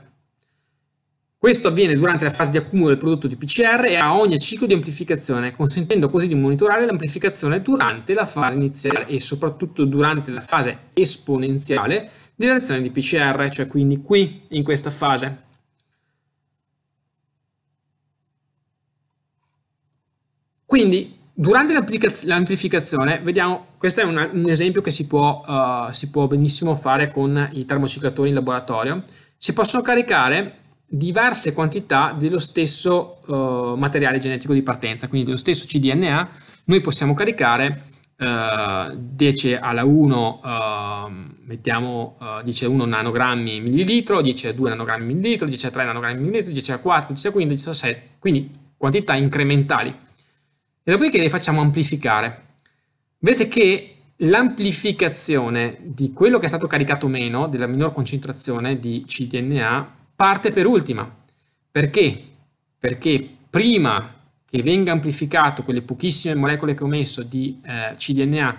questo avviene durante la fase di accumulo del prodotto di PCR e a ogni ciclo di amplificazione, consentendo così di monitorare l'amplificazione durante la fase iniziale e soprattutto durante la fase esponenziale della reazione di PCR, cioè quindi qui in questa fase. Quindi durante l'amplificazione, vediamo, questo è un, un esempio che si può, uh, si può benissimo fare con i termociclatori in laboratorio, si possono caricare diverse quantità dello stesso uh, materiale genetico di partenza, quindi dello stesso cDNA, noi possiamo caricare uh, eh, 10 alla 1, uh, eh, mettiamo 10 a 1 nanogrammi millilitro, 10 a 2 nanogrammi millilitro, 10 a 3 nanogrammi millilitro, 10 a 4, 10 a 15, 10 a 7, quindi quantità incrementali. E dopodiché le facciamo amplificare. Vedete che l'amplificazione di quello che è stato caricato meno, della minor concentrazione di cDNA, parte per ultima. Perché? Perché prima che venga amplificato quelle pochissime molecole che ho messo di eh, cDNA,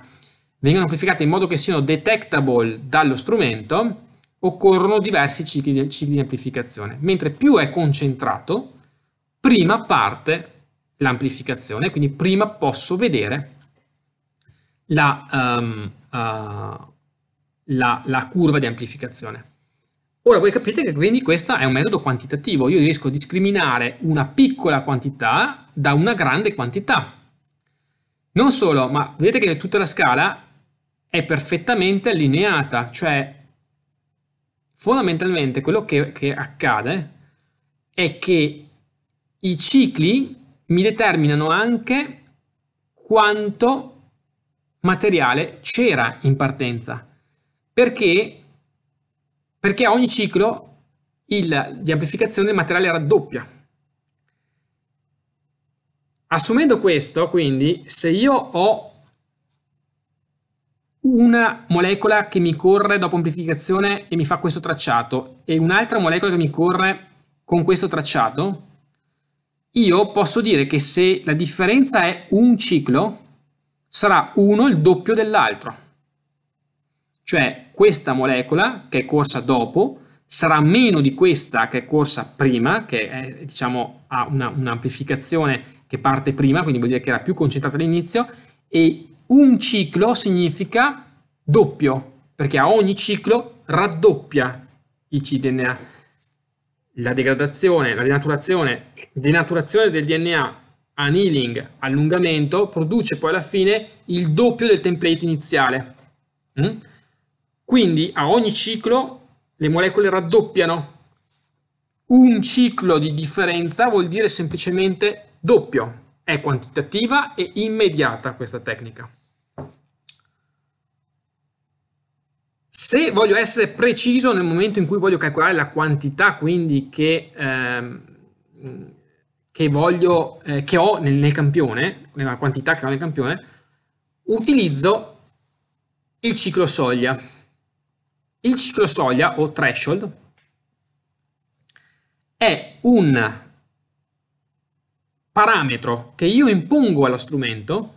vengano amplificate in modo che siano detectable dallo strumento, occorrono diversi cicli di, cicli di amplificazione. Mentre più è concentrato, prima parte l'amplificazione, quindi prima posso vedere la, um, uh, la, la curva di amplificazione. Ora voi capite che quindi questo è un metodo quantitativo, io riesco a discriminare una piccola quantità da una grande quantità. Non solo, ma vedete che tutta la scala è perfettamente allineata, cioè fondamentalmente quello che, che accade è che i cicli mi determinano anche quanto materiale c'era in partenza, perché perché a ogni ciclo il, di amplificazione il materiale raddoppia. Assumendo questo, quindi, se io ho una molecola che mi corre dopo amplificazione e mi fa questo tracciato e un'altra molecola che mi corre con questo tracciato, io posso dire che se la differenza è un ciclo, sarà uno il doppio dell'altro. Cioè questa molecola che è corsa dopo sarà meno di questa che è corsa prima, che è, diciamo, ha un'amplificazione che parte prima, quindi vuol dire che era più concentrata all'inizio, e un ciclo significa doppio, perché a ogni ciclo raddoppia il cDNA. La degradazione, la denaturazione, denaturazione del DNA, annealing, allungamento, produce poi alla fine il doppio del template iniziale. Mm? Quindi a ogni ciclo le molecole raddoppiano. Un ciclo di differenza vuol dire semplicemente doppio. È quantitativa e immediata questa tecnica. Se voglio essere preciso nel momento in cui voglio calcolare la quantità, quindi che, ehm, che, voglio, eh, che ho nel, nel campione, la quantità che ho nel campione, utilizzo il ciclo soglia. Il ciclo soglia o threshold è un parametro che io impongo allo strumento,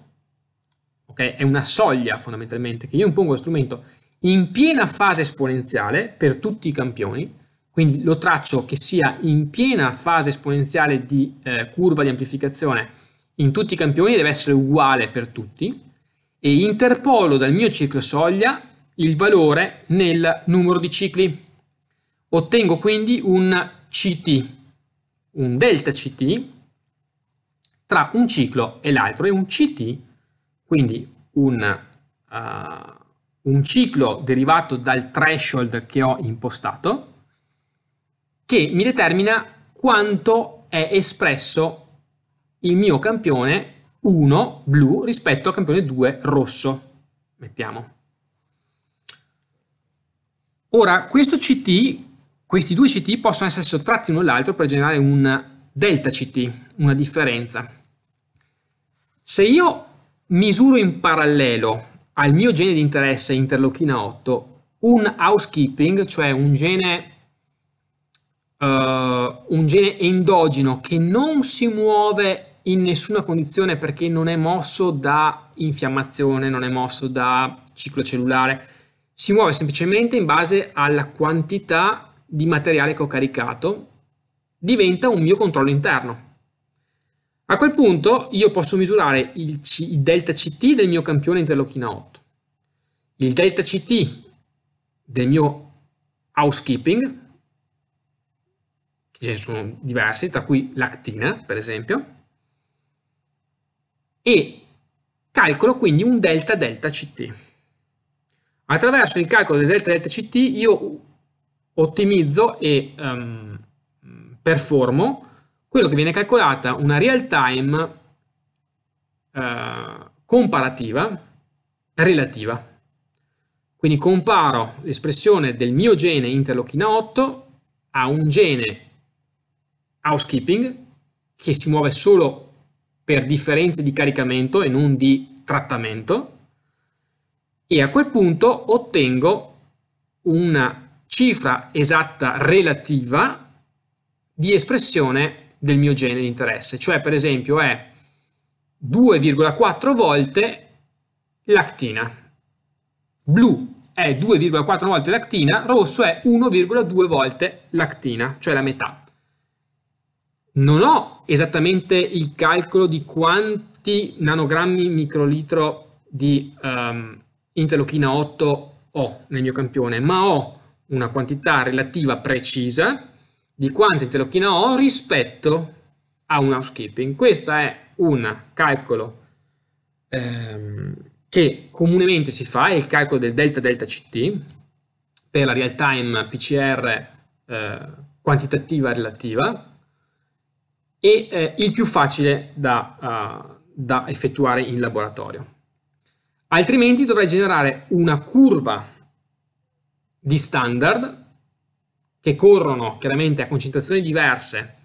ok? È una soglia fondamentalmente che io impongo allo strumento in piena fase esponenziale per tutti i campioni, quindi lo traccio che sia in piena fase esponenziale di eh, curva di amplificazione in tutti i campioni, deve essere uguale per tutti, e interpolo dal mio ciclo soglia il valore nel numero di cicli. Ottengo quindi un CT, un delta CT tra un ciclo e l'altro e un CT, quindi un, uh, un ciclo derivato dal threshold che ho impostato, che mi determina quanto è espresso il mio campione 1 blu rispetto al campione 2 rosso. Mettiamo. Ora, CT, questi due CT possono essere sottratti l'uno all'altro per generare un delta CT, una differenza. Se io misuro in parallelo al mio gene di interesse interlochina 8 un housekeeping, cioè un gene, uh, un gene endogeno che non si muove in nessuna condizione perché non è mosso da infiammazione, non è mosso da ciclo cellulare, si muove semplicemente in base alla quantità di materiale che ho caricato, diventa un mio controllo interno. A quel punto io posso misurare il, C, il delta CT del mio campione interlochina 8, il delta CT del mio housekeeping, che ce ne sono diversi, tra cui l'actina per esempio, e calcolo quindi un delta delta CT. Attraverso il calcolo del delta delta CT io ottimizzo e um, performo quello che viene calcolata una real time uh, comparativa relativa. Quindi comparo l'espressione del mio gene interleuchina 8 a un gene housekeeping che si muove solo per differenze di caricamento e non di trattamento e a quel punto ottengo una cifra esatta relativa di espressione del mio gene di interesse, cioè per esempio è 2,4 volte l'actina, blu è 2,4 volte l'actina, rosso è 1,2 volte l'actina, cioè la metà. Non ho esattamente il calcolo di quanti nanogrammi microlitro di um, interleuchina 8 ho nel mio campione, ma ho una quantità relativa precisa di quanta interleuchina ho rispetto a un housekeeping. Questo è un calcolo ehm, che comunemente si fa, è il calcolo del delta delta CT per la real time PCR eh, quantitativa relativa e eh, il più facile da, uh, da effettuare in laboratorio altrimenti dovrei generare una curva di standard che corrono chiaramente a concentrazioni diverse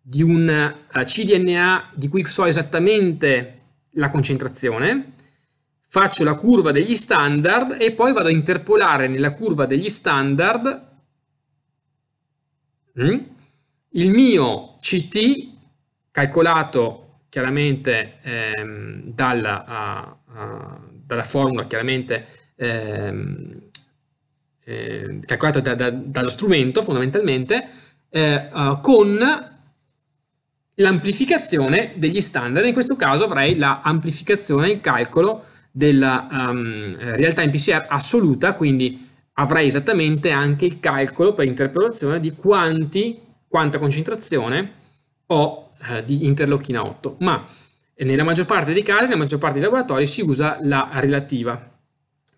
di un eh, cDNA di cui so esattamente la concentrazione, faccio la curva degli standard e poi vado a interpolare nella curva degli standard mm, il mio CT calcolato chiaramente ehm, dalla, uh, dalla formula chiaramente ehm, eh, calcolata da, da, dallo strumento fondamentalmente, eh, uh, con l'amplificazione degli standard, in questo caso avrei l'amplificazione, il calcolo della um, realtà in PCR assoluta, quindi avrei esattamente anche il calcolo per interpolazione di quanti, quanta concentrazione ho eh, di interlochina 8. Ma nella maggior parte dei casi, nella maggior parte dei laboratori, si usa la relativa,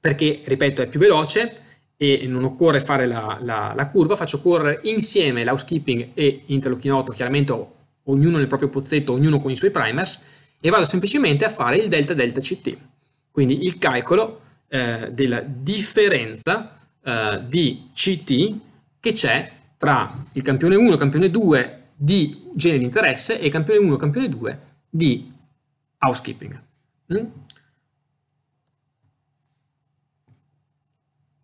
perché, ripeto, è più veloce e non occorre fare la, la, la curva, faccio correre insieme l'housekeeping e interlocking 8, chiaramente ognuno nel proprio pozzetto, ognuno con i suoi primers, e vado semplicemente a fare il delta delta CT, quindi il calcolo eh, della differenza eh, di CT che c'è tra il campione 1 e il campione 2 di genere di interesse e campione 1 e campione 2 di housekeeping. Mm?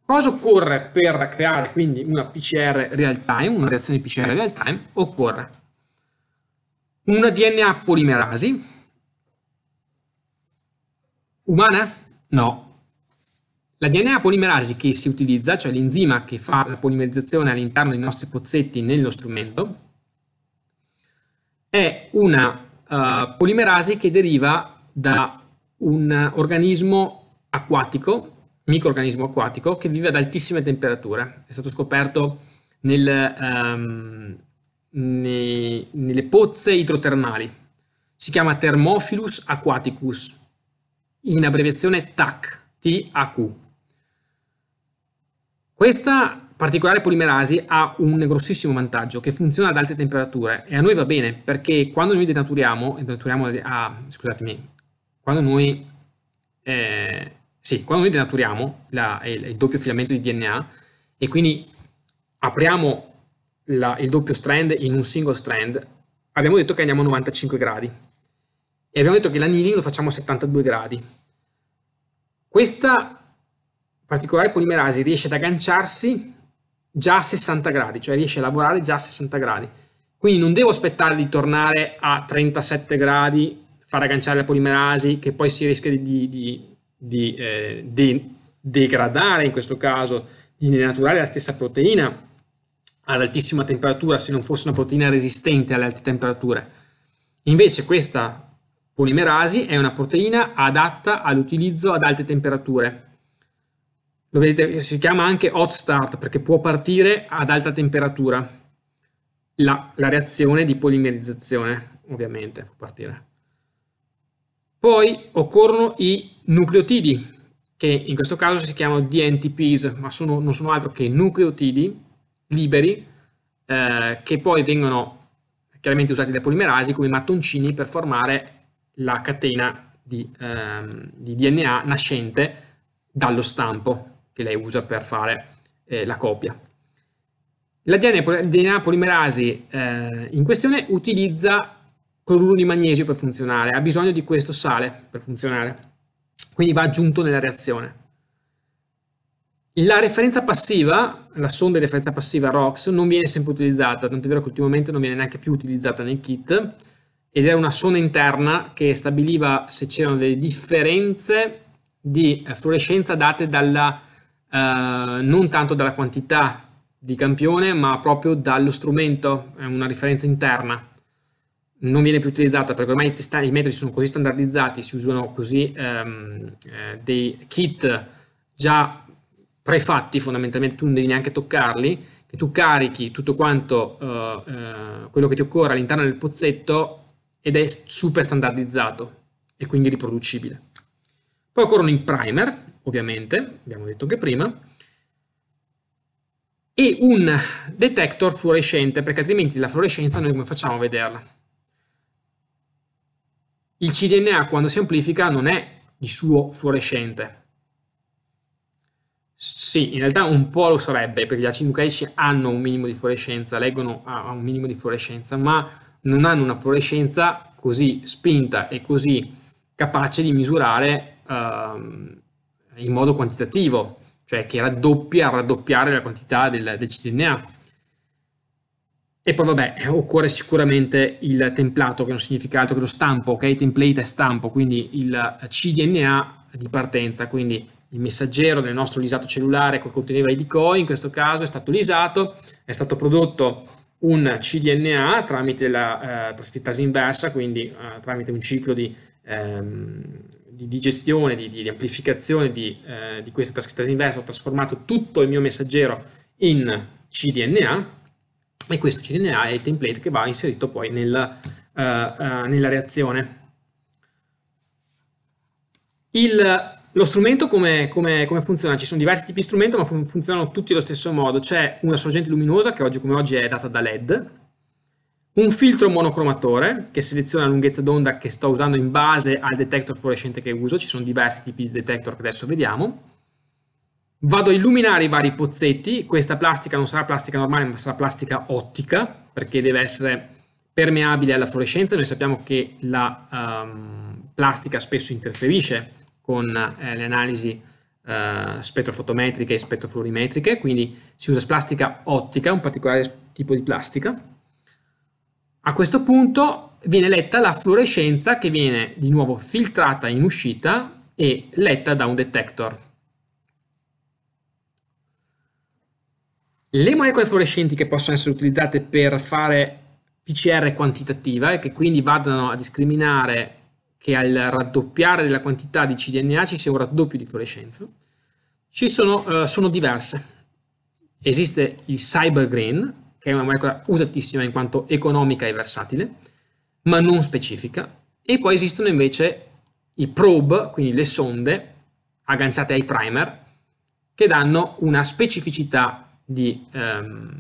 Cosa occorre per creare quindi una PCR real time, una reazione PCR real time? Occorre una DNA polimerasi umana? No. La DNA polimerasi che si utilizza, cioè l'enzima che fa la polimerizzazione all'interno dei nostri pozzetti nello strumento, è una eh, polimerasi che deriva da un organismo acquatico, microorganismo acquatico, che vive ad altissime temperature. È stato scoperto nel, um, nei, nelle pozze idrotermali. Si chiama Thermophilus aquaticus, in abbreviazione TAC, T-A-Q. Questa particolare polimerasi ha un grossissimo vantaggio che funziona ad alte temperature e a noi va bene perché quando noi denaturiamo, denaturiamo a, scusatemi, quando noi, eh, sì, quando noi denaturiamo la, il, il, doppio filamento di DNA e quindi apriamo la, il doppio strand in un singolo strand, abbiamo detto che andiamo a 95 gradi e abbiamo detto che l'aniline lo facciamo a 72 gradi. Questa particolare polimerasi riesce ad agganciarsi già a 60 gradi, cioè riesce a lavorare già a 60 gradi. Quindi non devo aspettare di tornare a 37 gradi, far agganciare la polimerasi, che poi si rischia di, di, di, eh, di degradare, in questo caso, di denaturare la stessa proteina ad altissima temperatura se non fosse una proteina resistente alle alte temperature. Invece questa polimerasi è una proteina adatta all'utilizzo ad alte temperature, lo vedete, si chiama anche hot start perché può partire ad alta temperatura. La, la reazione di polimerizzazione, ovviamente, può partire. Poi occorrono i nucleotidi, che in questo caso si chiamano DNTPs, ma sono, non sono altro che nucleotidi liberi eh, che poi vengono chiaramente usati dai polimerasi come mattoncini per formare la catena di, ehm, di DNA nascente dallo stampo, che lei usa per fare eh, la copia. La DNA polimerasi eh, in questione utilizza cloruro di magnesio per funzionare, ha bisogno di questo sale per funzionare, quindi va aggiunto nella reazione. La referenza passiva, la sonda di referenza passiva ROX, non viene sempre utilizzata, tanto è vero che ultimamente non viene neanche più utilizzata nei kit, ed era una sonda interna che stabiliva se c'erano delle differenze di eh, fluorescenza date dalla eh, non tanto dalla quantità di campione, ma proprio dallo strumento, è una riferenza interna. Non viene più utilizzata perché ormai i metodi sono così standardizzati, si usano così ehm, eh, dei kit già prefatti, fondamentalmente tu non devi neanche toccarli, che tu carichi tutto quanto eh, eh quello che ti occorre all'interno del pozzetto ed è super standardizzato e quindi riproducibile. Poi occorrono i primer, ovviamente, abbiamo detto che prima, e un detector fluorescente, perché altrimenti la fluorescenza noi come facciamo a vederla? Il cDNA quando si amplifica non è di suo fluorescente. Sì, in realtà un po' lo sarebbe, perché gli acidi nucleici hanno un minimo di fluorescenza, leggono a un minimo di fluorescenza, ma non hanno una fluorescenza così spinta e così capace di misurare ehm, in modo quantitativo, cioè che raddoppia, raddoppiare la quantità del, del CDNA. E poi vabbè, occorre sicuramente il templato, che non significa altro che lo stampo, ok? Template e stampo, quindi il cDNA di partenza, quindi il messaggero del nostro lisato cellulare che conteneva i decoy, in questo caso è stato lisato, è stato prodotto un cDNA tramite la eh, trascrittasi inversa, quindi eh, tramite un ciclo di ehm, di, di gestione, di, di, amplificazione di, eh, di questa trascrizione inversa, ho trasformato tutto il mio messaggero in CDNA e questo CDNA è il template che va inserito poi nel, uh, eh, uh, eh, nella reazione. Il, lo strumento come, come, come, funziona? Ci sono diversi tipi di strumento ma fun funzionano tutti allo stesso modo. C'è una sorgente luminosa che oggi come oggi è data da LED, un filtro monocromatore che seleziona la lunghezza d'onda che sto usando in base al detector fluorescente che uso, ci sono diversi tipi di detector che adesso vediamo. Vado a illuminare i vari pozzetti, questa plastica non sarà plastica normale ma sarà plastica ottica perché deve essere permeabile alla fluorescenza, noi sappiamo che la um, plastica spesso interferisce con eh, le analisi eh, spettrofotometriche e spettrofluorimetriche, quindi si usa plastica ottica, un particolare tipo di plastica a questo punto viene letta la fluorescenza che viene di nuovo filtrata in uscita e letta da un detector. Le molecole fluorescenti che possono essere utilizzate per fare PCR quantitativa e che quindi vadano a discriminare che al raddoppiare della quantità di cDNA ci sia un raddoppio di fluorescenza, ci sono, uh, sono diverse. Esiste il cyber green, che è una molecola usatissima in quanto economica e versatile, ma non specifica, e poi esistono invece i probe, quindi le sonde agganciate ai primer, che danno una specificità di ehm,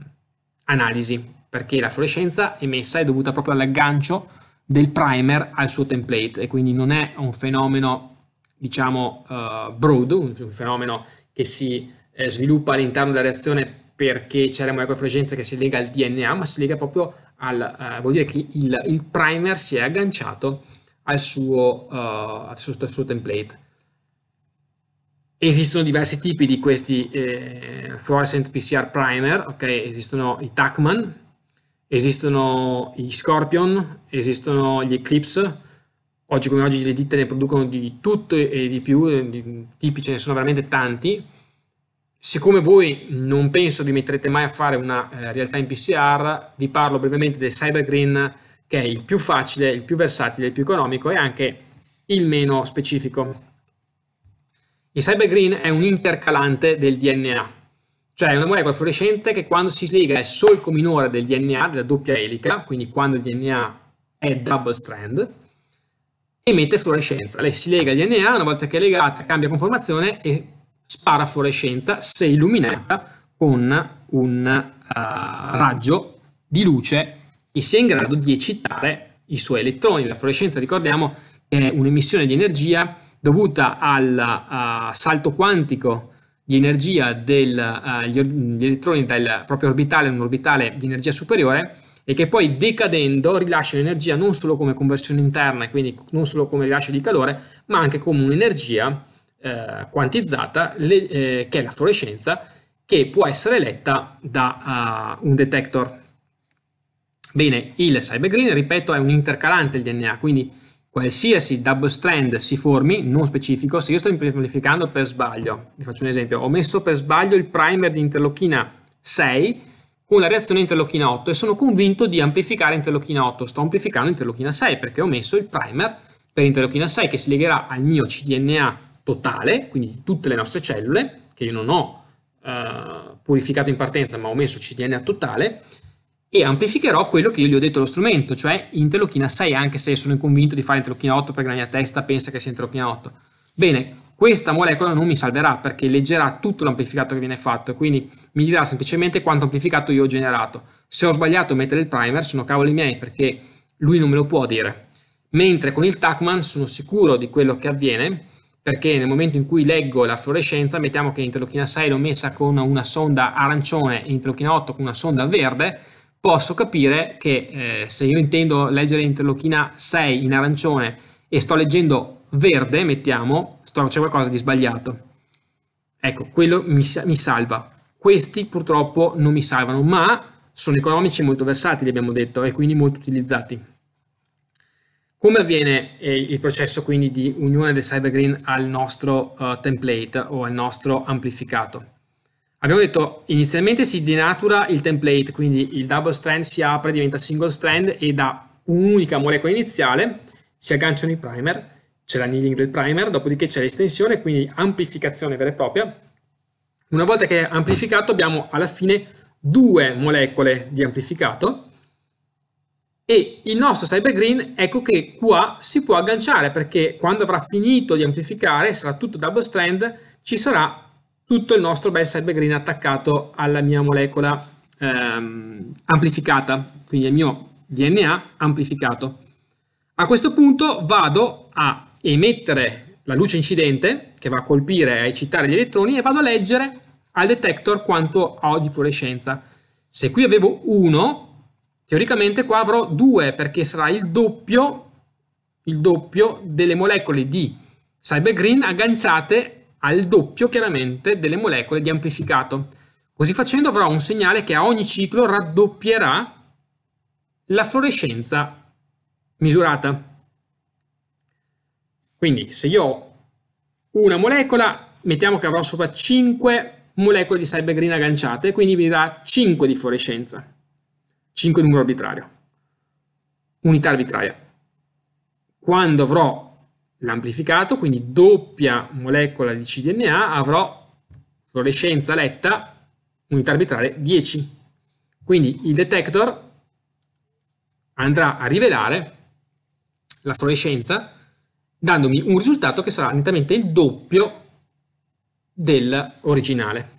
analisi, perché la fluorescenza emessa è dovuta proprio all'aggancio del primer al suo template e quindi non è un fenomeno, diciamo, uh, broad, un fenomeno che si eh, sviluppa all'interno della reazione perché c'è la molecolofluorescenza che si lega al DNA, ma si lega proprio al... Eh, vuol dire che il, il, primer si è agganciato al suo, uh, al suo, al suo template. Esistono diversi tipi di questi eh, fluorescent PCR primer, okay? esistono i TACMAN, esistono gli Scorpion, esistono gli Eclipse, oggi come oggi le ditte ne producono di tutto e di più, di tipi ce ne sono veramente tanti, Siccome voi non penso vi metterete mai a fare una eh, real-time PCR, vi parlo brevemente del Cybergreen, che è il più facile, il più versatile, il più economico e anche il meno specifico. Il Cybergreen è un intercalante del DNA, cioè è una molecola fluorescente che quando si lega è solco minore del DNA, della doppia elica, quindi quando il DNA è double strand, emette fluorescenza. Lei si lega il DNA, una volta che è legata cambia conformazione e spara sparafuorescenza se illuminata con un uh, raggio di luce e sia in grado di eccitare i suoi elettroni. La fluorescenza, ricordiamo, è un'emissione di energia dovuta al uh, salto quantico di energia degli eh, uh, elettroni dal proprio orbitale a un orbitale di energia superiore e che poi decadendo rilascia l'energia non solo come conversione interna, quindi non solo come rilascio di calore, ma anche come un'energia eh, quantizzata, le, eh, che è la fluorescenza, che può essere letta da uh, un detector. Bene, il cybergreen, ripeto, è un intercalante il DNA, quindi qualsiasi double strand si formi, non specifico, se io sto amplificando per sbaglio, vi faccio un esempio, ho messo per sbaglio il primer di interlochina 6 con la reazione interlochina 8 e sono convinto di amplificare interlochina 8, sto amplificando interlochina 6 perché ho messo il primer per interlochina 6 che si legherà al mio cDNA totale, quindi di tutte le nostre cellule, che io non ho eh, purificato in partenza ma ho messo CDNA totale, e amplificherò quello che io gli ho detto allo strumento, cioè interlochina 6, anche se sono convinto di fare interlochina 8 perché la mia testa pensa che sia interlochina 8. Bene, questa molecola non mi salverà perché leggerà tutto l'amplificato che viene fatto e quindi mi dirà semplicemente quanto amplificato io ho generato. Se ho sbagliato a mettere il primer sono cavoli miei perché lui non me lo può dire. Mentre con il Tacman sono sicuro di quello che avviene perché nel momento in cui leggo la fluorescenza, mettiamo che interleuchina 6 l'ho messa con una sonda arancione e interleuchina 8 con una sonda verde, posso capire che eh, se io intendo leggere interleuchina 6 in arancione e sto leggendo verde, mettiamo, c'è qualcosa di sbagliato. Ecco, quello mi, mi salva. Questi purtroppo non mi salvano, ma sono economici e molto versatili, abbiamo detto, e quindi molto utilizzati. Come avviene eh, il processo quindi di unione del CyberGreen al nostro uh, template o al nostro amplificato? Abbiamo detto inizialmente si denatura il template, quindi il double strand si apre, diventa single strand e da un'unica molecola iniziale si agganciano i primer, c'è l'annealing del primer, dopodiché c'è l'estensione, quindi amplificazione vera e propria. Una volta che è amplificato abbiamo alla fine due molecole di amplificato, e il nostro Cybergreen ecco che qua si può agganciare perché quando avrà finito di amplificare, sarà tutto double strand, ci sarà tutto il nostro bel Cybergreen attaccato alla mia molecola ehm, amplificata, quindi al mio DNA amplificato. A questo punto vado a emettere la luce incidente che va a colpire e a eccitare gli elettroni e vado a leggere al detector quanto ho di fluorescenza. Se qui avevo 1, Teoricamente qua avrò 2 perché sarà il doppio, il doppio delle molecole di cybergreen agganciate al doppio chiaramente delle molecole di amplificato. Così facendo avrò un segnale che a ogni ciclo raddoppierà la fluorescenza misurata. Quindi se io ho una molecola, mettiamo che avrò sopra 5 molecole di cybergreen agganciate, quindi mi darà 5 di fluorescenza. 5 numero arbitrario, unità arbitraria. Quando avrò l'amplificato, quindi doppia molecola di cDNA, avrò fluorescenza letta, unità arbitraria 10. Quindi il detector andrà a rivelare la fluorescenza dandomi un risultato che sarà nettamente il doppio dell'originale.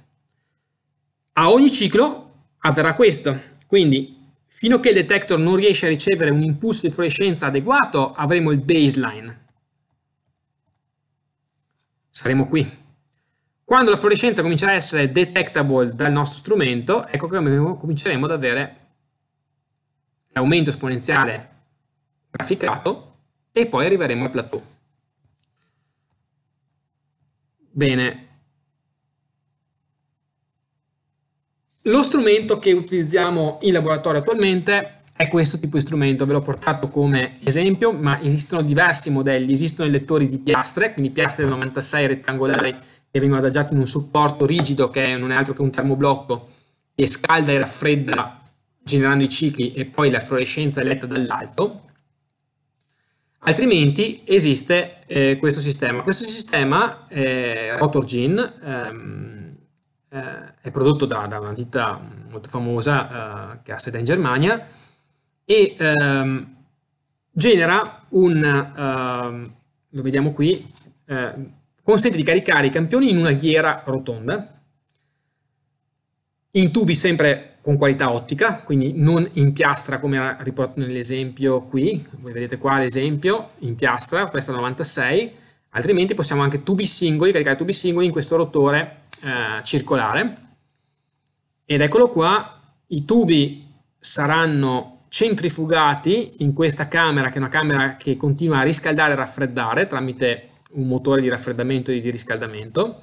A ogni ciclo avverrà questo, quindi Fino a che il detector non riesce a ricevere un impulso di fluorescenza adeguato, avremo il baseline. Saremo qui. Quando la fluorescenza comincerà a essere detectable dal nostro strumento, ecco che cominceremo ad avere l'aumento esponenziale graficato e poi arriveremo al plateau. Bene, Lo strumento che utilizziamo in laboratorio attualmente è questo tipo di strumento, ve l'ho portato come esempio, ma esistono diversi modelli, esistono i lettori di piastre, quindi piastre 96 rettangolari che vengono adagiati in un supporto rigido che non è altro che un termoblocco che scalda e raffredda generando i cicli e poi la fluorescenza è letta dall'alto. Altrimenti esiste eh, questo sistema. Questo sistema, eh, Rotorgin, ehm, eh, è prodotto da, da, una ditta molto famosa eh, che ha sede in Germania e ehm, genera un, ehm, lo vediamo qui, eh, consente di caricare i campioni in una ghiera rotonda, in tubi sempre con qualità ottica, quindi non in piastra come era riportato nell'esempio qui, voi vedete qua l'esempio, in piastra, questa 96, altrimenti possiamo anche tubi singoli, caricare tubi singoli in questo rotore eh, circolare ed eccolo qua, i tubi saranno centrifugati in questa camera che è una camera che continua a riscaldare e raffreddare tramite un motore di raffreddamento e di riscaldamento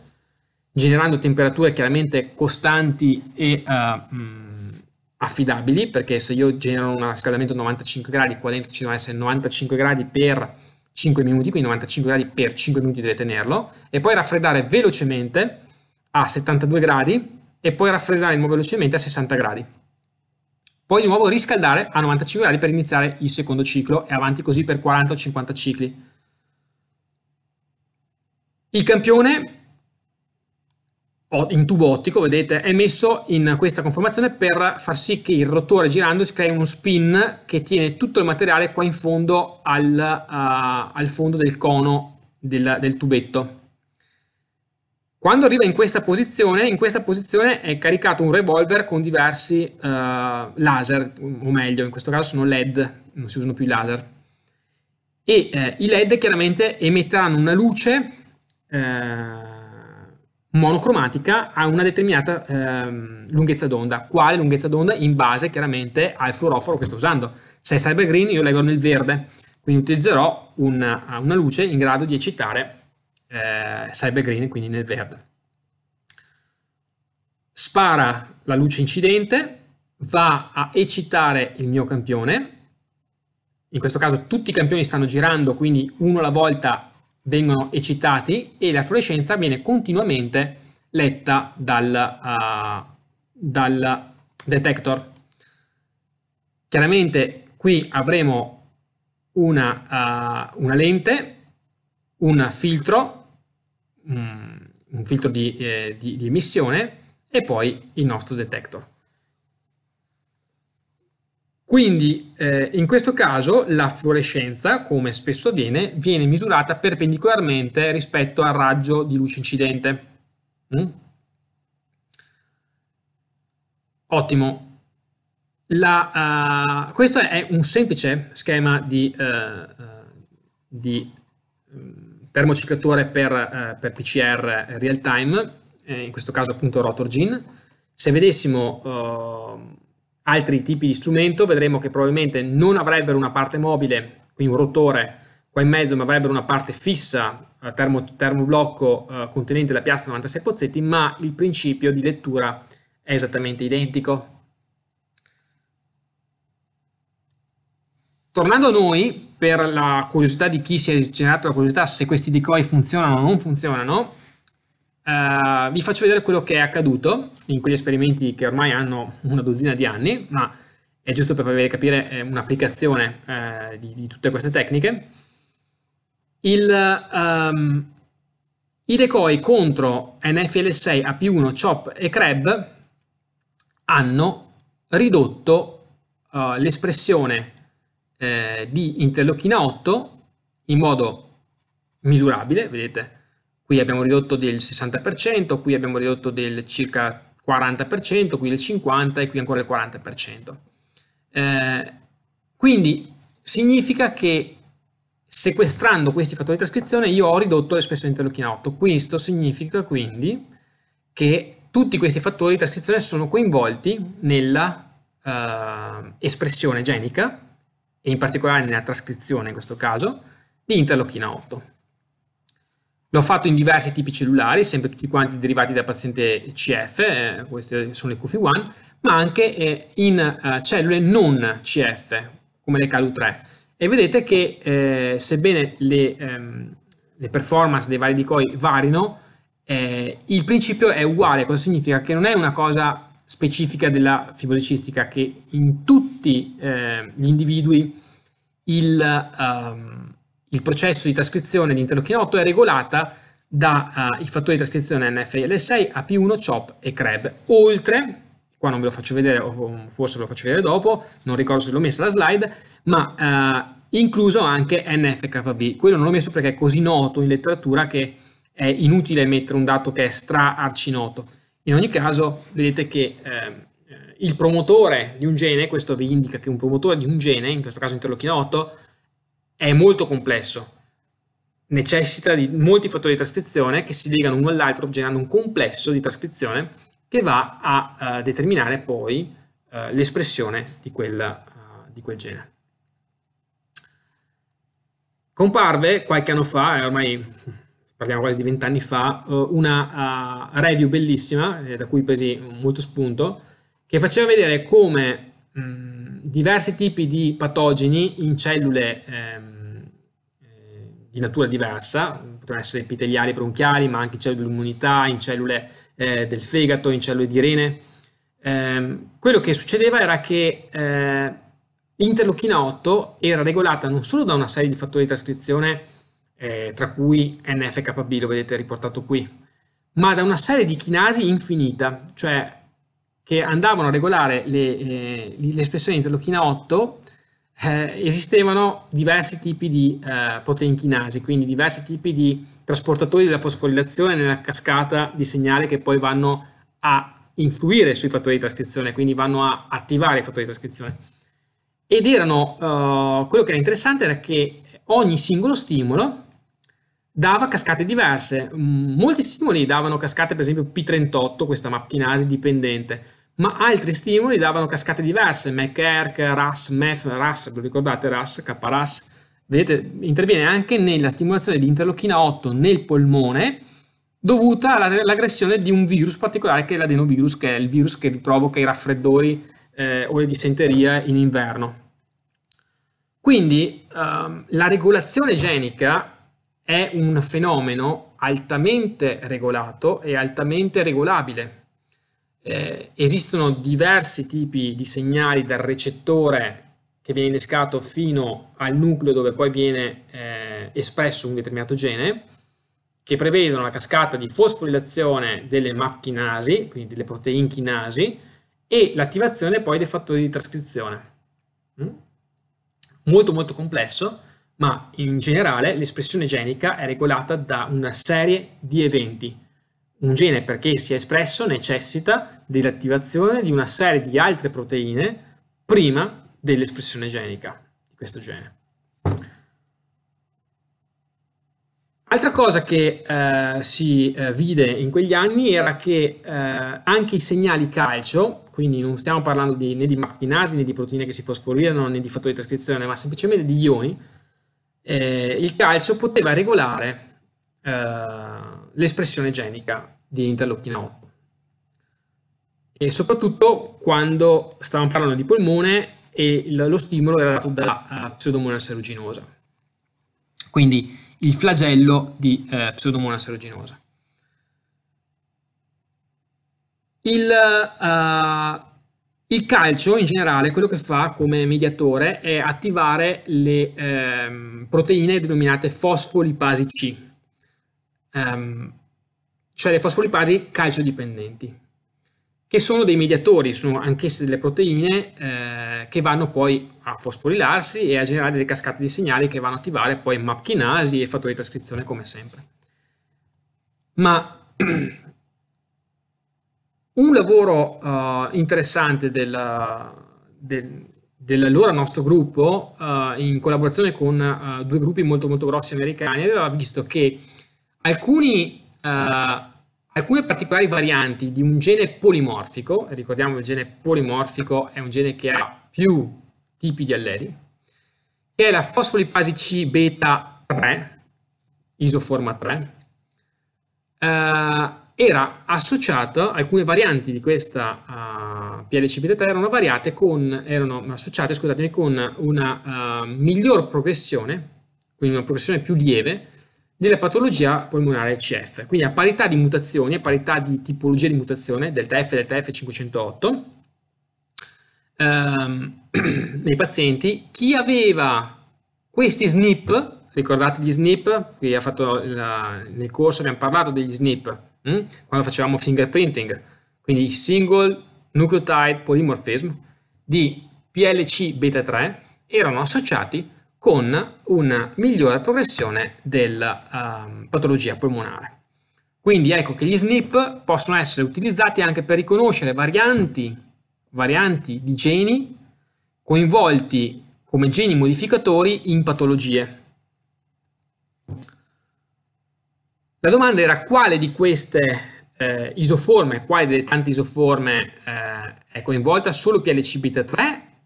generando temperature chiaramente costanti e uh, eh, mh, mm, affidabili, perché se io genero un riscaldamento a 95 gradi, qua dentro ci devono essere 95 gradi per 5 minuti, quindi 95 gradi per 5 minuti deve tenerlo, e poi raffreddare velocemente a 72 gradi e poi raffreddare di velocemente a 60 gradi. Poi di nuovo riscaldare a 95 gradi per iniziare il secondo ciclo e avanti così per 40 o 50 cicli. Il campione in tubo ottico, vedete, è messo in questa conformazione per far sì che il rotore girando si crei uno spin che tiene tutto il materiale qua in fondo al, uh, al fondo del cono del, del tubetto. Quando arriva in questa posizione, in questa posizione è caricato un revolver con diversi uh, laser, o meglio, in questo caso sono LED, non si usano più i laser. E eh, i LED chiaramente emetteranno una luce eh, monocromatica a una determinata eh, lunghezza d'onda. Quale lunghezza d'onda? In base chiaramente al fluoroforo che sto usando. Se è cyber green io leggo nel verde, quindi utilizzerò una, una luce in grado di eccitare eh, cyber green, quindi nel verde. Spara la luce incidente, va a eccitare il mio campione, in questo caso tutti i campioni stanno girando, quindi uno alla volta vengono eccitati e la fluorescenza viene continuamente letta dal, uh, dal detector. Chiaramente qui avremo una, uh, una lente, un filtro Mm, un filtro di, eh, di, di emissione e poi il nostro detector. Quindi eh, in questo caso la fluorescenza, come spesso avviene, viene misurata perpendicolarmente rispetto al raggio di luce incidente. Mm? Ottimo. La, uh, questo è un semplice schema di, uh, di um, termociclatore per, eh, per PCR real time, eh, in questo caso appunto Rotorgin. Se vedessimo eh, altri tipi di strumento vedremo che probabilmente non avrebbero una parte mobile, quindi un rotore qua in mezzo, ma avrebbero una parte fissa, eh, termo, termoblocco eh, contenente la piastra 96 pozzetti, ma il principio di lettura è esattamente identico. Tornando a noi, per la curiosità di chi si è generato la curiosità se questi decoy funzionano o non funzionano, eh, vi faccio vedere quello che è accaduto in quegli esperimenti che ormai hanno una dozzina di anni, ma è giusto per farvi capire un'applicazione eh, di, di, tutte queste tecniche. Il, um, I decoy contro NFL6 ap 1 CHOP e CREB hanno ridotto uh, l'espressione eh, di interleuchina 8 in modo misurabile, vedete, qui abbiamo ridotto del 60%, qui abbiamo ridotto del circa 40%, qui del 50% e qui ancora il 40%. Eh, quindi significa che sequestrando questi fattori di trascrizione io ho ridotto l'espressione di interleuchina 8. Questo significa quindi che tutti questi fattori di trascrizione sono coinvolti nella eh, espressione genica e in particolare nella trascrizione in questo caso, di interlochina 8. L'ho fatto in diversi tipi cellulari, sempre tutti quanti derivati da paziente CF, eh, queste sono le QF1, ma anche eh, in eh, cellule non CF, come le CALU3. E vedete che eh, sebbene le, ehm, le, performance dei vari decoy varino, eh, il principio è uguale, cosa significa? Che non è una cosa specifica della fibrocicistica che in tutti eh, gli individui il, um, il, processo di trascrizione di interleuchina 8 è regolata dai eh, uh, fattori di trascrizione NFL6, AP1, CHOP e CREB. Oltre, qua non ve lo faccio vedere, o forse ve lo faccio vedere dopo, non ricordo se l'ho messa la slide, ma uh, incluso anche NFKB. Quello non l'ho messo perché è così noto in letteratura che è inutile mettere un dato che è stra arcinoto in ogni caso, vedete che ehm, eh, il promotore di un gene, questo vi indica che un promotore di un gene, in questo caso interlochinotto, è molto complesso, necessita di molti fattori di trascrizione che si legano uno all'altro generando un complesso di trascrizione che va a uh, determinare poi uh, l'espressione di, quel, uh, di quel gene. Comparve qualche anno fa, ormai parliamo quasi di vent'anni fa, eh, una uh, review bellissima, eh, da cui presi molto spunto, che faceva vedere come mh, diversi tipi di patogeni in cellule ehm, eh, di natura diversa, potevano essere epiteliali bronchiali, ma anche in cellule dell'immunità, in cellule eh, del fegato, in cellule di rene, ehm, quello che succedeva era che l'interlochina 8 era regolata non solo da una serie di fattori di trascrizione eh, tra cui NFKB, lo vedete riportato qui, ma da una serie di chinasi infinita, cioè che andavano a regolare le, eh, le espressioni interleuchina 8, eh, esistevano diversi tipi di eh, proteinchinasi, quindi diversi tipi di trasportatori della fosforilazione nella cascata di segnale che poi vanno a influire sui fattori di trascrizione, quindi vanno a attivare i fattori di trascrizione. Ed erano, eh, quello che era interessante era che ogni singolo stimolo dava cascate diverse. Molti stimoli davano cascate, per esempio P38, questa macchinasi dipendente, ma altri stimoli davano cascate diverse, McErc, RAS, MEF, RAS, lo ricordate RAS, KRAS, vedete, interviene anche nella stimolazione di interlochina 8 nel polmone, dovuta all'aggressione di un virus particolare che è l'adenovirus, che è il virus che provoca i raffreddori eh, o le dissenterie in inverno. Quindi ehm, la regolazione genica è un fenomeno altamente regolato e altamente regolabile. Eh, esistono diversi tipi di segnali dal recettore che viene innescato fino al nucleo dove poi viene eh, espresso un determinato gene, che prevedono la cascata di fosforilazione delle macchinasi, quindi delle proteine chinasi, e l'attivazione poi dei fattori di trascrizione. Mm? Molto molto complesso, ma in generale l'espressione genica è regolata da una serie di eventi. Un gene perché sia espresso necessita dell'attivazione di una serie di altre proteine prima dell'espressione genica di questo gene. Altra cosa che eh, si eh, vide in quegli anni era che eh, anche i segnali calcio, quindi non stiamo parlando di, né di macchinasi né di proteine che si fosforilano né di fattori di trascrizione, ma semplicemente di ioni, eh, il calcio poteva regolare eh, l'espressione genica di interleuchina 8 e soprattutto quando stavamo parlando di polmone e lo stimolo era dato dalla eh, pseudomonas aeruginosa. Quindi il flagello di eh, pseudomonas aeruginosa. Il, eh, il calcio in generale quello che fa come mediatore è attivare le ehm, proteine denominate fosfolipasi C, ehm, cioè le fosfolipasi calcio dipendenti, che sono dei mediatori, sono anch'esse delle proteine eh, che vanno poi a fosforilarsi e a generare delle cascate di segnali che vanno a attivare poi macchinasi e fattori di trascrizione come sempre. Ma [CLEARS THROAT] Un lavoro uh, interessante della, del, dell'allora nostro gruppo, uh, in collaborazione con uh, due gruppi molto molto grossi americani, aveva visto che alcuni, uh, alcune particolari varianti di un gene polimorfico, ricordiamo che il gene polimorfico è un gene che ha più tipi di alleli, che è la fosfolipasi C beta 3, isoforma 3, era associata, alcune varianti di questa uh, ah, PLC beta 3 erano, con, erano associate scusatemi, con una uh, miglior progressione, quindi una progressione più lieve, della patologia polmonare CF. Quindi a parità di mutazioni, a parità di tipologia di mutazione, delta F, delta F 508, ehm, [CLEARS THROAT] nei pazienti, chi aveva questi SNP, ricordate gli SNP, qui ha fatto la, nel corso abbiamo parlato degli SNP, Mm? quando facevamo fingerprinting, quindi single nucleotide polymorphism di PLC beta 3 erano associati con una migliore progressione della um, ehm, patologia polmonare. Quindi ecco che gli SNP possono essere utilizzati anche per riconoscere varianti, varianti di geni coinvolti come geni modificatori in patologie. La domanda era quale di queste eh, isoforme, quale delle tante isoforme eh, è coinvolta, solo PLCBeta3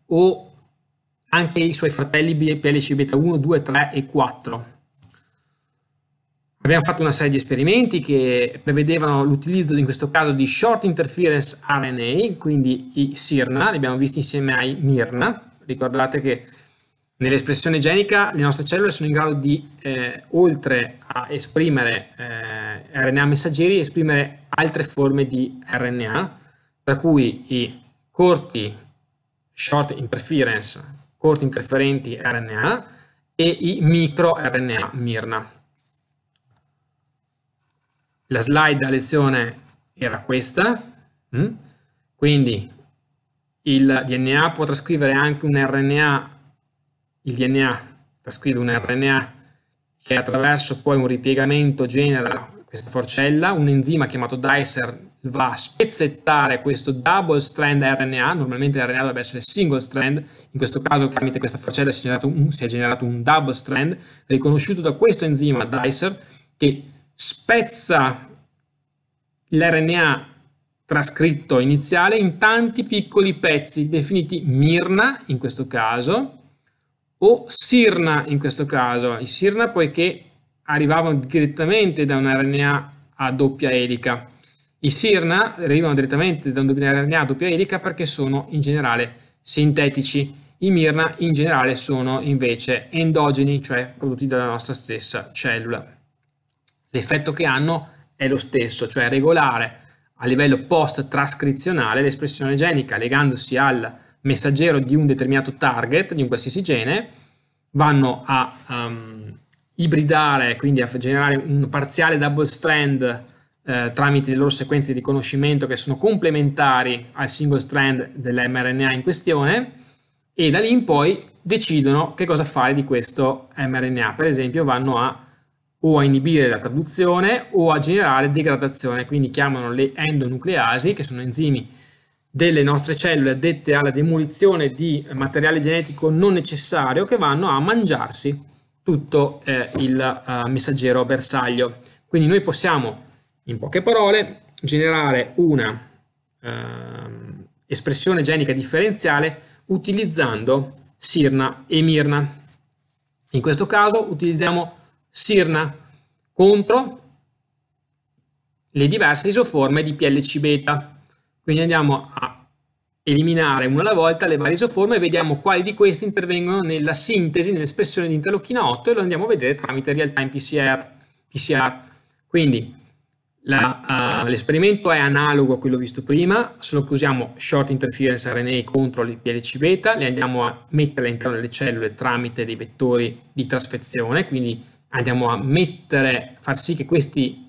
o anche i suoi fratelli PLCBeta1, 2, 3 e 4? Abbiamo fatto una serie di esperimenti che prevedevano l'utilizzo in questo caso di short interference RNA, quindi i SIRNA, li abbiamo visti insieme ai MIRNA. Ricordate che Nell'espressione genica le nostre cellule sono in grado di, eh, oltre a esprimere eh, RNA messaggeri, esprimere altre forme di RNA, tra cui i corti short interference, corti interferenti RNA e i microRNA MIRNA. La slide da lezione era questa, mm? quindi il DNA può trascrivere anche un RNA il DNA trascrive un RNA che attraverso poi un ripiegamento genera questa forcella, un enzima chiamato Dicer va a spezzettare questo double strand RNA, normalmente l'RNA dovrebbe essere single strand, in questo caso tramite questa forcella si è generato un, è generato un double strand riconosciuto da questo enzima Dicer che spezza l'RNA trascritto iniziale in tanti piccoli pezzi definiti mirna in questo caso o Sirna in questo caso, i Sirna poiché arrivavano direttamente da un RNA a doppia elica. I Sirna arrivano direttamente da un RNA a doppia elica perché sono in generale sintetici. I Mirna in generale sono invece endogeni, cioè prodotti dalla nostra stessa cellula. L'effetto che hanno è lo stesso, cioè regolare a livello post-trascrizionale l'espressione genica legandosi alla messaggero di un determinato target, di un qualsiasi gene, vanno a um, ibridare, quindi a generare un parziale double strand eh, tramite le loro sequenze di riconoscimento che sono complementari al single strand dell'mRNA in questione e da lì in poi decidono che cosa fare di questo mRNA. Per esempio vanno a o a inibire la traduzione o a generare degradazione, quindi chiamano le endonucleasi, che sono enzimi delle nostre cellule addette alla demolizione di materiale genetico non necessario che vanno a mangiarsi tutto eh, il eh, messaggero bersaglio. Quindi noi possiamo, in poche parole, generare una eh, espressione genica differenziale utilizzando Sirna e Mirna. In questo caso utilizziamo Sirna contro le diverse isoforme di PLC beta quindi andiamo a eliminare una alla volta le varie isoforme e vediamo quali di queste intervengono nella sintesi, nell'espressione di interleuchina 8 e lo andiamo a vedere tramite real-time PCR, PCR. Quindi uh, l'esperimento è analogo a quello visto prima, solo che usiamo short interference RNA contro le PLC beta, le andiamo a mettere all'interno delle cellule tramite dei vettori di trasfezione, quindi andiamo a mettere, far sì che questi...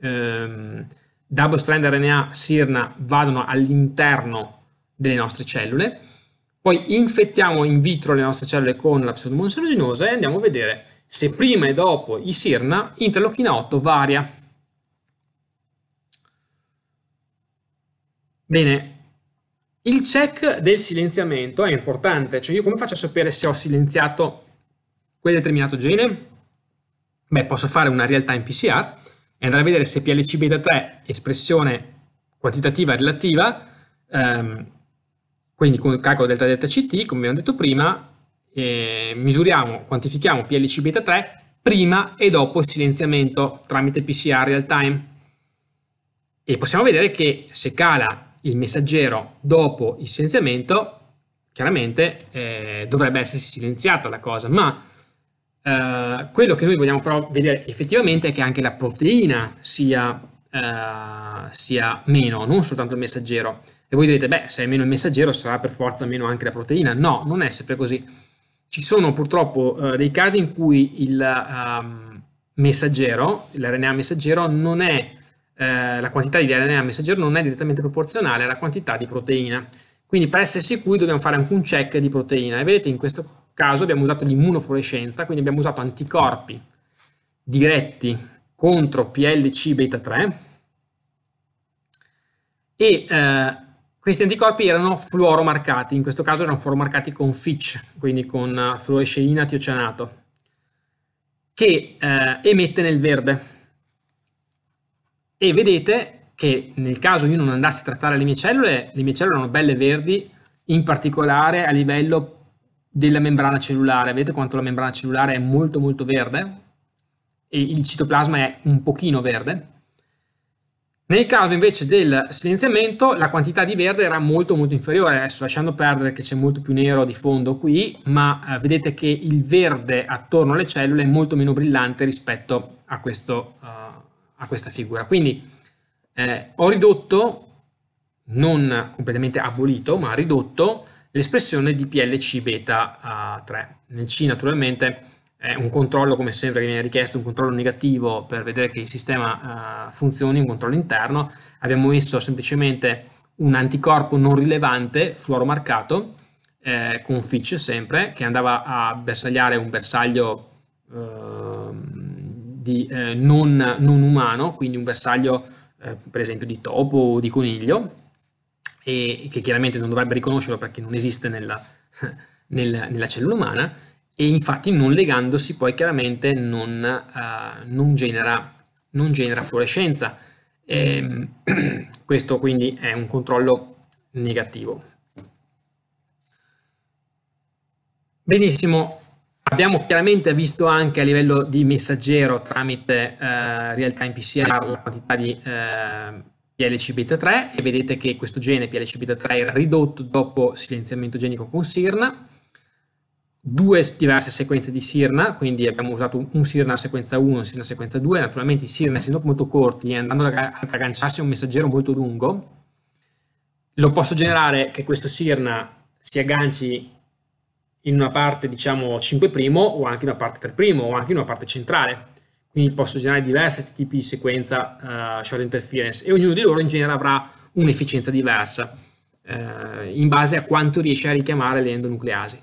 Um, double strand RNA Sirna vadano all'interno delle nostre cellule, poi infettiamo in vitro le nostre cellule con la pseudomonas e andiamo a vedere se prima e dopo i Sirna interlochina 8 varia. Bene, il check del silenziamento è importante, cioè io come faccio a sapere se ho silenziato quel determinato gene? Beh, posso fare una real time PCR e andare a vedere se PLC beta 3, espressione quantitativa relativa, ehm, quindi con il calcolo delta delta CT, come abbiamo detto prima, eh, misuriamo, quantifichiamo PLC beta 3 prima e dopo il silenziamento tramite PCR real time. E possiamo vedere che se cala il messaggero dopo il silenziamento, chiaramente eh, dovrebbe essere silenziata la cosa, ma eh, quello che noi vogliamo però vedere effettivamente è che anche la proteina sia, uh, sia, meno, non soltanto il messaggero. E voi direte, beh, se è meno il messaggero sarà per forza meno anche la proteina. No, non è sempre così. Ci sono purtroppo uh, dei casi in cui il ehm, messaggero, l'RNA messaggero, non è, la quantità di RNA messaggero non è direttamente proporzionale alla quantità di proteina. Quindi per essere sicuri dobbiamo fare anche un check di proteina. E vedete in questo caso abbiamo usato l'immunofluorescenza, quindi abbiamo usato anticorpi diretti contro PLC beta 3 e eh, questi anticorpi erano fluoromarcati, in questo caso erano fluoromarcati con Fitch, quindi con fluoresceina tiocianato, che eh, emette nel verde. E vedete che nel caso io non andassi a trattare le mie cellule, le mie cellule erano belle verdi, in particolare a livello della membrana cellulare. Vedete quanto la membrana cellulare è molto molto verde e il citoplasma è un pochino verde. Nel caso invece del silenziamento la quantità di verde era molto molto inferiore, adesso lasciando perdere che c'è molto più nero di fondo qui, ma eh, vedete che il verde attorno alle cellule è molto meno brillante rispetto a, questo, uh, a questa figura. Quindi eh, ho ridotto, non completamente abolito, ma ridotto l'espressione di PLC beta 3. Nel C naturalmente è un controllo come sempre che viene richiesto, un controllo negativo per vedere che il sistema eh, funzioni, un controllo interno. Abbiamo messo semplicemente un anticorpo non rilevante, fluoromarcato, eh, con Fitch sempre, che andava a bersagliare un bersaglio eh, di, eh, non, non, umano, quindi un bersaglio eh, per esempio di topo o di coniglio, e che chiaramente non dovrebbe riconoscerlo perché non esiste nella, [LAUGHS] nel, nella cellula umana e infatti non legandosi poi chiaramente non, uh, non, genera, non genera, fluorescenza. E, ehm, [CLEARS THROAT] questo quindi è un controllo negativo. Benissimo, abbiamo chiaramente visto anche a livello di messaggero tramite uh, eh, real-time PCR la quantità di... Uh, PLCBeta3 e vedete che questo gene PLCBeta3 era ridotto dopo silenziamento genico con Sirna, due diverse sequenze di Sirna, quindi abbiamo usato un Sirna sequenza 1 e un Sirna sequenza 2, naturalmente i Sirna essendo molto corti e eh, andando ad agganciarsi a un messaggero molto lungo, lo posso generare che questo Sirna si agganci in una parte diciamo 5' o anche in una parte 3' o anche in una parte centrale quindi posso generare diversi tipi di sequenza uh, short interference e ognuno di loro in genere avrà un'efficienza diversa uh, in base a quanto riesce a richiamare le endonucleasi.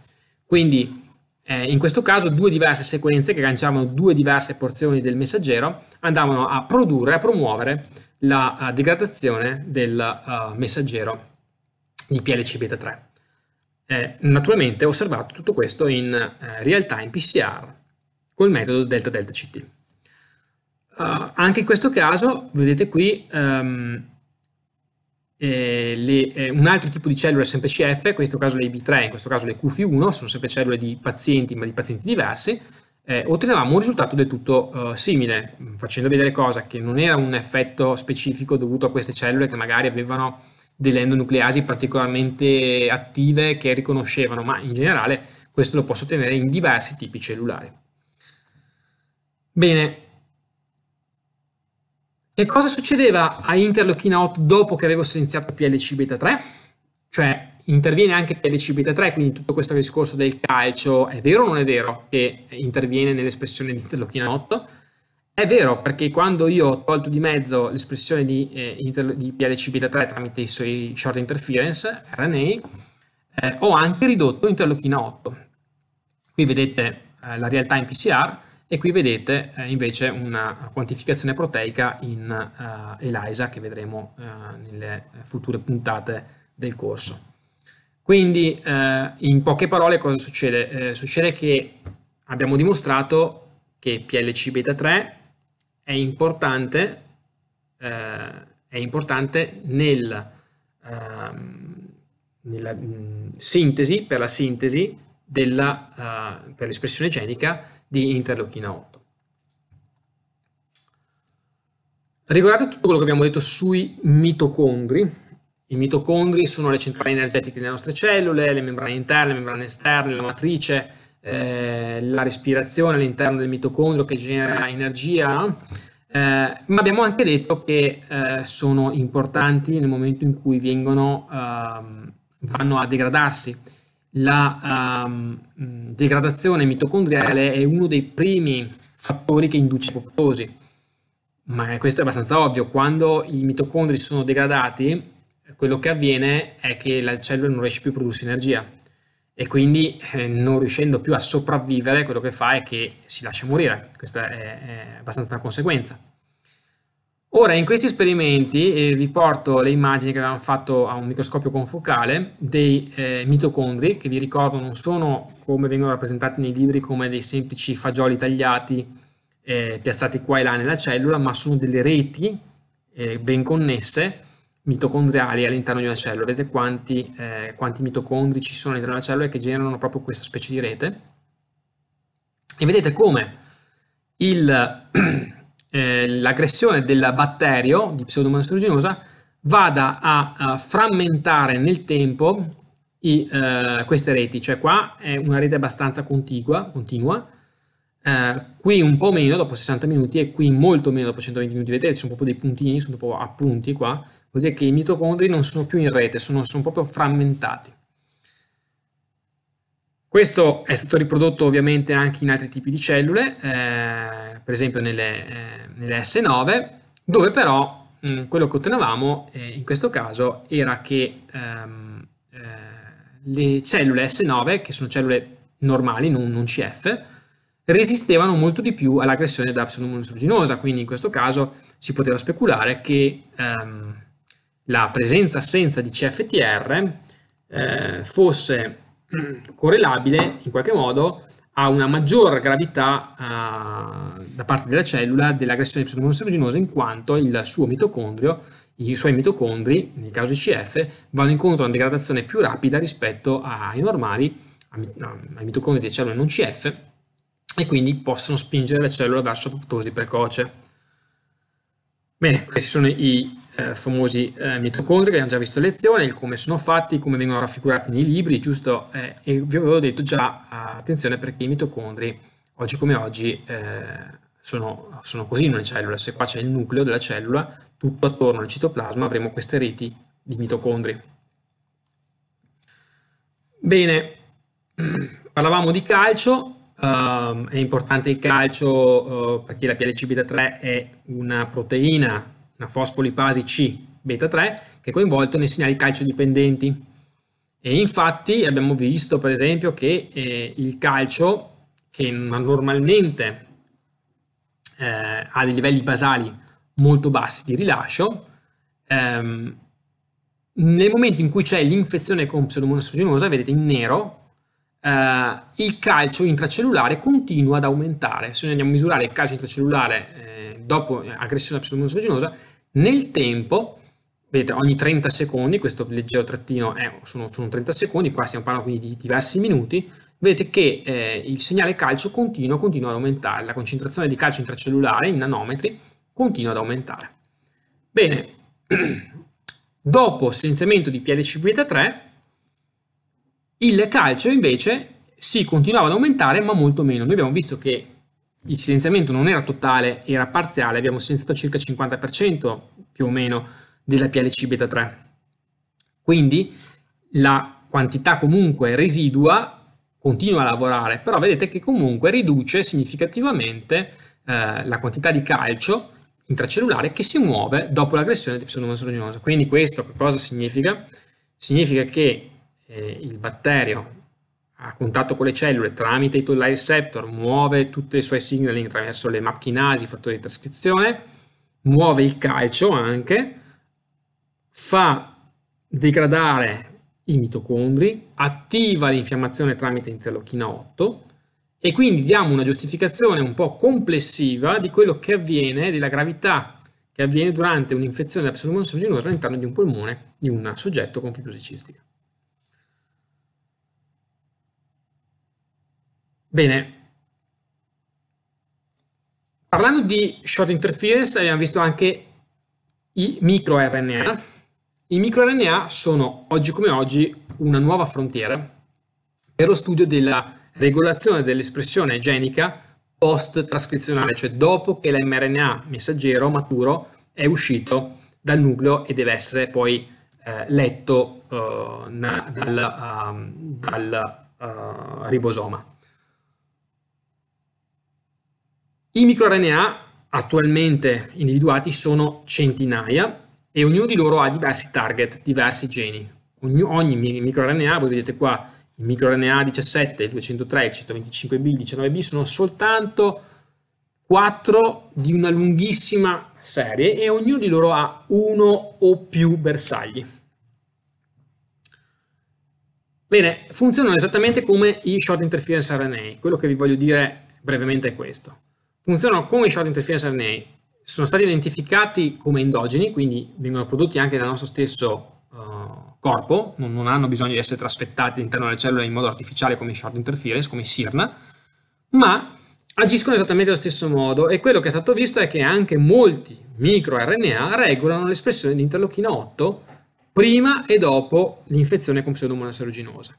Quindi eh, in questo caso due diverse sequenze che agganciavano due diverse porzioni del messaggero andavano a produrre, a promuovere la uh, degradazione del messaggero di PLC beta 3. Eh, naturalmente ho osservato tutto questo in eh, real time PCR col metodo delta delta CT. Uh, anche in questo caso, vedete qui, um, eh, le, eh, un altro tipo di cellule semplici F, in questo caso le IB3, in questo caso le QF1, sono sempre cellule di pazienti, ma di pazienti diversi, eh, ottenevamo un risultato del tutto eh, simile, facendo vedere cosa che non era un effetto specifico dovuto a queste cellule che magari avevano delle endonucleasi particolarmente attive che riconoscevano, ma in generale questo lo posso ottenere in diversi tipi cellulari. Bene, che cosa succedeva a Interleukin 8 dopo che avevo silenziato PLC beta 3? Cioè interviene anche PLC beta 3, quindi tutto questo discorso del calcio è vero o non è vero che interviene nell'espressione di interleuchina 8? È vero, perché quando io ho tolto di mezzo l'espressione di, eh, inter- di PLC beta 3 tramite i suoi short interference, RNA, eh, ho anche ridotto interleuchina 8. Qui vedete eh, la real time PCR, e qui vedete eh, invece una quantificazione proteica in eh, ELISA che vedremo eh, nelle future puntate del corso. Quindi eh, in poche parole cosa succede? Eh, succede che abbiamo dimostrato che PLC beta 3 è importante, è importante nel ehm, nella mh, mm, sintesi, per la sintesi della, uh, per l'espressione genica di interleuchina 8. Ricordate tutto quello che abbiamo detto sui mitocondri. I mitocondri sono le centrali energetiche delle nostre cellule, le membrane interne, le membrane esterne, la matrice, eh, la respirazione all'interno del mitocondrio che genera energia, eh, ma abbiamo anche detto che eh, sono importanti nel momento in cui vengono, ehm, vanno a degradarsi la um, degradazione mitocondriale è uno dei primi fattori che induce apoptosi. Ma questo è abbastanza ovvio, quando i mitocondri sono degradati, quello che avviene è che la cellula non riesce più a produrre energia e quindi eh, non riuscendo più a sopravvivere, quello che fa è che si lascia morire. Questa è, è abbastanza una conseguenza. Ora, in questi esperimenti eh, vi porto le immagini che avevamo fatto a un microscopio confocale dei eh, mitocondri, che vi ricordo non sono come vengono rappresentati nei libri come dei semplici fagioli tagliati eh, piazzati qua e là nella cellula, ma sono delle reti eh, ben connesse mitocondriali all'interno di una cellula. Vedete quanti, eh, quanti mitocondri ci sono all'interno della cellula che generano proprio questa specie di rete. E vedete come il [CLEARS THROAT] Eh, l'aggressione del batterio di pseudomonas aeruginosa vada a, a, frammentare nel tempo i, eh, queste reti, cioè qua è una rete abbastanza contigua, continua, eh, qui un po' meno dopo 60 minuti e qui molto meno dopo 120 minuti, vedete ci sono proprio dei puntini, sono proprio appunti qua, vuol dire che i mitocondri non sono più in rete, sono, sono proprio frammentati. Questo è stato riprodotto ovviamente anche in altri tipi di cellule, eh, per esempio nelle, eh, nelle S9, dove però mh, mm, quello che ottenevamo eh, in questo caso era che ehm, eh, le cellule S9, che sono cellule normali, non, non CF, resistevano molto di più all'aggressione da pseudomonosurginosa, quindi in questo caso si poteva speculare che ehm, la presenza-assenza di CFTR eh, fosse mm, correlabile in qualche modo ha una maggior gravità eh, da parte della cellula dell'aggressione pseudomonas in quanto il suo mitocondrio, i suoi mitocondri, nel caso di CF, vanno incontro a una degradazione più rapida rispetto ai normali, ai mitocondri delle cellule non CF, e quindi possono spingere la cellula verso apoptosi precoce. Bene, questi sono i eh, famosi eh, mitocondri che abbiamo già visto a lezione, il come sono fatti, come vengono raffigurati nei libri, giusto? Eh, e vi avevo detto già, eh, attenzione perché i mitocondri, oggi come oggi, eh, sono, sono, così in una cellula. Se qua c'è il nucleo della cellula, tutto attorno al citoplasma avremo queste reti di mitocondri. Bene, [CLEARS THROAT] parlavamo di calcio, Um, è importante il calcio uh, perché la PLC beta 3 è una proteina, una fosfolipasi C beta 3 che è coinvolta nei segnali calcio dipendenti. E infatti abbiamo visto per esempio che eh, il calcio che normalmente eh, ha dei livelli basali molto bassi di rilascio, ehm, nel momento in cui c'è l'infezione con pseudomonas vedete in nero, eh, il calcio intracellulare continua ad aumentare. Se noi andiamo a misurare il calcio intracellulare eh, dopo eh, aggressione a pseudomonosogenosa, nel tempo, vedete ogni 30 secondi, questo leggero trattino è, sono, sono, 30 secondi, qua stiamo parlando quindi di diversi minuti, vedete che eh, il segnale calcio continua, continua ad aumentare, la concentrazione di calcio intracellulare in nanometri continua ad aumentare. Bene, [CLEARS THROAT] dopo silenziamento di PLC beta 3, il calcio invece si continuava ad aumentare ma molto meno. Noi abbiamo visto che il silenziamento non era totale, era parziale, abbiamo silenziato circa il 50% più o meno della PLC beta 3. Quindi la quantità comunque residua continua a lavorare, però vedete che comunque riduce significativamente eh, la quantità di calcio intracellulare che si muove dopo l'aggressione di pseudomonas rognosa. Quindi questo cosa significa? Significa che eh, il batterio a contatto con le cellule tramite i toll receptor muove tutti i suoi signaling attraverso le macchinasi, i fattori di trascrizione, muove il calcio anche, fa degradare i mitocondri, attiva l'infiammazione tramite interlochina 8 e quindi diamo una giustificazione un po' complessiva di quello che avviene, della gravità che avviene durante un'infezione da pseudomonas all'interno di un polmone di un soggetto con fibrosi cistica. Bene. Parlando di short interference abbiamo visto anche i microRNA. I microRNA sono oggi come oggi una nuova frontiera per lo studio della regolazione dell'espressione genica post-trascrizionale, cioè dopo che l'mRNA messaggero maturo è uscito dal nucleo e deve essere poi eh, letto eh, dal, uh, dal uh, ribosoma. I microRNA attualmente individuati sono centinaia e ognuno di loro ha diversi target, diversi geni. Ogni, ogni microRNA, voi vedete qua, il microRNA 17, 203, 125B, 19B sono soltanto 4 di una lunghissima serie e ognuno di loro ha uno o più bersagli. Bene, funzionano esattamente come i short interference RNA. Quello che vi voglio dire brevemente è questo funzionano come short interference RNA, sono stati identificati come endogeni, quindi vengono prodotti anche dal nostro stesso uh, corpo, non, non, hanno bisogno di essere trasfettati all'interno delle cellule in modo artificiale come short interference, come SIRNA, ma agiscono esattamente allo stesso modo e quello che è stato visto è che anche molti microRNA regolano l'espressione di interlochina 8 prima e dopo l'infezione con pseudomonas aeruginosa.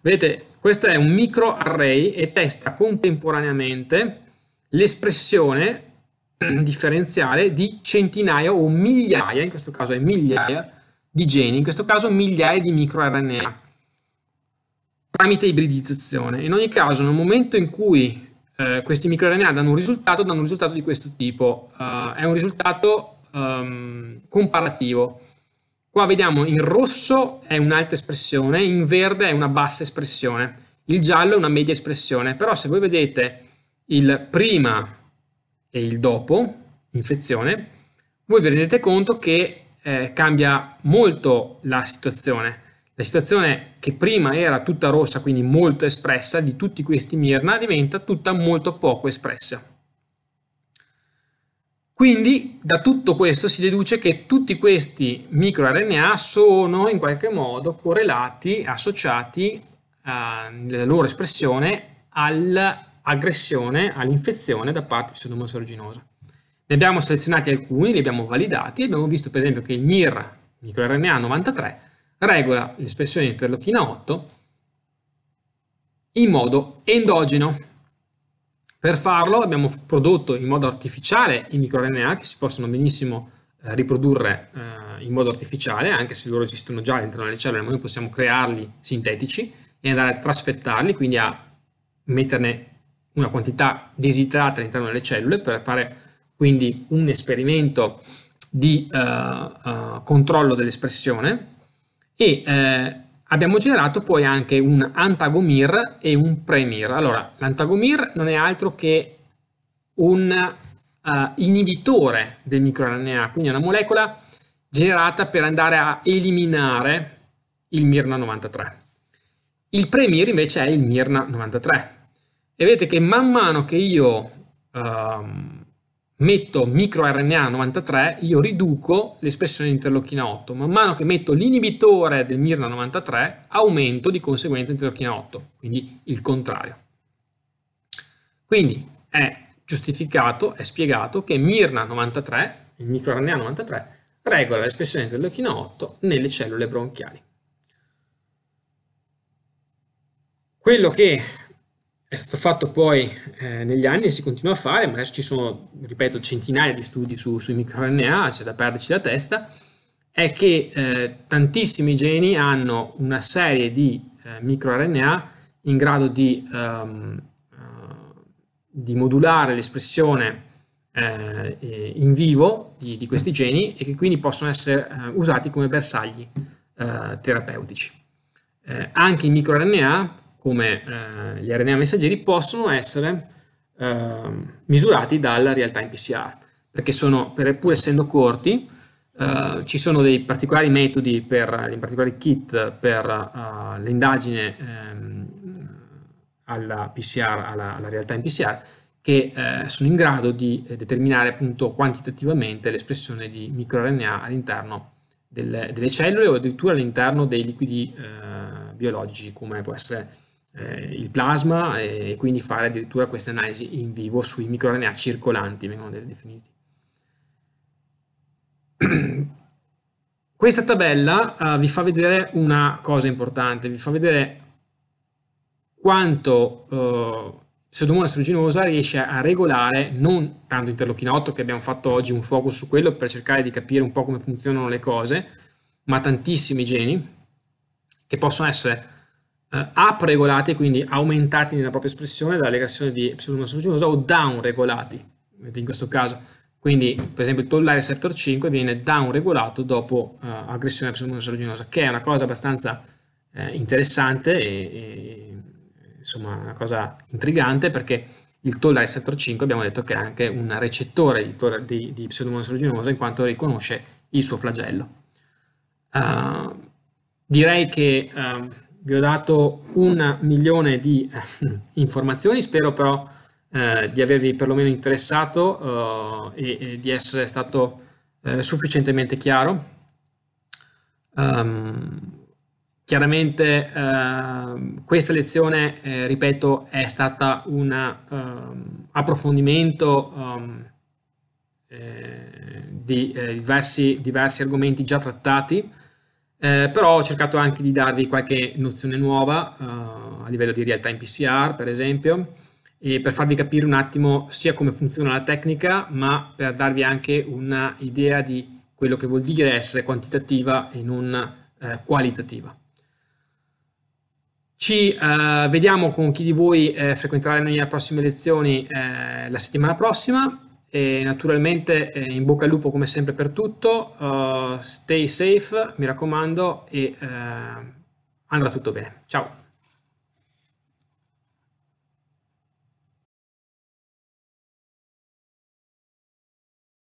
Vedete, questo è un microarray e testa contemporaneamente l'espressione mm, differenziale di centinaia o migliaia, in questo caso è migliaia, di geni, in questo caso migliaia di microRNA, tramite ibridizzazione. In ogni caso, nel momento in cui eh, questi microRNA danno un risultato, danno un risultato di questo tipo, uh, è un risultato um, comparativo. Qua vediamo in rosso è un'alta espressione, in verde è una bassa espressione, il giallo è una media espressione, però se voi vedete il prima e il dopo infezione, voi vi rendete conto che eh, cambia molto la situazione. La situazione che prima era tutta rossa, quindi molto espressa, di tutti questi Mirna diventa tutta molto poco espressa. Quindi da tutto questo si deduce che tutti questi microRNA sono in qualche modo correlati, associati eh, nella loro espressione al aggressione all'infezione da parte di pseudomonas aeruginosa. Ne abbiamo selezionati alcuni, li abbiamo validati e abbiamo visto per esempio che il MIR, microRNA 93, regola l'espressione di interleuchina 8 in modo endogeno. Per farlo abbiamo prodotto in modo artificiale i microRNA che si possono benissimo eh, riprodurre eh, in modo artificiale, anche se loro esistono già all'interno delle cellule, ma noi possiamo crearli sintetici e andare a trasfettarli, quindi a metterne una quantità desiderata all'interno delle cellule per fare quindi un esperimento di uh, uh, controllo dell'espressione e uh, abbiamo generato poi anche un antagomir e un premir. Allora, l'antagomir non è altro che un inibitore del microRNA, quindi una molecola generata per andare a eliminare il Mirna 93. Il premir invece è il Mirna 93, e vedete che man mano che io ehm, metto microRNA 93, io riduco l'espressione di interleuchina 8. Man mano che metto l'inibitore del MIRNA 93, aumento di conseguenza interleuchina 8, quindi il contrario. Quindi è giustificato, è spiegato che MIRNA 93, il microRNA 93, regola l'espressione di interleuchina 8 nelle cellule bronchiali. Quello che è stato fatto poi eh, negli anni e si continua a fare, ma adesso ci sono, ripeto, centinaia di studi su, sui microRNA, c'è da perderci la testa, è che eh, tantissimi geni hanno una serie di eh, microRNA in grado di, um, uh, di modulare l'espressione eh, eh, in vivo di, di, questi geni e che quindi possono essere usati come bersagli terapeutici. anche i microRNA come eh, gli RNA messaggeri possono essere eh, misurati dalla real-time PCR, perché sono, per, pur essendo corti, eh, ci sono dei particolari metodi, per, eh, dei particolari kit per eh, l'indagine ehm, alla PCR, alla, alla real-time PCR, che eh, sono in grado di determinare appunto quantitativamente l'espressione di microRNA all'interno delle, delle, cellule o addirittura all'interno dei liquidi biologici come può essere eh, il plasma e quindi fare addirittura queste analisi in vivo sui microRNA circolanti, vengono definiti. [CLEARS THROAT] Questa tabella eh, vi fa vedere una cosa importante, vi fa vedere quanto eh, pseudomonas aeruginosa riesce a regolare non tanto interleuchina 8 che abbiamo fatto oggi un focus su quello per cercare di capire un po' come funzionano le cose, ma tantissimi geni che possono essere eh, up regolati, quindi aumentati nella propria espressione dalla di epsilon subgenosa o down regolati, in questo caso. Quindi, per esempio, il tollare receptor 5 viene down regolato dopo eh, aggressione epsilon subgenosa, che è una cosa abbastanza eh, interessante e, e, insomma una cosa intrigante perché il toll receptor 5 abbiamo detto che è anche un recettore di, di, di pseudomonas aeruginosa in quanto riconosce il suo flagello. Uh, direi che uh, vi ho dato un milione di eh, informazioni, spero però eh, di avervi perlomeno interessato eh, e, e, di essere stato eh, sufficientemente chiaro. Um, chiaramente ehm, questa lezione, eh, ripeto, è stata un um, approfondimento um, di diversi, diversi argomenti già trattati eh, però ho cercato anche di darvi qualche nozione nuova eh, a livello di real time PCR, per esempio, e per farvi capire un attimo sia come funziona la tecnica, ma per darvi anche un'idea di quello che vuol dire essere quantitativa e non eh, qualitativa. Ci eh, vediamo con chi di voi eh, frequenterà le mie prossime lezioni eh, la settimana prossima e naturalmente eh, in bocca al lupo come sempre per tutto, uh, stay safe, mi raccomando, e uh, andrà tutto bene. Ciao!